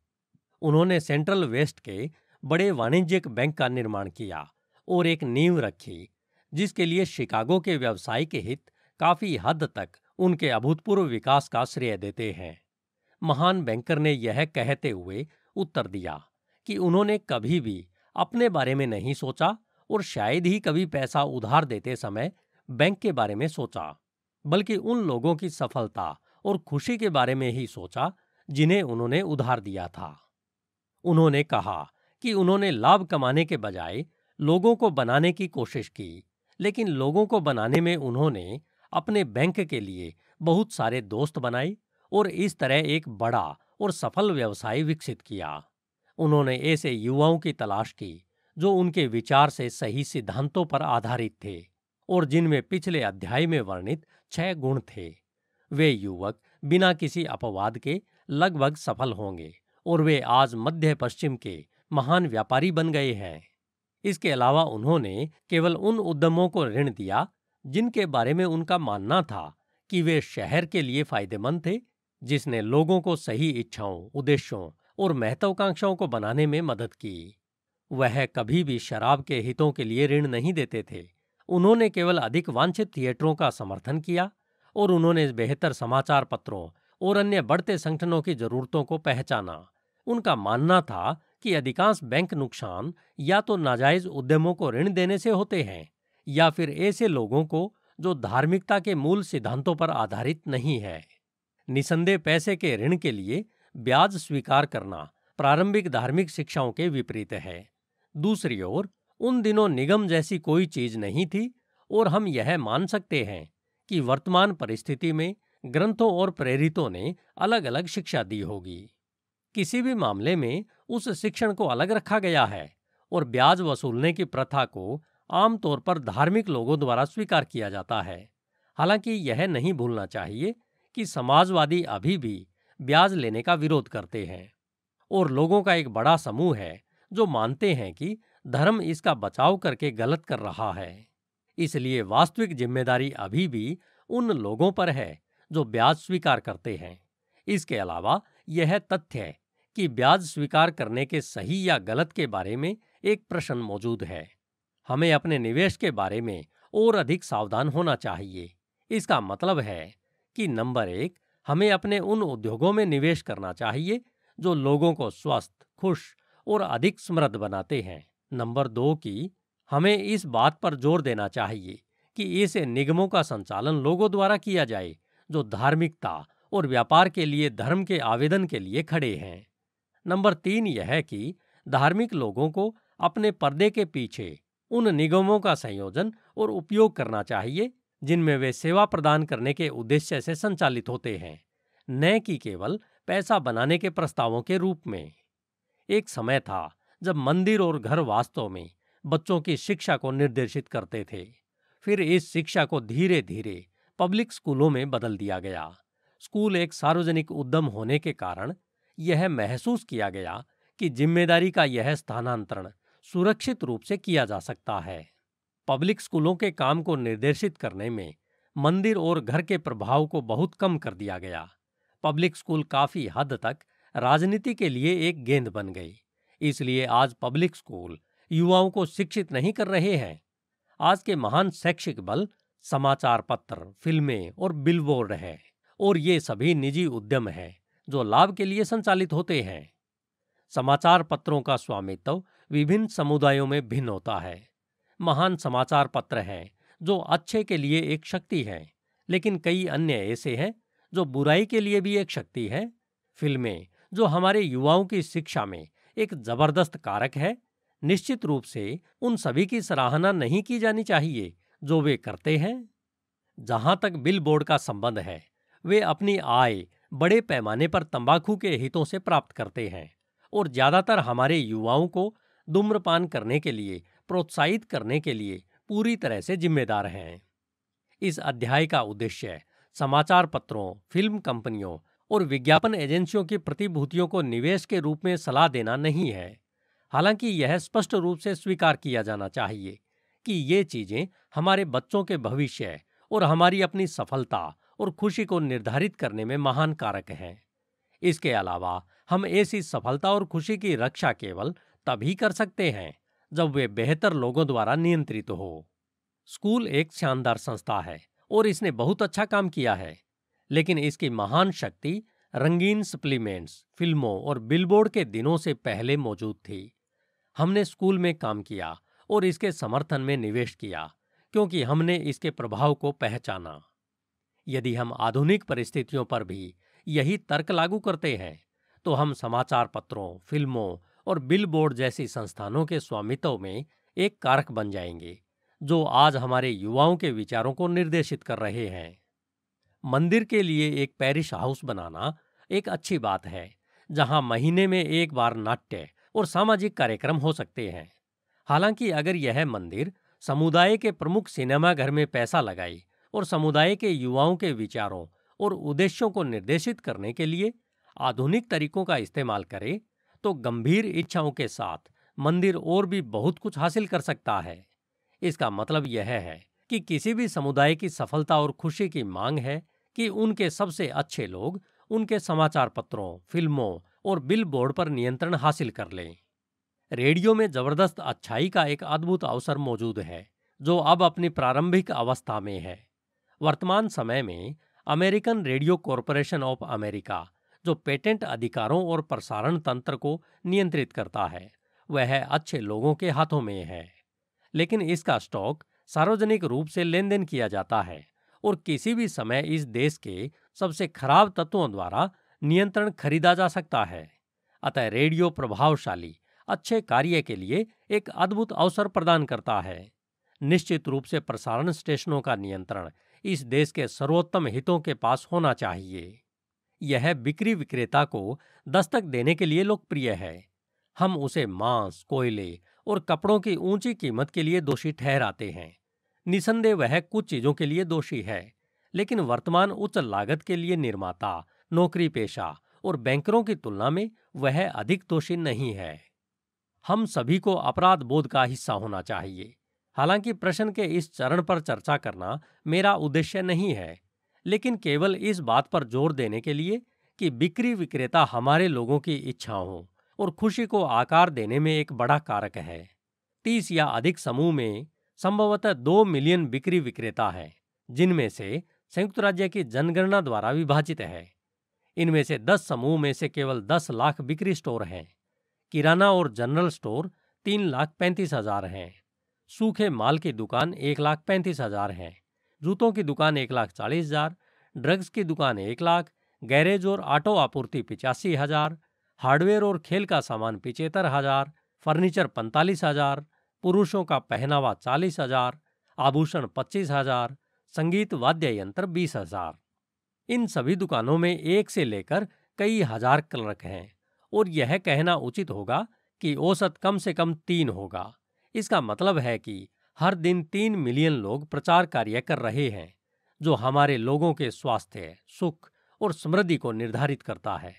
उन्होंने सेंट्रल वेस्ट के बड़े वाणिज्यिक बैंक का निर्माण किया और एक नींव रखी जिसके लिए शिकागो के व्यावसायिक हित काफी हद तक उनके अभूतपूर्व विकास का श्रेय देते हैं महान बैंकर ने यह कहते हुए उत्तर दिया कि उन्होंने कभी भी अपने बारे में नहीं सोचा और शायद ही कभी पैसा उधार देते समय बैंक के बारे में सोचा बल्कि उन लोगों की सफलता और खुशी के बारे में ही सोचा जिन्हें उन्होंने उधार दिया था उन्होंने कहा कि उन्होंने लाभ कमाने के बजाय लोगों को बनाने की कोशिश की लेकिन लोगों को बनाने में उन्होंने अपने बैंक के लिए बहुत सारे दोस्त बनाए और इस तरह एक बड़ा और सफल व्यवसाय विकसित किया उन्होंने ऐसे युवाओं की तलाश की जो उनके विचार से सही सिद्धांतों पर आधारित थे और जिनमें पिछले अध्याय में वर्णित छह गुण थे वे युवक बिना किसी अपवाद के लगभग सफल होंगे और वे आज मध्य पश्चिम के महान व्यापारी बन गए हैं इसके अलावा उन्होंने केवल उन उद्यमों को ऋण दिया जिनके बारे में उनका मानना था कि वे शहर के लिए फायदेमंद थे जिसने लोगों को सही इच्छाओं उद्देश्यों और महत्वाकांक्षाओं को बनाने में मदद की वह कभी भी शराब के हितों के लिए ऋण नहीं देते थे उन्होंने केवल अधिक वांछित थिएटरों का समर्थन किया और उन्होंने बेहतर समाचार पत्रों और अन्य बढ़ते संगठनों की जरूरतों को पहचाना उनका मानना था कि अधिकांश बैंक नुकसान या तो नाजायज उद्यमों को ऋण देने से होते हैं या फिर ऐसे लोगों को जो धार्मिकता के मूल सिद्धांतों पर आधारित नहीं है निसंदेह पैसे के ऋण के लिए ब्याज स्वीकार करना प्रारंभिक धार्मिक शिक्षाओं के विपरीत है दूसरी ओर उन दिनों निगम जैसी कोई चीज नहीं थी और हम यह मान सकते हैं कि वर्तमान परिस्थिति में ग्रंथों और प्रेरितों ने अलग अलग शिक्षा दी होगी किसी भी मामले में उस शिक्षण को अलग रखा गया है और ब्याज वसूलने की प्रथा को आमतौर पर धार्मिक लोगों द्वारा स्वीकार किया जाता है हालांकि यह नहीं भूलना चाहिए कि समाजवादी अभी भी ब्याज लेने का विरोध करते हैं और लोगों का एक बड़ा समूह है जो मानते हैं कि धर्म इसका बचाव करके गलत कर रहा है इसलिए वास्तविक जिम्मेदारी अभी भी उन लोगों पर है जो ब्याज स्वीकार करते हैं इसके अलावा यह तथ्य कि ब्याज स्वीकार करने के सही या गलत के बारे में एक प्रश्न मौजूद है हमें अपने निवेश के बारे में और अधिक सावधान होना चाहिए इसका मतलब है कि नंबर एक हमें अपने उन उद्योगों में निवेश करना चाहिए जो लोगों को स्वस्थ खुश और अधिक समृद्ध बनाते हैं नंबर दो की हमें इस बात पर जोर देना चाहिए कि इस निगमों का संचालन लोगों द्वारा किया जाए जो धार्मिकता और व्यापार के लिए धर्म के आवेदन के लिए खड़े हैं नंबर तीन यह है कि धार्मिक लोगों को अपने पर्दे के पीछे उन निगमों का संयोजन और उपयोग करना चाहिए जिनमें वे सेवा प्रदान करने के उद्देश्य से संचालित होते हैं न कि केवल पैसा बनाने के प्रस्तावों के रूप में एक समय था जब मंदिर और घर वास्तव में बच्चों की शिक्षा को निर्देशित करते थे फिर इस शिक्षा को धीरे धीरे पब्लिक स्कूलों में बदल दिया गया स्कूल एक सार्वजनिक उद्यम होने के कारण यह महसूस किया गया कि जिम्मेदारी का यह स्थानांतरण सुरक्षित रूप से किया जा सकता है पब्लिक स्कूलों के काम को निर्देशित करने में मंदिर और घर के प्रभाव को बहुत कम कर दिया गया पब्लिक स्कूल काफी हद तक राजनीति के लिए एक गेंद बन गई इसलिए आज पब्लिक स्कूल युवाओं को शिक्षित नहीं कर रहे हैं आज के महान शैक्षिक बल समाचार पत्र फिल्में और बिलबोर्ड है और ये सभी निजी उद्यम हैं जो लाभ के लिए संचालित होते हैं समाचार पत्रों का स्वामित्व विभिन्न समुदायों में भिन्न होता है महान समाचार पत्र हैं जो अच्छे के लिए एक शक्ति है लेकिन कई अन्य ऐसे हैं जो बुराई के लिए भी एक शक्ति है फिल्में जो हमारे युवाओं की शिक्षा में एक जबरदस्त कारक है निश्चित रूप से उन सभी की सराहना नहीं की जानी चाहिए जो वे करते हैं जहां तक बिल बोर्ड का संबंध है वे अपनी आय बड़े पैमाने पर तंबाकू के हितों से प्राप्त करते हैं और ज़्यादातर हमारे युवाओं को धूम्रपान करने के लिए प्रोत्साहित करने के लिए पूरी तरह से जिम्मेदार हैं इस अध्याय का उद्देश्य समाचार पत्रों फिल्म कंपनियों और विज्ञापन एजेंसियों की प्रतिभूतियों को निवेश के रूप में सलाह देना नहीं है हालांकि यह स्पष्ट रूप से स्वीकार किया जाना चाहिए कि ये चीज़ें हमारे बच्चों के भविष्य और हमारी अपनी सफलता और खुशी को निर्धारित करने में महान कारक हैं इसके अलावा हम ऐसी सफलता और खुशी की रक्षा केवल तभी कर सकते हैं जब वे बेहतर लोगों द्वारा नियंत्रित हो स्कूल एक शानदार संस्था है और इसने बहुत अच्छा काम किया है लेकिन इसकी महान शक्ति रंगीन सप्लीमेंट्स फिल्मों और बिलबोर्ड के दिनों से पहले मौजूद थी हमने स्कूल में काम किया और इसके समर्थन में निवेश किया क्योंकि हमने इसके प्रभाव को पहचाना यदि हम आधुनिक परिस्थितियों पर भी यही तर्क लागू करते हैं तो हम समाचार पत्रों फिल्मों और बिलबोर्ड जैसी संस्थानों के स्वामित्व में एक कारक बन जाएंगे जो आज हमारे युवाओं के विचारों को निर्देशित कर रहे हैं मंदिर के लिए एक पैरिश हाउस बनाना एक अच्छी बात है जहां महीने में एक बार नाट्य और सामाजिक कार्यक्रम हो सकते हैं हालांकि अगर यह मंदिर समुदाय के प्रमुख सिनेमाघर में पैसा लगाई और समुदाय के युवाओं के विचारों और उद्देश्यों को निर्देशित करने के लिए आधुनिक तरीकों का इस्तेमाल करे तो गंभीर इच्छाओं के साथ मंदिर और भी बहुत कुछ हासिल कर सकता है इसका मतलब यह है कि किसी भी समुदाय की सफलता और खुशी की मांग है कि उनके सबसे अच्छे लोग उनके समाचार पत्रों फिल्मों और बिल बोर्ड पर नियंत्रण हासिल कर लें रेडियो में जबरदस्त अच्छाई का एक अद्भुत अवसर मौजूद है जो अब अपनी प्रारंभिक अवस्था में है वर्तमान समय में American radio corporation of America जो पेटेंट अधिकारों और प्रसारण तंत्र को नियंत्रित करता है वह अच्छे लोगों के हाथों में है लेकिन इसका स्टॉक सार्वजनिक रूप से लेन देन किया जाता है और किसी भी समय इस देश के सबसे खराब तत्वों द्वारा नियंत्रण खरीदा जा सकता है अतः रेडियो प्रभावशाली अच्छे कार्य के लिए एक अद्भुत अवसर प्रदान करता है निश्चित रूप से प्रसारण स्टेशनों का नियंत्रण इस देश के सर्वोत्तम हितों के पास होना चाहिए यह बिक्री विक्रेता को दस्तक देने के लिए लोकप्रिय है हम उसे मांस कोयले और कपड़ों की ऊंची कीमत के लिए दोषी ठहराते हैं निसंदेह वह कुछ चीजों के लिए दोषी है लेकिन वर्तमान उच्च लागत के लिए निर्माता नौकरी पेशा और बैंकरों की तुलना में वह अधिक दोषी नहीं है हम सभी को अपराध बोध का हिस्सा होना चाहिए हालांकि प्रश्न के इस चरण पर चर्चा करना मेरा उद्देश्य नहीं है लेकिन केवल इस बात पर जोर देने के लिए कि बिक्री विक्रेता हमारे लोगों की इच्छाओं और खुशी को आकार देने में एक बड़ा कारक है तीस या अधिक समूह में संभवतः दो मिलियन बिक्री विक्रेता है जिनमें से संयुक्त राज्य की जनगणना द्वारा विभाजित है इनमें से दस समूह में से केवल दस लाख बिक्री स्टोर हैं किराना और जनरल स्टोर तीन लाख पैंतीस हजार हैं सूखे माल की दुकान एक लाख पैंतीस हजार है जूतों की दुकान एक लाख चालीस हजार ड्रग्स की दुकान एक लाख गैरेज और ऑटो आपूर्ति पिचासी हजार हार्डवेयर और खेल का सामान पिचहत्तर हजार फर्नीचर पैंतालीस हजार पुरुषों का पहनावा चालीस हजार आभूषण पच्चीस हजार संगीत वाद्य यंत्र बीस हजार इन सभी दुकानों में एक से लेकर कई हजार क्लर्क हैं और यह कहना उचित होगा कि औसत कम से कम तीन होगा इसका मतलब है कि हर दिन तीन मिलियन लोग प्रचार कार्य कर रहे हैं जो हमारे लोगों के स्वास्थ्य सुख और समृद्धि को निर्धारित करता है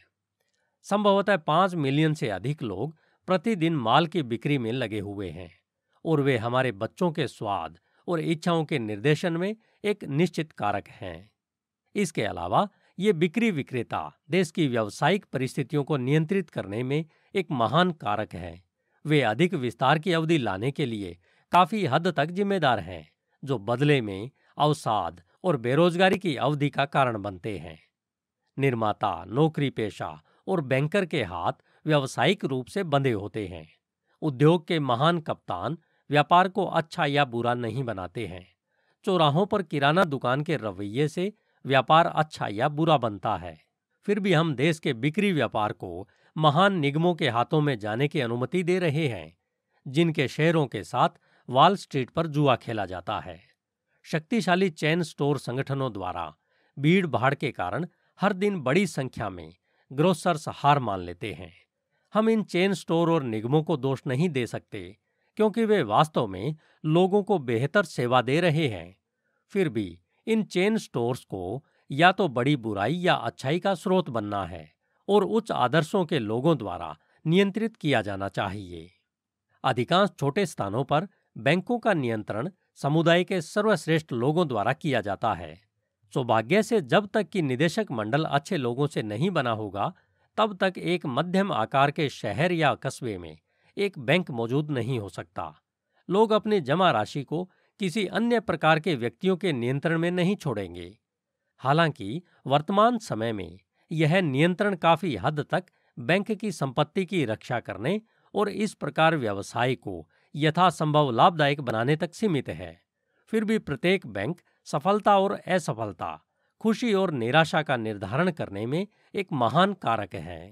संभवतः पांच मिलियन से अधिक लोग प्रतिदिन माल की बिक्री में लगे हुए हैं और वे हमारे बच्चों के स्वाद और इच्छाओं के निर्देशन में एक निश्चित कारक हैं इसके अलावा ये बिक्री विक्रेता देश की व्यावसायिक परिस्थितियों को नियंत्रित करने में एक महान कारक है वे अधिक विस्तार की अवधि लाने के लिए काफी हद तक जिम्मेदार हैं जो बदले में अवसाद और बेरोजगारी की अवधि का कारण बनते हैं निर्माता नौकरी पेशा और बैंकर के हाथ व्यावसायिक रूप से बंधे होते हैं उद्योग के महान कप्तान व्यापार को अच्छा या बुरा नहीं बनाते हैं चौराहों पर किराना दुकान के रवैये से व्यापार अच्छा या बुरा बनता है फिर भी हम देश के बिक्री व्यापार को महान निगमों के हाथों में जाने की अनुमति दे रहे हैं जिनके शेयरों के साथ वॉल स्ट्रीट पर जुआ खेला जाता है शक्तिशाली चैन स्टोर संगठनों द्वारा भीड़ भाड़ के कारण हर दिन बड़ी संख्या में ग्रोसर्स हार मान लेते हैं हम इन चेन स्टोर और निगमों को दोष नहीं दे सकते क्योंकि वे वास्तव में लोगों को बेहतर सेवा दे रहे हैं फिर भी इन चेन स्टोर्स को या तो बड़ी बुराई या अच्छाई का स्रोत बनना है और उच्च आदर्शों के लोगों द्वारा नियंत्रित किया जाना चाहिए अधिकांश छोटे स्थानों पर बैंकों का नियंत्रण समुदाय के सर्वश्रेष्ठ लोगों द्वारा किया जाता है सौभाग्य से जब तक कि निदेशक मंडल अच्छे लोगों से नहीं बना होगा तब तक एक मध्यम आकार के शहर या कस्बे में एक बैंक मौजूद नहीं हो सकता लोग अपनी जमा राशि को किसी अन्य प्रकार के व्यक्तियों के नियंत्रण में नहीं छोड़ेंगे हालांकि वर्तमान समय में यह नियंत्रण काफी हद तक बैंक की संपत्ति की रक्षा करने और इस प्रकार व्यवसाय को यथासंभव लाभदायक बनाने तक सीमित है फिर भी प्रत्येक बैंक सफलता और असफलता खुशी और निराशा का निर्धारण करने में एक महान कारक है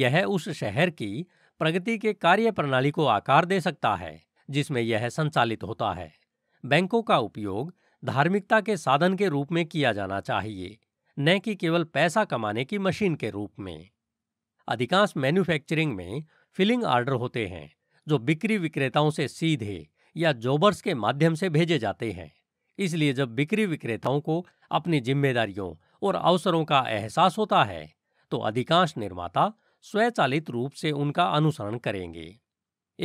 यह उस शहर की प्रगति के कार्य प्रणाली को आकार दे सकता है जिसमें यह संचालित होता है बैंकों का उपयोग धार्मिकता के साधन के रूप में किया जाना चाहिए न कि केवल पैसा कमाने की मशीन के रूप में अधिकांश मैन्युफैक्चरिंग में फिलिंग ऑर्डर होते हैं जो बिक्री विक्रेताओं से सीधे या जॉबर्स के माध्यम से भेजे जाते हैं इसलिए जब बिक्री विक्रेताओं को अपनी जिम्मेदारियों और अवसरों का एहसास होता है तो अधिकांश निर्माता स्वचालित रूप से उनका अनुसरण करेंगे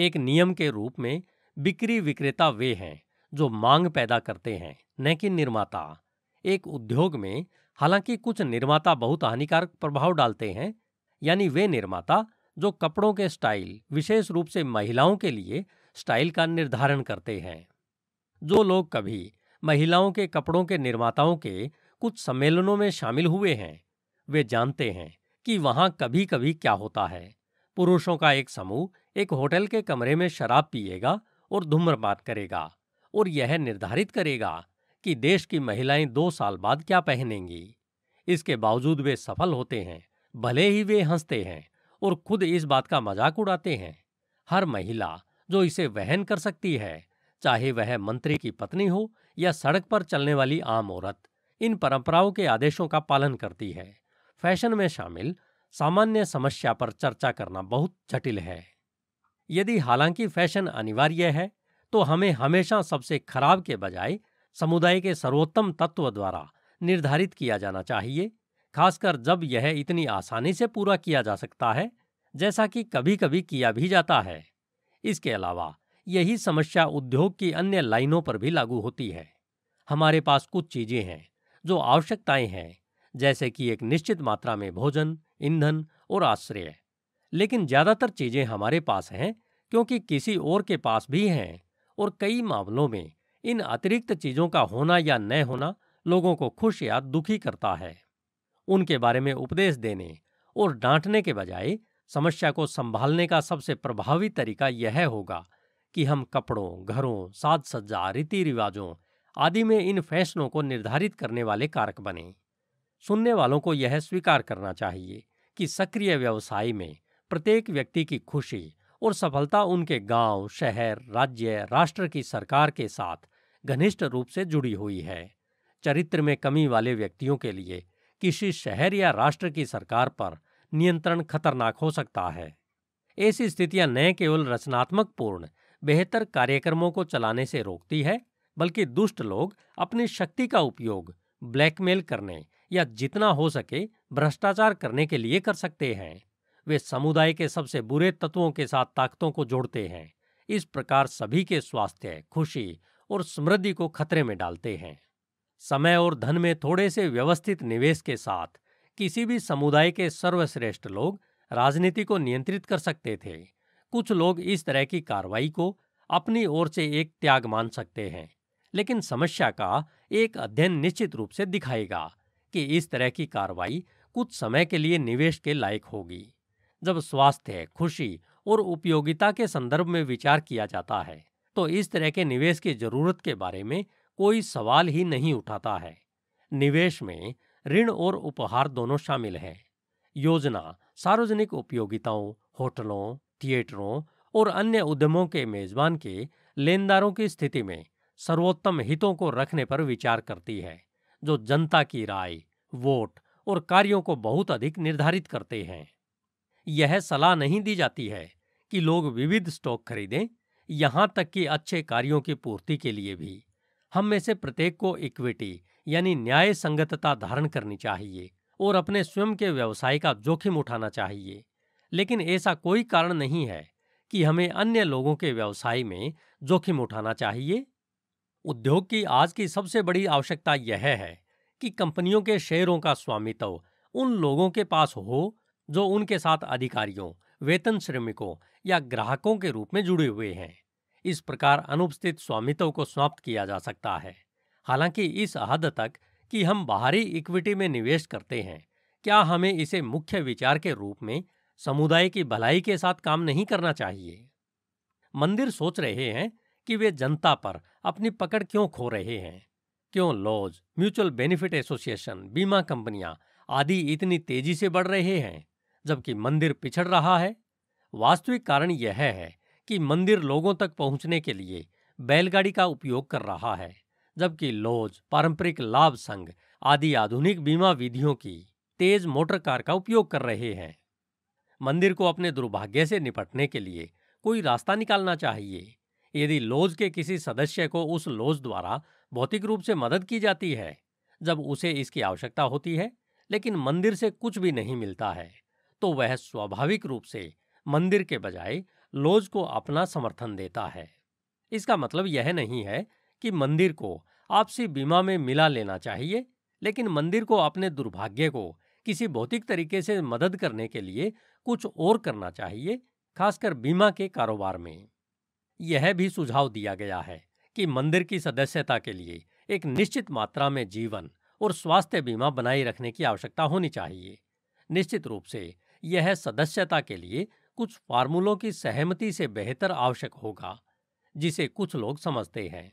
एक नियम के रूप में बिक्री विक्रेता वे हैं जो मांग पैदा करते हैं न कि निर्माता एक उद्योग में हालांकि कुछ निर्माता बहुत हानिकारक प्रभाव डालते हैं यानी वे निर्माता जो कपड़ों के स्टाइल विशेष रूप से महिलाओं के लिए स्टाइल का निर्धारण करते हैं जो लोग कभी महिलाओं के कपड़ों के निर्माताओं के कुछ सम्मेलनों में शामिल हुए हैं वे जानते हैं कि वहां कभी कभी क्या होता है पुरुषों का एक समूह एक होटल के कमरे में शराब पिएगा और धूम्रपात करेगा और यह निर्धारित करेगा कि देश की महिलाएं दो साल बाद क्या पहनेंगी इसके बावजूद वे सफल होते हैं भले ही वे हंसते हैं और खुद इस बात का मजाक उड़ाते हैं हर महिला जो इसे वहन कर सकती है चाहे वह मंत्री की पत्नी हो या सड़क पर चलने वाली आम औरत इन परंपराओं के आदेशों का पालन करती है फैशन में शामिल सामान्य समस्या पर चर्चा करना बहुत जटिल है यदि हालांकि फैशन अनिवार्य है तो हमें हमेशा सबसे खराब के बजाय समुदाय के सर्वोत्तम तत्व द्वारा निर्धारित किया जाना चाहिए खासकर जब यह इतनी आसानी से पूरा किया जा सकता है जैसा कि कभी कभी किया भी जाता है इसके अलावा यही समस्या उद्योग की अन्य लाइनों पर भी लागू होती है हमारे पास कुछ चीजें हैं जो आवश्यकताएं हैं जैसे कि एक निश्चित मात्रा में भोजन ईंधन और आश्रय लेकिन ज्यादातर चीजें हमारे पास हैं क्योंकि किसी और के पास भी हैं और कई मामलों में इन अतिरिक्त चीजों का होना या न होना लोगों को खुश या दुखी करता है उनके बारे में उपदेश देने और डांटने के बजाय समस्या को संभालने का सबसे प्रभावी तरीका यह होगा कि हम कपड़ों घरों साज सज्जा रीति रिवाजों आदि में इन फैसलों को निर्धारित करने वाले कारक बने सुनने वालों को यह स्वीकार करना चाहिए कि सक्रिय व्यवसाय में प्रत्येक व्यक्ति की खुशी और सफलता उनके गांव, शहर राज्य राष्ट्र की सरकार के साथ घनिष्ठ रूप से जुड़ी हुई है चरित्र में कमी वाले व्यक्तियों के लिए किसी शहर या राष्ट्र की सरकार पर नियंत्रण खतरनाक हो सकता है ऐसी स्थितियां न केवल रचनात्मक पूर्ण बेहतर कार्यक्रमों को चलाने से रोकती है बल्कि दुष्ट लोग अपनी शक्ति का उपयोग ब्लैकमेल करने या जितना हो सके भ्रष्टाचार करने के लिए कर सकते हैं वे समुदाय के सबसे बुरे तत्वों के साथ ताकतों को जोड़ते हैं इस प्रकार सभी के स्वास्थ्य खुशी और समृद्धि को खतरे में डालते हैं समय और धन में थोड़े से व्यवस्थित निवेश के साथ किसी भी समुदाय के सर्वश्रेष्ठ लोग राजनीति को नियंत्रित कर सकते थे कुछ लोग इस तरह की कार्रवाई को अपनी ओर से एक त्याग मान सकते हैं लेकिन समस्या का एक अध्ययन निश्चित रूप से दिखाएगा कि इस तरह की कार्रवाई कुछ समय के लिए निवेश के लायक होगी जब स्वास्थ्य खुशी और उपयोगिता के संदर्भ में विचार किया जाता है तो इस तरह के निवेश की जरूरत के बारे में कोई सवाल ही नहीं उठाता है निवेश में ऋण और उपहार दोनों शामिल हैं योजना सार्वजनिक उपयोगिताओं होटलों थिएटरों और अन्य उद्यमों के मेजबान के लेनदारों की स्थिति में सर्वोत्तम हितों को रखने पर विचार करती है जो जनता की राय वोट और कार्यों को बहुत अधिक निर्धारित करते हैं यह सलाह नहीं दी जाती है कि लोग विविध स्टॉक खरीदें यहां तक कि अच्छे कार्यों की पूर्ति के लिए भी हम में से प्रत्येक को इक्विटी यानी न्याय संगतता धारण करनी चाहिए और अपने स्वयं के व्यवसाय का जोखिम उठाना चाहिए लेकिन ऐसा कोई कारण नहीं है कि हमें अन्य लोगों के व्यवसाय में जोखिम उठाना चाहिए उद्योग की आज की सबसे बड़ी आवश्यकता यह है कि कंपनियों के शेयरों का स्वामित्व उन लोगों के पास हो जो उनके साथ अधिकारियों वेतन श्रमिकों या ग्राहकों के रूप में जुड़े हुए हैं इस प्रकार अनुपस्थित स्वामित्व को समाप्त किया जा सकता है हालांकि इस हद तक कि हम बाहरी इक्विटी में निवेश करते हैं क्या हमें इसे मुख्य विचार के रूप में समुदाय की भलाई के साथ काम नहीं करना चाहिए मंदिर सोच रहे हैं कि वे जनता पर अपनी पकड़ क्यों खो रहे हैं क्यों लॉज म्यूचुअल बेनिफिट एसोसिएशन बीमा कंपनियां आदि इतनी तेजी से बढ़ रहे हैं जबकि मंदिर पिछड़ रहा है वास्तविक कारण यह है कि मंदिर लोगों तक पहुंचने के लिए बैलगाड़ी का उपयोग कर रहा है जबकि लॉज पारंपरिक लाभ संघ आदि आधुनिक बीमा विधियों की तेज मोटर कार का उपयोग कर रहे हैं मंदिर को अपने दुर्भाग्य से निपटने के लिए कोई रास्ता निकालना चाहिए यदि लॉज के किसी सदस्य को उस लॉज द्वारा भौतिक रूप से मदद की जाती है जब उसे इसकी आवश्यकता होती है लेकिन मंदिर से कुछ भी नहीं मिलता है तो वह स्वाभाविक रूप से मंदिर के बजाय लोज को अपना समर्थन देता है इसका मतलब यह नहीं है कि मंदिर को आपसी बीमा में मिला लेना चाहिए लेकिन मंदिर को अपने दुर्भाग्य को किसी भौतिक तरीके से मदद करने के लिए कुछ और करना चाहिए खासकर बीमा के कारोबार में यह भी सुझाव दिया गया है कि मंदिर की सदस्यता के लिए एक निश्चित मात्रा में जीवन और स्वास्थ्य बीमा बनाए रखने की आवश्यकता होनी चाहिए निश्चित रूप से यह सदस्यता के लिए कुछ फार्मूलों की सहमति से बेहतर आवश्यक होगा जिसे कुछ लोग समझते हैं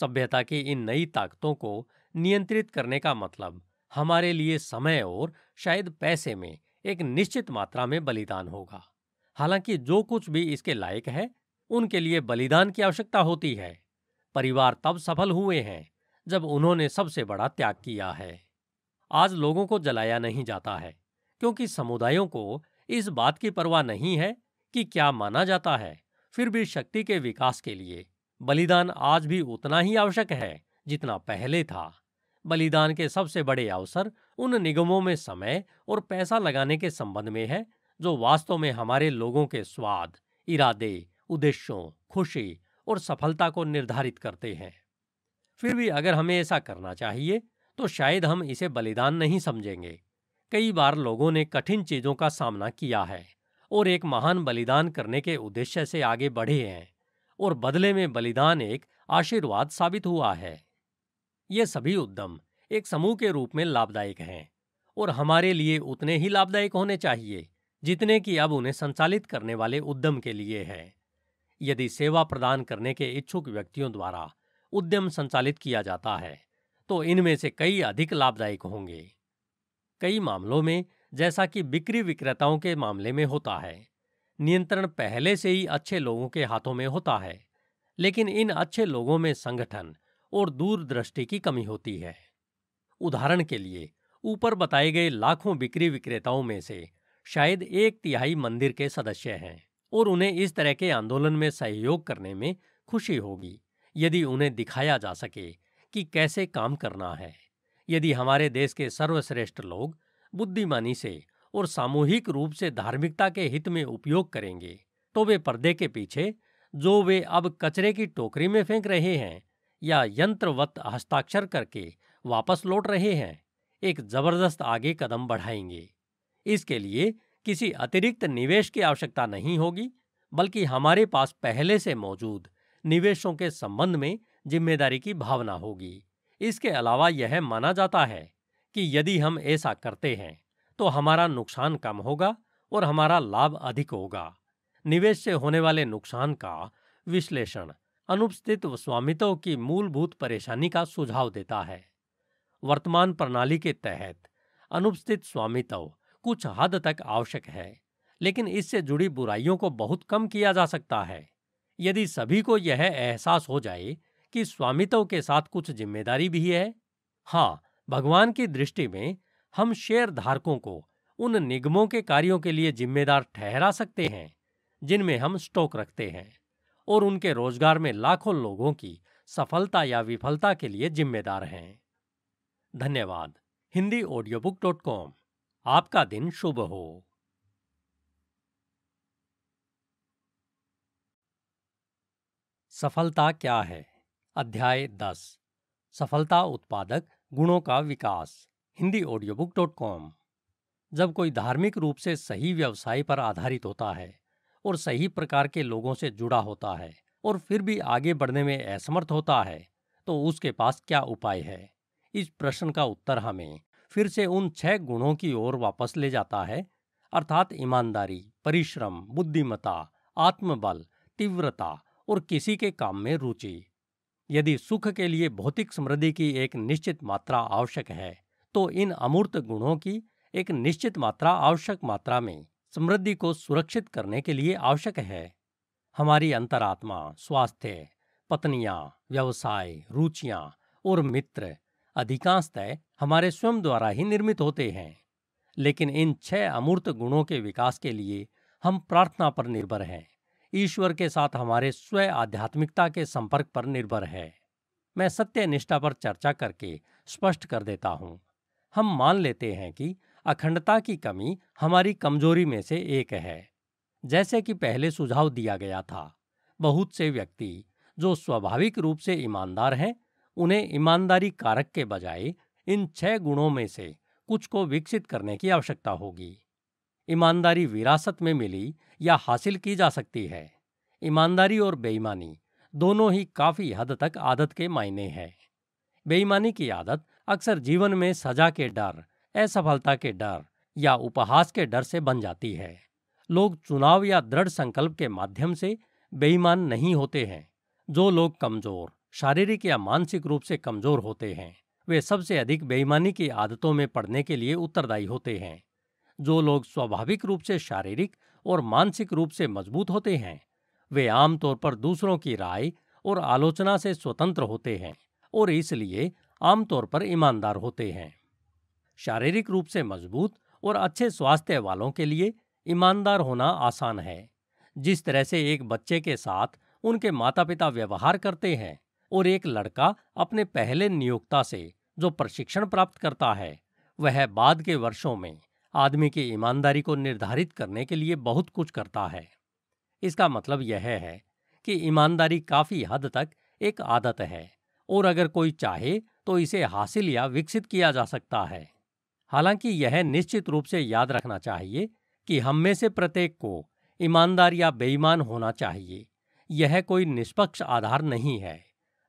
सभ्यता की इन नई ताकतों को नियंत्रित करने का मतलब हमारे लिए समय और शायद पैसे में एक निश्चित मात्रा में बलिदान होगा हालांकि जो कुछ भी इसके लायक है उनके लिए बलिदान की आवश्यकता होती है परिवार तब सफल हुए हैं जब उन्होंने सबसे बड़ा त्याग किया है आज लोगों को जलाया नहीं जाता है क्योंकि समुदायों को इस बात की परवाह नहीं है कि क्या माना जाता है फिर भी शक्ति के विकास के लिए बलिदान आज भी उतना ही आवश्यक है जितना पहले था बलिदान के सबसे बड़े अवसर उन निगमों में समय और पैसा लगाने के संबंध में है जो वास्तव में हमारे लोगों के स्वाद इरादे उद्देश्यों खुशी और सफलता को निर्धारित करते हैं फिर भी अगर हमें ऐसा करना चाहिए तो शायद हम इसे बलिदान नहीं समझेंगे कई बार लोगों ने कठिन चीज़ों का सामना किया है और एक महान बलिदान करने के उद्देश्य से आगे बढ़े हैं और बदले में बलिदान एक आशीर्वाद साबित हुआ है ये सभी उद्यम एक समूह के रूप में लाभदायक हैं और हमारे लिए उतने ही लाभदायक होने चाहिए जितने कि अब उन्हें संचालित करने वाले उद्यम के लिए है यदि सेवा प्रदान करने के इच्छुक व्यक्तियों द्वारा उद्यम संचालित किया जाता है तो इनमें से कई अधिक लाभदायक होंगे कई मामलों में जैसा कि बिक्री विक्रेताओं के मामले में होता है नियंत्रण पहले से ही अच्छे लोगों के हाथों में होता है लेकिन इन अच्छे लोगों में संगठन और दूरदृष्टि की कमी होती है उदाहरण के लिए ऊपर बताए गए लाखों बिक्री विक्रेताओं में से शायद एक तिहाई मंदिर के सदस्य हैं और उन्हें इस तरह के आंदोलन में सहयोग करने में खुशी होगी यदि उन्हें दिखाया जा सके कि कैसे काम करना है यदि हमारे देश के सर्वश्रेष्ठ लोग बुद्धिमानी से और सामूहिक रूप से धार्मिकता के हित में उपयोग करेंगे तो वे पर्दे के पीछे जो वे अब कचरे की टोकरी में फेंक रहे हैं या यंत्रवत हस्ताक्षर करके वापस लौट रहे हैं एक जबरदस्त आगे कदम बढ़ाएंगे इसके लिए किसी अतिरिक्त निवेश की आवश्यकता नहीं होगी बल्कि हमारे पास पहले से मौजूद निवेशों के संबंध में जिम्मेदारी की भावना होगी इसके अलावा यह माना जाता है कि यदि हम ऐसा करते हैं तो हमारा नुकसान कम होगा और हमारा लाभ अधिक होगा निवेश से होने वाले नुकसान का विश्लेषण अनुपस्थित स्वामित्व की मूलभूत परेशानी का सुझाव देता है वर्तमान प्रणाली के तहत अनुपस्थित स्वामित्व कुछ हद तक आवश्यक है लेकिन इससे जुड़ी बुराइयों को बहुत कम किया जा सकता है यदि सभी को यह एहसास हो जाए कि स्वामित्व के साथ कुछ जिम्मेदारी भी है हाँ भगवान की दृष्टि में हम शेयर धारकों को उन निगमों के कार्यों के लिए जिम्मेदार ठहरा सकते हैं जिनमें हम स्टॉक रखते हैं और उनके रोजगार में लाखों लोगों की सफलता या विफलता के लिए जिम्मेदार हैं धन्यवाद Hindi audio book dot com आपका दिन शुभ हो सफलता क्या है अध्याय दस सफलता उत्पादक गुणों का विकास Hindi audio book dot com जब कोई धार्मिक रूप से सही व्यवसाय पर आधारित होता है और सही प्रकार के लोगों से जुड़ा होता है और फिर भी आगे बढ़ने में असमर्थ होता है तो उसके पास क्या उपाय है इस प्रश्न का उत्तर हमें फिर से उन छह गुणों की ओर वापस ले जाता है अर्थात ईमानदारी परिश्रम बुद्धिमता आत्मबल तीव्रता और किसी के काम में रुचि यदि सुख के लिए भौतिक समृद्धि की एक निश्चित मात्रा आवश्यक है तो इन अमूर्त गुणों की एक निश्चित मात्रा आवश्यक मात्रा में समृद्धि को सुरक्षित करने के लिए आवश्यक है हमारी अंतरात्मा स्वास्थ्य पत्नियां व्यवसाय रुचियां और मित्र अधिकांशतः हमारे स्वयं द्वारा ही निर्मित होते हैं लेकिन इन छह अमूर्त गुणों के विकास के लिए हम प्रार्थना पर निर्भर हैं ईश्वर के साथ हमारे स्व आध्यात्मिकता के संपर्क पर निर्भर है मैं सत्य निष्ठा पर चर्चा करके स्पष्ट कर देता हूं हम मान लेते हैं कि अखंडता की कमी हमारी कमजोरी में से एक है जैसे कि पहले सुझाव दिया गया था बहुत से व्यक्ति जो स्वाभाविक रूप से ईमानदार हैं उन्हें ईमानदारी कारक के बजाय इन छह गुणों में से कुछ को विकसित करने की आवश्यकता होगी ईमानदारी विरासत में मिली या हासिल की जा सकती है ईमानदारी और बेईमानी दोनों ही काफी हद तक आदत के मायने हैं बेईमानी की आदत अक्सर जीवन में सजा के डर असफलता के डर या उपहास के डर से बन जाती है लोग चुनाव या दृढ़ संकल्प के माध्यम से बेईमान नहीं होते हैं जो लोग कमजोर शारीरिक या मानसिक रूप से कमजोर होते हैं वे सबसे अधिक बेईमानी की आदतों में पड़ने के लिए उत्तरदायी होते हैं जो लोग स्वाभाविक रूप से शारीरिक और मानसिक रूप से मजबूत होते हैं वे आमतौर पर दूसरों की राय और आलोचना से स्वतंत्र होते हैं और इसलिए आमतौर पर ईमानदार होते हैं शारीरिक रूप से मजबूत और अच्छे स्वास्थ्य वालों के लिए ईमानदार होना आसान है जिस तरह से एक बच्चे के साथ उनके माता पिता व्यवहार करते हैं और एक लड़का अपने पहले नियोक्ता से जो प्रशिक्षण प्राप्त करता है वह बाद के वर्षों में आदमी की ईमानदारी को निर्धारित करने के लिए बहुत कुछ करता है इसका मतलब यह है कि ईमानदारी काफ़ी हद तक एक आदत है और अगर कोई चाहे तो इसे हासिल या विकसित किया जा सकता है हालांकि यह निश्चित रूप से याद रखना चाहिए कि हम में से प्रत्येक को ईमानदार या बेईमान होना चाहिए यह कोई निष्पक्ष आधार नहीं है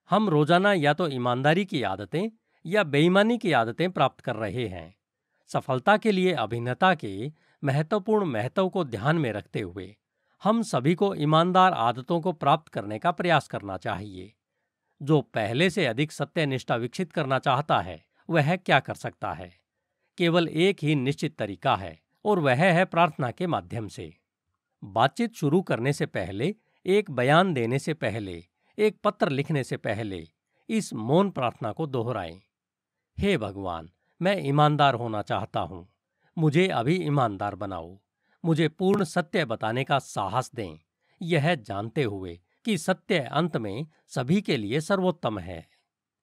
हम रोजाना या तो ईमानदारी की आदतें या बेईमानी की आदतें प्राप्त कर रहे हैं सफलता के लिए अभिन्नता के महत्वपूर्ण महत्व को ध्यान में रखते हुए हम सभी को ईमानदार आदतों को प्राप्त करने का प्रयास करना चाहिए जो पहले से अधिक सत्यनिष्ठा विकसित करना चाहता है वह क्या कर सकता है केवल एक ही निश्चित तरीका है और वह है प्रार्थना के माध्यम से बातचीत शुरू करने से पहले एक बयान देने से पहले एक पत्र लिखने से पहले इस मौन प्रार्थना को दोहराएं हे भगवान मैं ईमानदार होना चाहता हूँ मुझे अभी ईमानदार बनाओ मुझे पूर्ण सत्य बताने का साहस दें यह जानते हुए कि सत्य अंत में सभी के लिए सर्वोत्तम है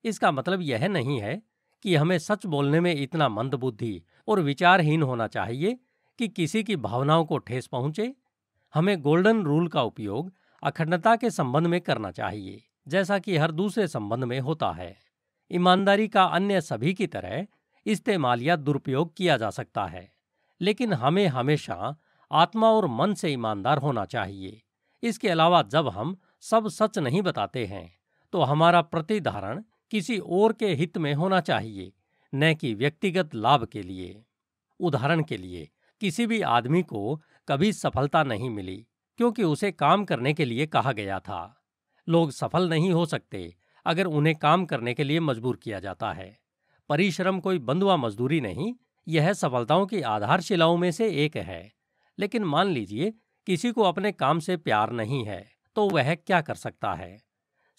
इसका मतलब यह नहीं है कि हमें सच बोलने में इतना मंदबुद्धि और विचारहीन होना चाहिए कि किसी की भावनाओं को ठेस पहुंचे हमें गोल्डन रूल का उपयोग अखंडता के संबंध में करना चाहिए जैसा कि हर दूसरे संबंध में होता है ईमानदारी का अन्य सभी की तरह इस्तेमाल या दुरुपयोग किया जा सकता है लेकिन हमें हमेशा आत्मा और मन से ईमानदार होना चाहिए इसके अलावा जब हम सब सच नहीं बताते हैं तो हमारा प्रतिधारण किसी और के हित में होना चाहिए न कि व्यक्तिगत लाभ के लिए उदाहरण के लिए किसी भी आदमी को कभी सफलता नहीं मिली क्योंकि उसे काम करने के लिए कहा गया था लोग सफल नहीं हो सकते अगर उन्हें काम करने के लिए मजबूर किया जाता है परिश्रम कोई बंधुआ मजदूरी नहीं यह सफलताओं की आधारशिलाओं में से एक है लेकिन मान लीजिए किसी को अपने काम से प्यार नहीं है तो वह क्या कर सकता है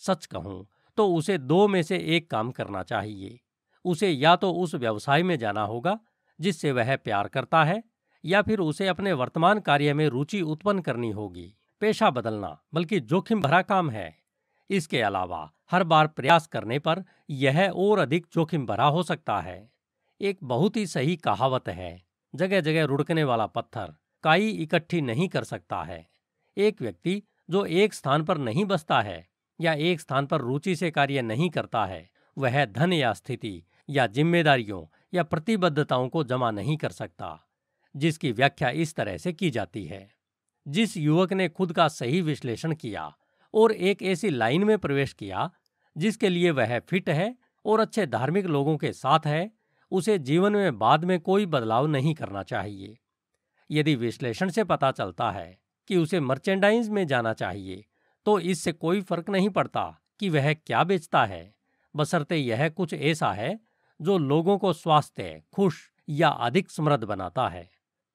सच कहूं तो उसे दो में से एक काम करना चाहिए उसे या तो उस व्यवसाय में जाना होगा जिससे वह प्यार करता है या फिर उसे अपने वर्तमान कार्य में रुचि उत्पन्न करनी होगी पेशा बदलना बल्कि जोखिम भरा काम है इसके अलावा हर बार प्रयास करने पर यह और अधिक जोखिम भरा हो सकता है एक बहुत ही सही कहावत है जगह जगह रुड़कने वाला पत्थर काई इकट्ठी नहीं कर सकता है एक व्यक्ति जो एक स्थान पर नहीं बसता है या एक स्थान पर रुचि से कार्य नहीं करता है वह धन या स्थिति या जिम्मेदारियों या प्रतिबद्धताओं को जमा नहीं कर सकता जिसकी व्याख्या इस तरह से की जाती है जिस युवक ने खुद का सही विश्लेषण किया और एक ऐसी लाइन में प्रवेश किया जिसके लिए वह फिट है और अच्छे धार्मिक लोगों के साथ है उसे जीवन में बाद में कोई बदलाव नहीं करना चाहिए यदि विश्लेषण से पता चलता है कि उसे मर्चेंडाइज में जाना चाहिए तो इससे कोई फर्क नहीं पड़ता कि वह क्या बेचता है बसरते यह कुछ ऐसा है जो लोगों को स्वास्थ्य खुश या अधिक समृद्ध बनाता है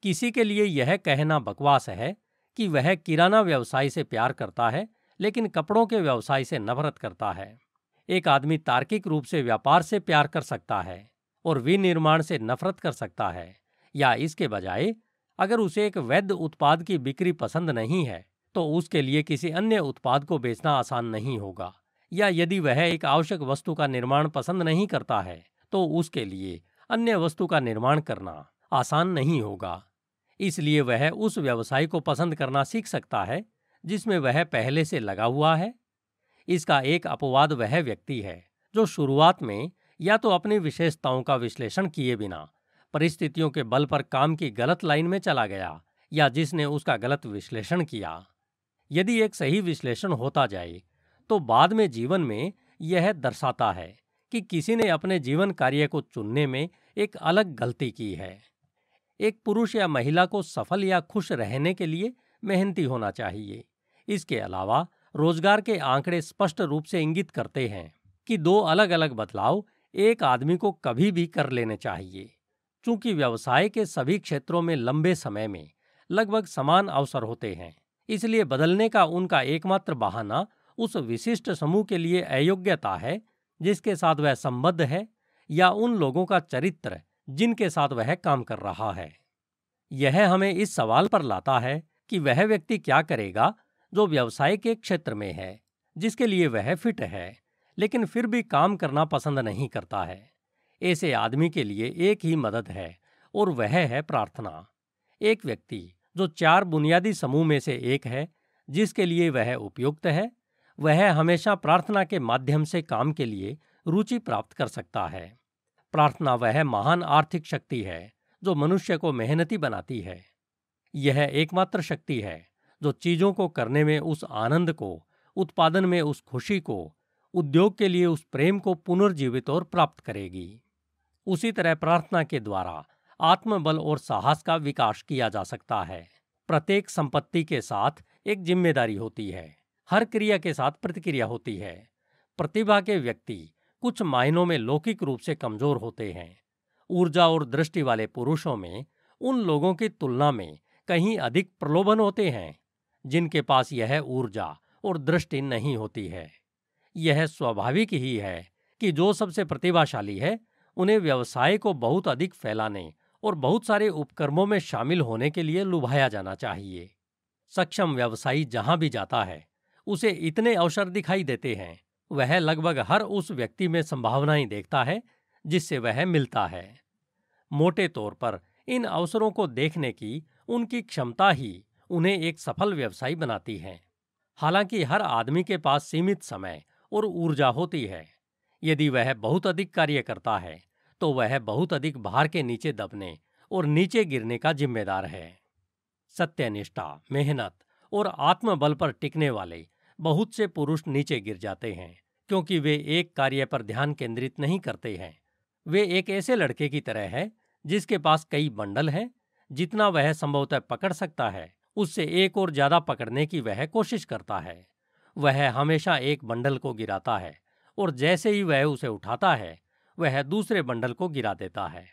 किसी के लिए यह कहना बकवास है कि वह किराना व्यवसाय से प्यार करता है लेकिन कपड़ों के व्यवसाय से नफरत करता है एक आदमी तार्किक रूप से व्यापार से प्यार कर सकता है और विनिर्माण से नफरत कर सकता है या इसके बजाय अगर उसे एक वैध उत्पाद की बिक्री पसंद नहीं है तो उसके लिए किसी अन्य उत्पाद को बेचना आसान नहीं होगा या यदि वह एक आवश्यक वस्तु का निर्माण पसंद नहीं करता है तो उसके लिए अन्य वस्तु का निर्माण करना आसान नहीं होगा इसलिए वह उस व्यवसाय को पसंद करना सीख सकता है जिसमें वह पहले से लगा हुआ है इसका एक अपवाद वह व्यक्ति है जो शुरुआत में या तो अपनी विशेषताओं का विश्लेषण किए बिना परिस्थितियों के बल पर काम की गलत लाइन में चला गया या जिसने उसका गलत विश्लेषण किया यदि एक सही विश्लेषण होता जाए तो बाद में जीवन में यह दर्शाता है कि किसी ने अपने जीवन कार्य को चुनने में एक अलग गलती की है एक पुरुष या महिला को सफल या खुश रहने के लिए मेहनती होना चाहिए इसके अलावा रोजगार के आंकड़े स्पष्ट रूप से इंगित करते हैं कि दो अलग अलग बदलाव एक आदमी को कभी भी कर लेने चाहिए चूंकि व्यवसाय के सभी क्षेत्रों में लंबे समय में लगभग समान अवसर होते हैं इसलिए बदलने का उनका एकमात्र बहाना उस विशिष्ट समूह के लिए अयोग्यता है जिसके साथ वह संबद्ध है या उन लोगों का चरित्र जिनके साथ वह काम कर रहा है यह हमें इस सवाल पर लाता है कि वह व्यक्ति क्या करेगा जो व्यवसाय के क्षेत्र में है जिसके लिए वह फिट है लेकिन फिर भी काम करना पसंद नहीं करता है ऐसे आदमी के लिए एक ही मदद है और वह है प्रार्थना एक व्यक्ति जो चार बुनियादी समूह में से एक है जिसके लिए वह उपयुक्त है वह हमेशा प्रार्थना के माध्यम से काम के लिए रुचि प्राप्त कर सकता है प्रार्थना वह महान आर्थिक शक्ति है जो मनुष्य को मेहनती बनाती है यह एकमात्र शक्ति है जो चीजों को करने में उस आनंद को उत्पादन में उस खुशी को उद्योग के लिए उस प्रेम को पुनर्जीवित और प्राप्त करेगी उसी तरह प्रार्थना के द्वारा आत्मबल और साहस का विकास किया जा सकता है प्रत्येक संपत्ति के साथ एक जिम्मेदारी होती है हर क्रिया के साथ प्रतिक्रिया होती है प्रतिभा के व्यक्ति कुछ मायनों में लौकिक रूप से कमजोर होते हैं ऊर्जा और दृष्टि वाले पुरुषों में उन लोगों की तुलना में कहीं अधिक प्रलोभन होते हैं जिनके पास यह ऊर्जा और दृष्टि नहीं होती है यह स्वाभाविक ही है कि जो सबसे प्रतिभाशाली है उन्हें व्यवसाय को बहुत अधिक फैलाने और बहुत सारे उपक्रमों में शामिल होने के लिए लुभाया जाना चाहिए सक्षम व्यवसायी जहां भी जाता है उसे इतने अवसर दिखाई देते हैं वह लगभग हर उस व्यक्ति में संभावनाएं देखता है जिससे वह मिलता है मोटे तौर पर इन अवसरों को देखने की उनकी क्षमता ही उन्हें एक सफल व्यवसायी बनाती है हालांकि हर आदमी के पास सीमित समय और ऊर्जा होती है यदि वह बहुत अधिक कार्य करता है तो वह बहुत अधिक भार के नीचे दबने और नीचे गिरने का जिम्मेदार है सत्यनिष्ठा मेहनत और आत्मबल पर टिकने वाले बहुत से पुरुष नीचे गिर जाते हैं क्योंकि वे एक कार्य पर ध्यान केंद्रित नहीं करते हैं वे एक ऐसे लड़के की तरह है जिसके पास कई बंडल हैं जितना वह संभवतः पकड़ सकता है उससे एक और ज्यादा पकड़ने की वह कोशिश करता है वह हमेशा एक बंडल को गिराता है और जैसे ही वह उसे उठाता है वह दूसरे बंडल को गिरा देता है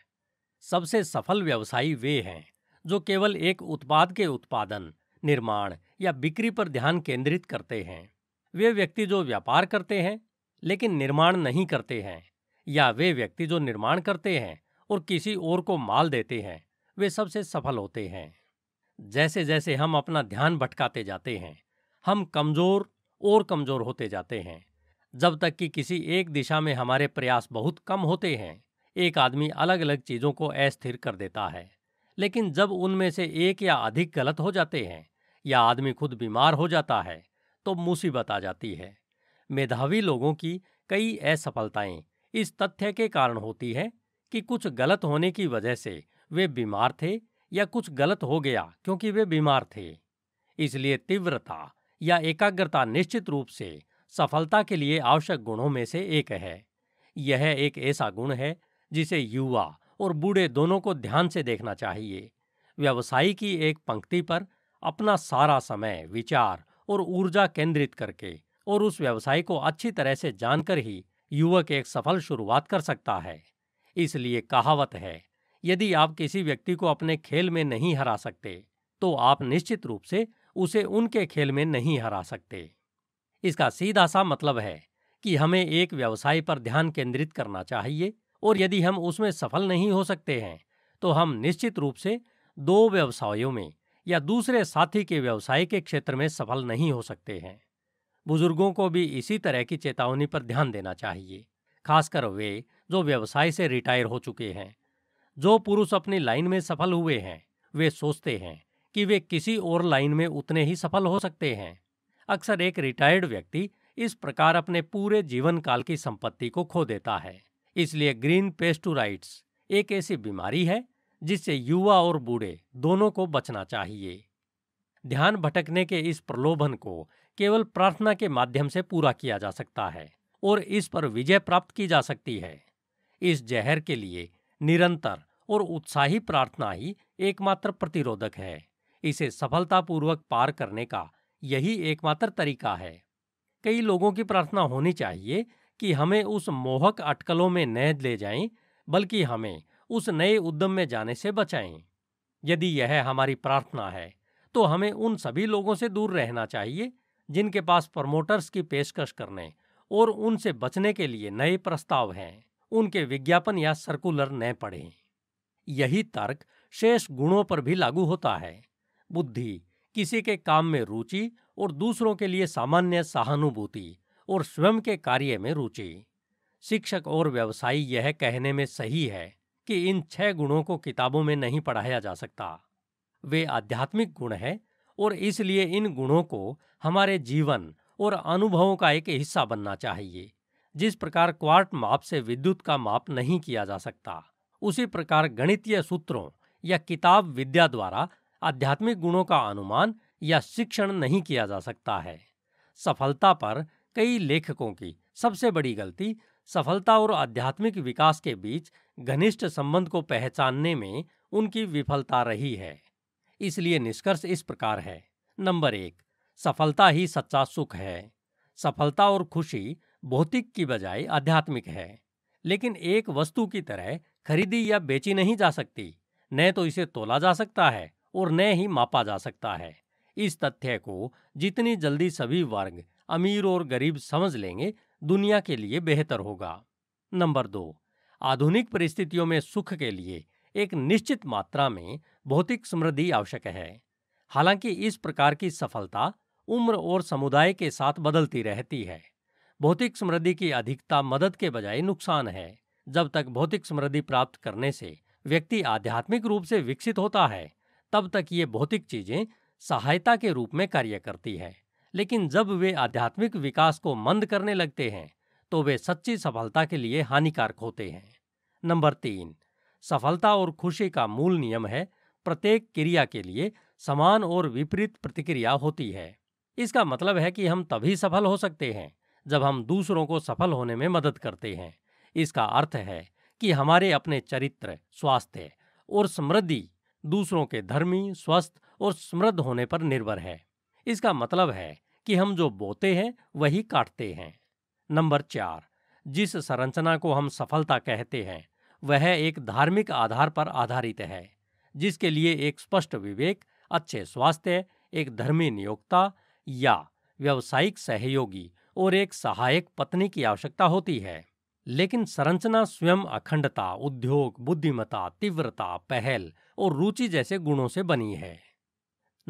सबसे सफल व्यवसायी वे हैं जो केवल एक उत्पाद के उत्पादन निर्माण या बिक्री पर ध्यान केंद्रित करते हैं वे व्यक्ति जो व्यापार करते हैं लेकिन निर्माण नहीं करते हैं या वे व्यक्ति जो निर्माण करते हैं और किसी और को माल देते हैं वे सबसे सफल होते हैं जैसे जैसे हम अपना ध्यान भटकाते जाते हैं हम कमज़ोर और कमज़ोर होते जाते हैं जब तक कि किसी एक दिशा में हमारे प्रयास बहुत कम होते हैं एक आदमी अलग अलग चीज़ों को अस्थिर कर देता है लेकिन जब उनमें से एक या अधिक गलत हो जाते हैं या आदमी खुद बीमार हो जाता है तो मुसीबत आ जाती है मेधावी लोगों की कई असफलताएं इस तथ्य के कारण होती है कि कुछ गलत होने की वजह से वे बीमार थे या कुछ गलत हो गया क्योंकि वे बीमार थे इसलिए तीव्रता या एकाग्रता निश्चित रूप से सफलता के लिए आवश्यक गुणों में से एक है यह एक ऐसा गुण है जिसे युवा और बूढ़े दोनों को ध्यान से देखना चाहिए व्यवसायी की एक पंक्ति पर अपना सारा समय विचार और ऊर्जा केंद्रित करके और उस व्यवसाय को अच्छी तरह से जानकर ही युवक एक सफल शुरुआत कर सकता है इसलिए कहावत है यदि आप किसी व्यक्ति को अपने खेल में नहीं हरा सकते तो आप निश्चित रूप से उसे उनके खेल में नहीं हरा सकते इसका सीधा सा मतलब है कि हमें एक व्यवसाय पर ध्यान केंद्रित करना चाहिए और यदि हम उसमें सफल नहीं हो सकते हैं तो हम निश्चित रूप से दो व्यवसायों में या दूसरे साथी के व्यवसाय के क्षेत्र में सफल नहीं हो सकते हैं बुजुर्गों को भी इसी तरह की चेतावनी पर ध्यान देना चाहिए खासकर वे जो व्यवसाय से रिटायर हो चुके हैं जो पुरुष अपनी लाइन में सफल हुए हैं वे सोचते हैं कि वे किसी और लाइन में उतने ही सफल हो सकते हैं अक्सर एक रिटायर्ड व्यक्ति इस प्रकार अपने पूरे जीवन काल की संपत्ति को खो देता है इसलिए ग्रीन पेस्टूराइट्स एक ऐसी बीमारी है जिससे युवा और बूढ़े दोनों को बचना चाहिए ध्यान भटकने के इस प्रलोभन को केवल प्रार्थना के माध्यम से पूरा किया जा सकता है और इस पर विजय प्राप्त की जा सकती है इस जहर के लिए निरंतर और उत्साही प्रार्थना ही एकमात्र प्रतिरोधक है इसे सफलतापूर्वक पार करने का यही एकमात्र तरीका है कई लोगों की प्रार्थना होनी चाहिए कि हमें उस मोहक अटकलों में न ले जाएं, बल्कि हमें उस नए उद्यम में जाने से बचाएं। यदि यह हमारी प्रार्थना है तो हमें उन सभी लोगों से दूर रहना चाहिए जिनके पास प्रमोटर्स की पेशकश करने और उनसे बचने के लिए नए प्रस्ताव हैं उनके विज्ञापन या सर्कुलर न पढ़े यही तर्क शेष गुणों पर भी लागू होता है बुद्धि किसी के काम में रुचि और दूसरों के लिए सामान्य सहानुभूति और स्वयं के कार्य में रुचि शिक्षक और व्यवसायी यह कहने में सही है कि इन छह गुणों को किताबों में नहीं पढ़ाया जा सकता वे आध्यात्मिक गुण है और इसलिए इन गुणों को हमारे जीवन और अनुभवों का एक हिस्सा बनना चाहिए जिस प्रकार क्वार्ट माप से विद्युत का माप नहीं किया जा सकता उसी प्रकार गणितीय सूत्रों या किताब विद्या द्वारा आध्यात्मिक गुणों का अनुमान या शिक्षण नहीं किया जा सकता है सफलता पर कई लेखकों की सबसे बड़ी गलती सफलता और आध्यात्मिक विकास के बीच घनिष्ठ संबंध को पहचानने में उनकी विफलता रही है इसलिए निष्कर्ष इस प्रकार है नंबर एक सफलता ही सच्चा सुख है सफलता और खुशी भौतिक की बजाय आध्यात्मिक है लेकिन एक वस्तु की तरह खरीदी या बेची नहीं जा सकती न तो इसे तोला जा सकता है और न ही मापा जा सकता है इस तथ्य को जितनी जल्दी सभी वर्ग अमीर और गरीब समझ लेंगे दुनिया के लिए बेहतर होगा नंबर दो आधुनिक परिस्थितियों में सुख के लिए एक निश्चित मात्रा में भौतिक समृद्धि आवश्यक है हालांकि इस प्रकार की सफलता उम्र और समुदाय के साथ बदलती रहती है भौतिक समृद्धि की अधिकता मदद के बजाय नुकसान है जब तक भौतिक समृद्धि प्राप्त करने से व्यक्ति आध्यात्मिक रूप से विकसित होता है तब तक ये भौतिक चीजें सहायता के रूप में कार्य करती है लेकिन जब वे आध्यात्मिक विकास को मंद करने लगते हैं तो वे सच्ची सफलता के लिए हानिकारक होते हैं नंबर तीन सफलता और खुशी का मूल नियम है प्रत्येक क्रिया के लिए समान और विपरीत प्रतिक्रिया होती है इसका मतलब है कि हम तभी सफल हो सकते हैं जब हम दूसरों को सफल होने में मदद करते हैं इसका अर्थ है कि हमारे अपने चरित्र स्वास्थ्य और समृद्धि दूसरों के धर्मी स्वस्थ और समृद्ध होने पर निर्भर है इसका मतलब है कि हम जो बोते हैं वही काटते हैं नंबर चार जिस संरचना को हम सफलता कहते हैं वह एक धार्मिक आधार पर आधारित है जिसके लिए एक स्पष्ट विवेक अच्छे स्वास्थ्य एक धर्मी नियोक्ता या व्यावसायिक सहयोगी और एक सहायक पत्नी की आवश्यकता होती है लेकिन संरचना स्वयं अखंडता उद्योग बुद्धिमता तीव्रता पहल और रुचि जैसे गुणों से बनी है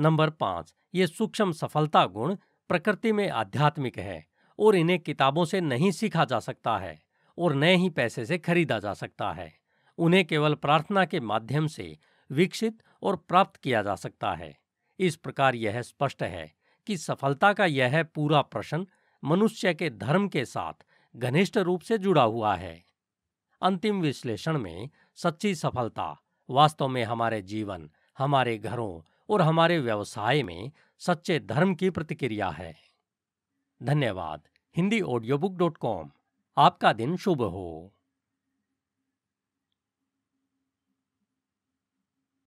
नंबर पांच ये सूक्ष्म सफलता गुण प्रकृति में आध्यात्मिक है और इन्हें किताबों से नहीं सीखा जा सकता है और न ही पैसे से खरीदा जा सकता है उन्हें केवल प्रार्थना के माध्यम से विकसित और प्राप्त किया जा सकता है इस प्रकार यह स्पष्ट है कि सफलता का यह पूरा प्रश्न मनुष्य के धर्म के साथ घनिष्ठ रूप से जुड़ा हुआ है अंतिम विश्लेषण में सच्ची सफलता वास्तव में हमारे जीवन हमारे घरों और हमारे व्यवसाय में सच्चे धर्म की प्रतिक्रिया है धन्यवाद Hindi audio book dot com आपका दिन शुभ हो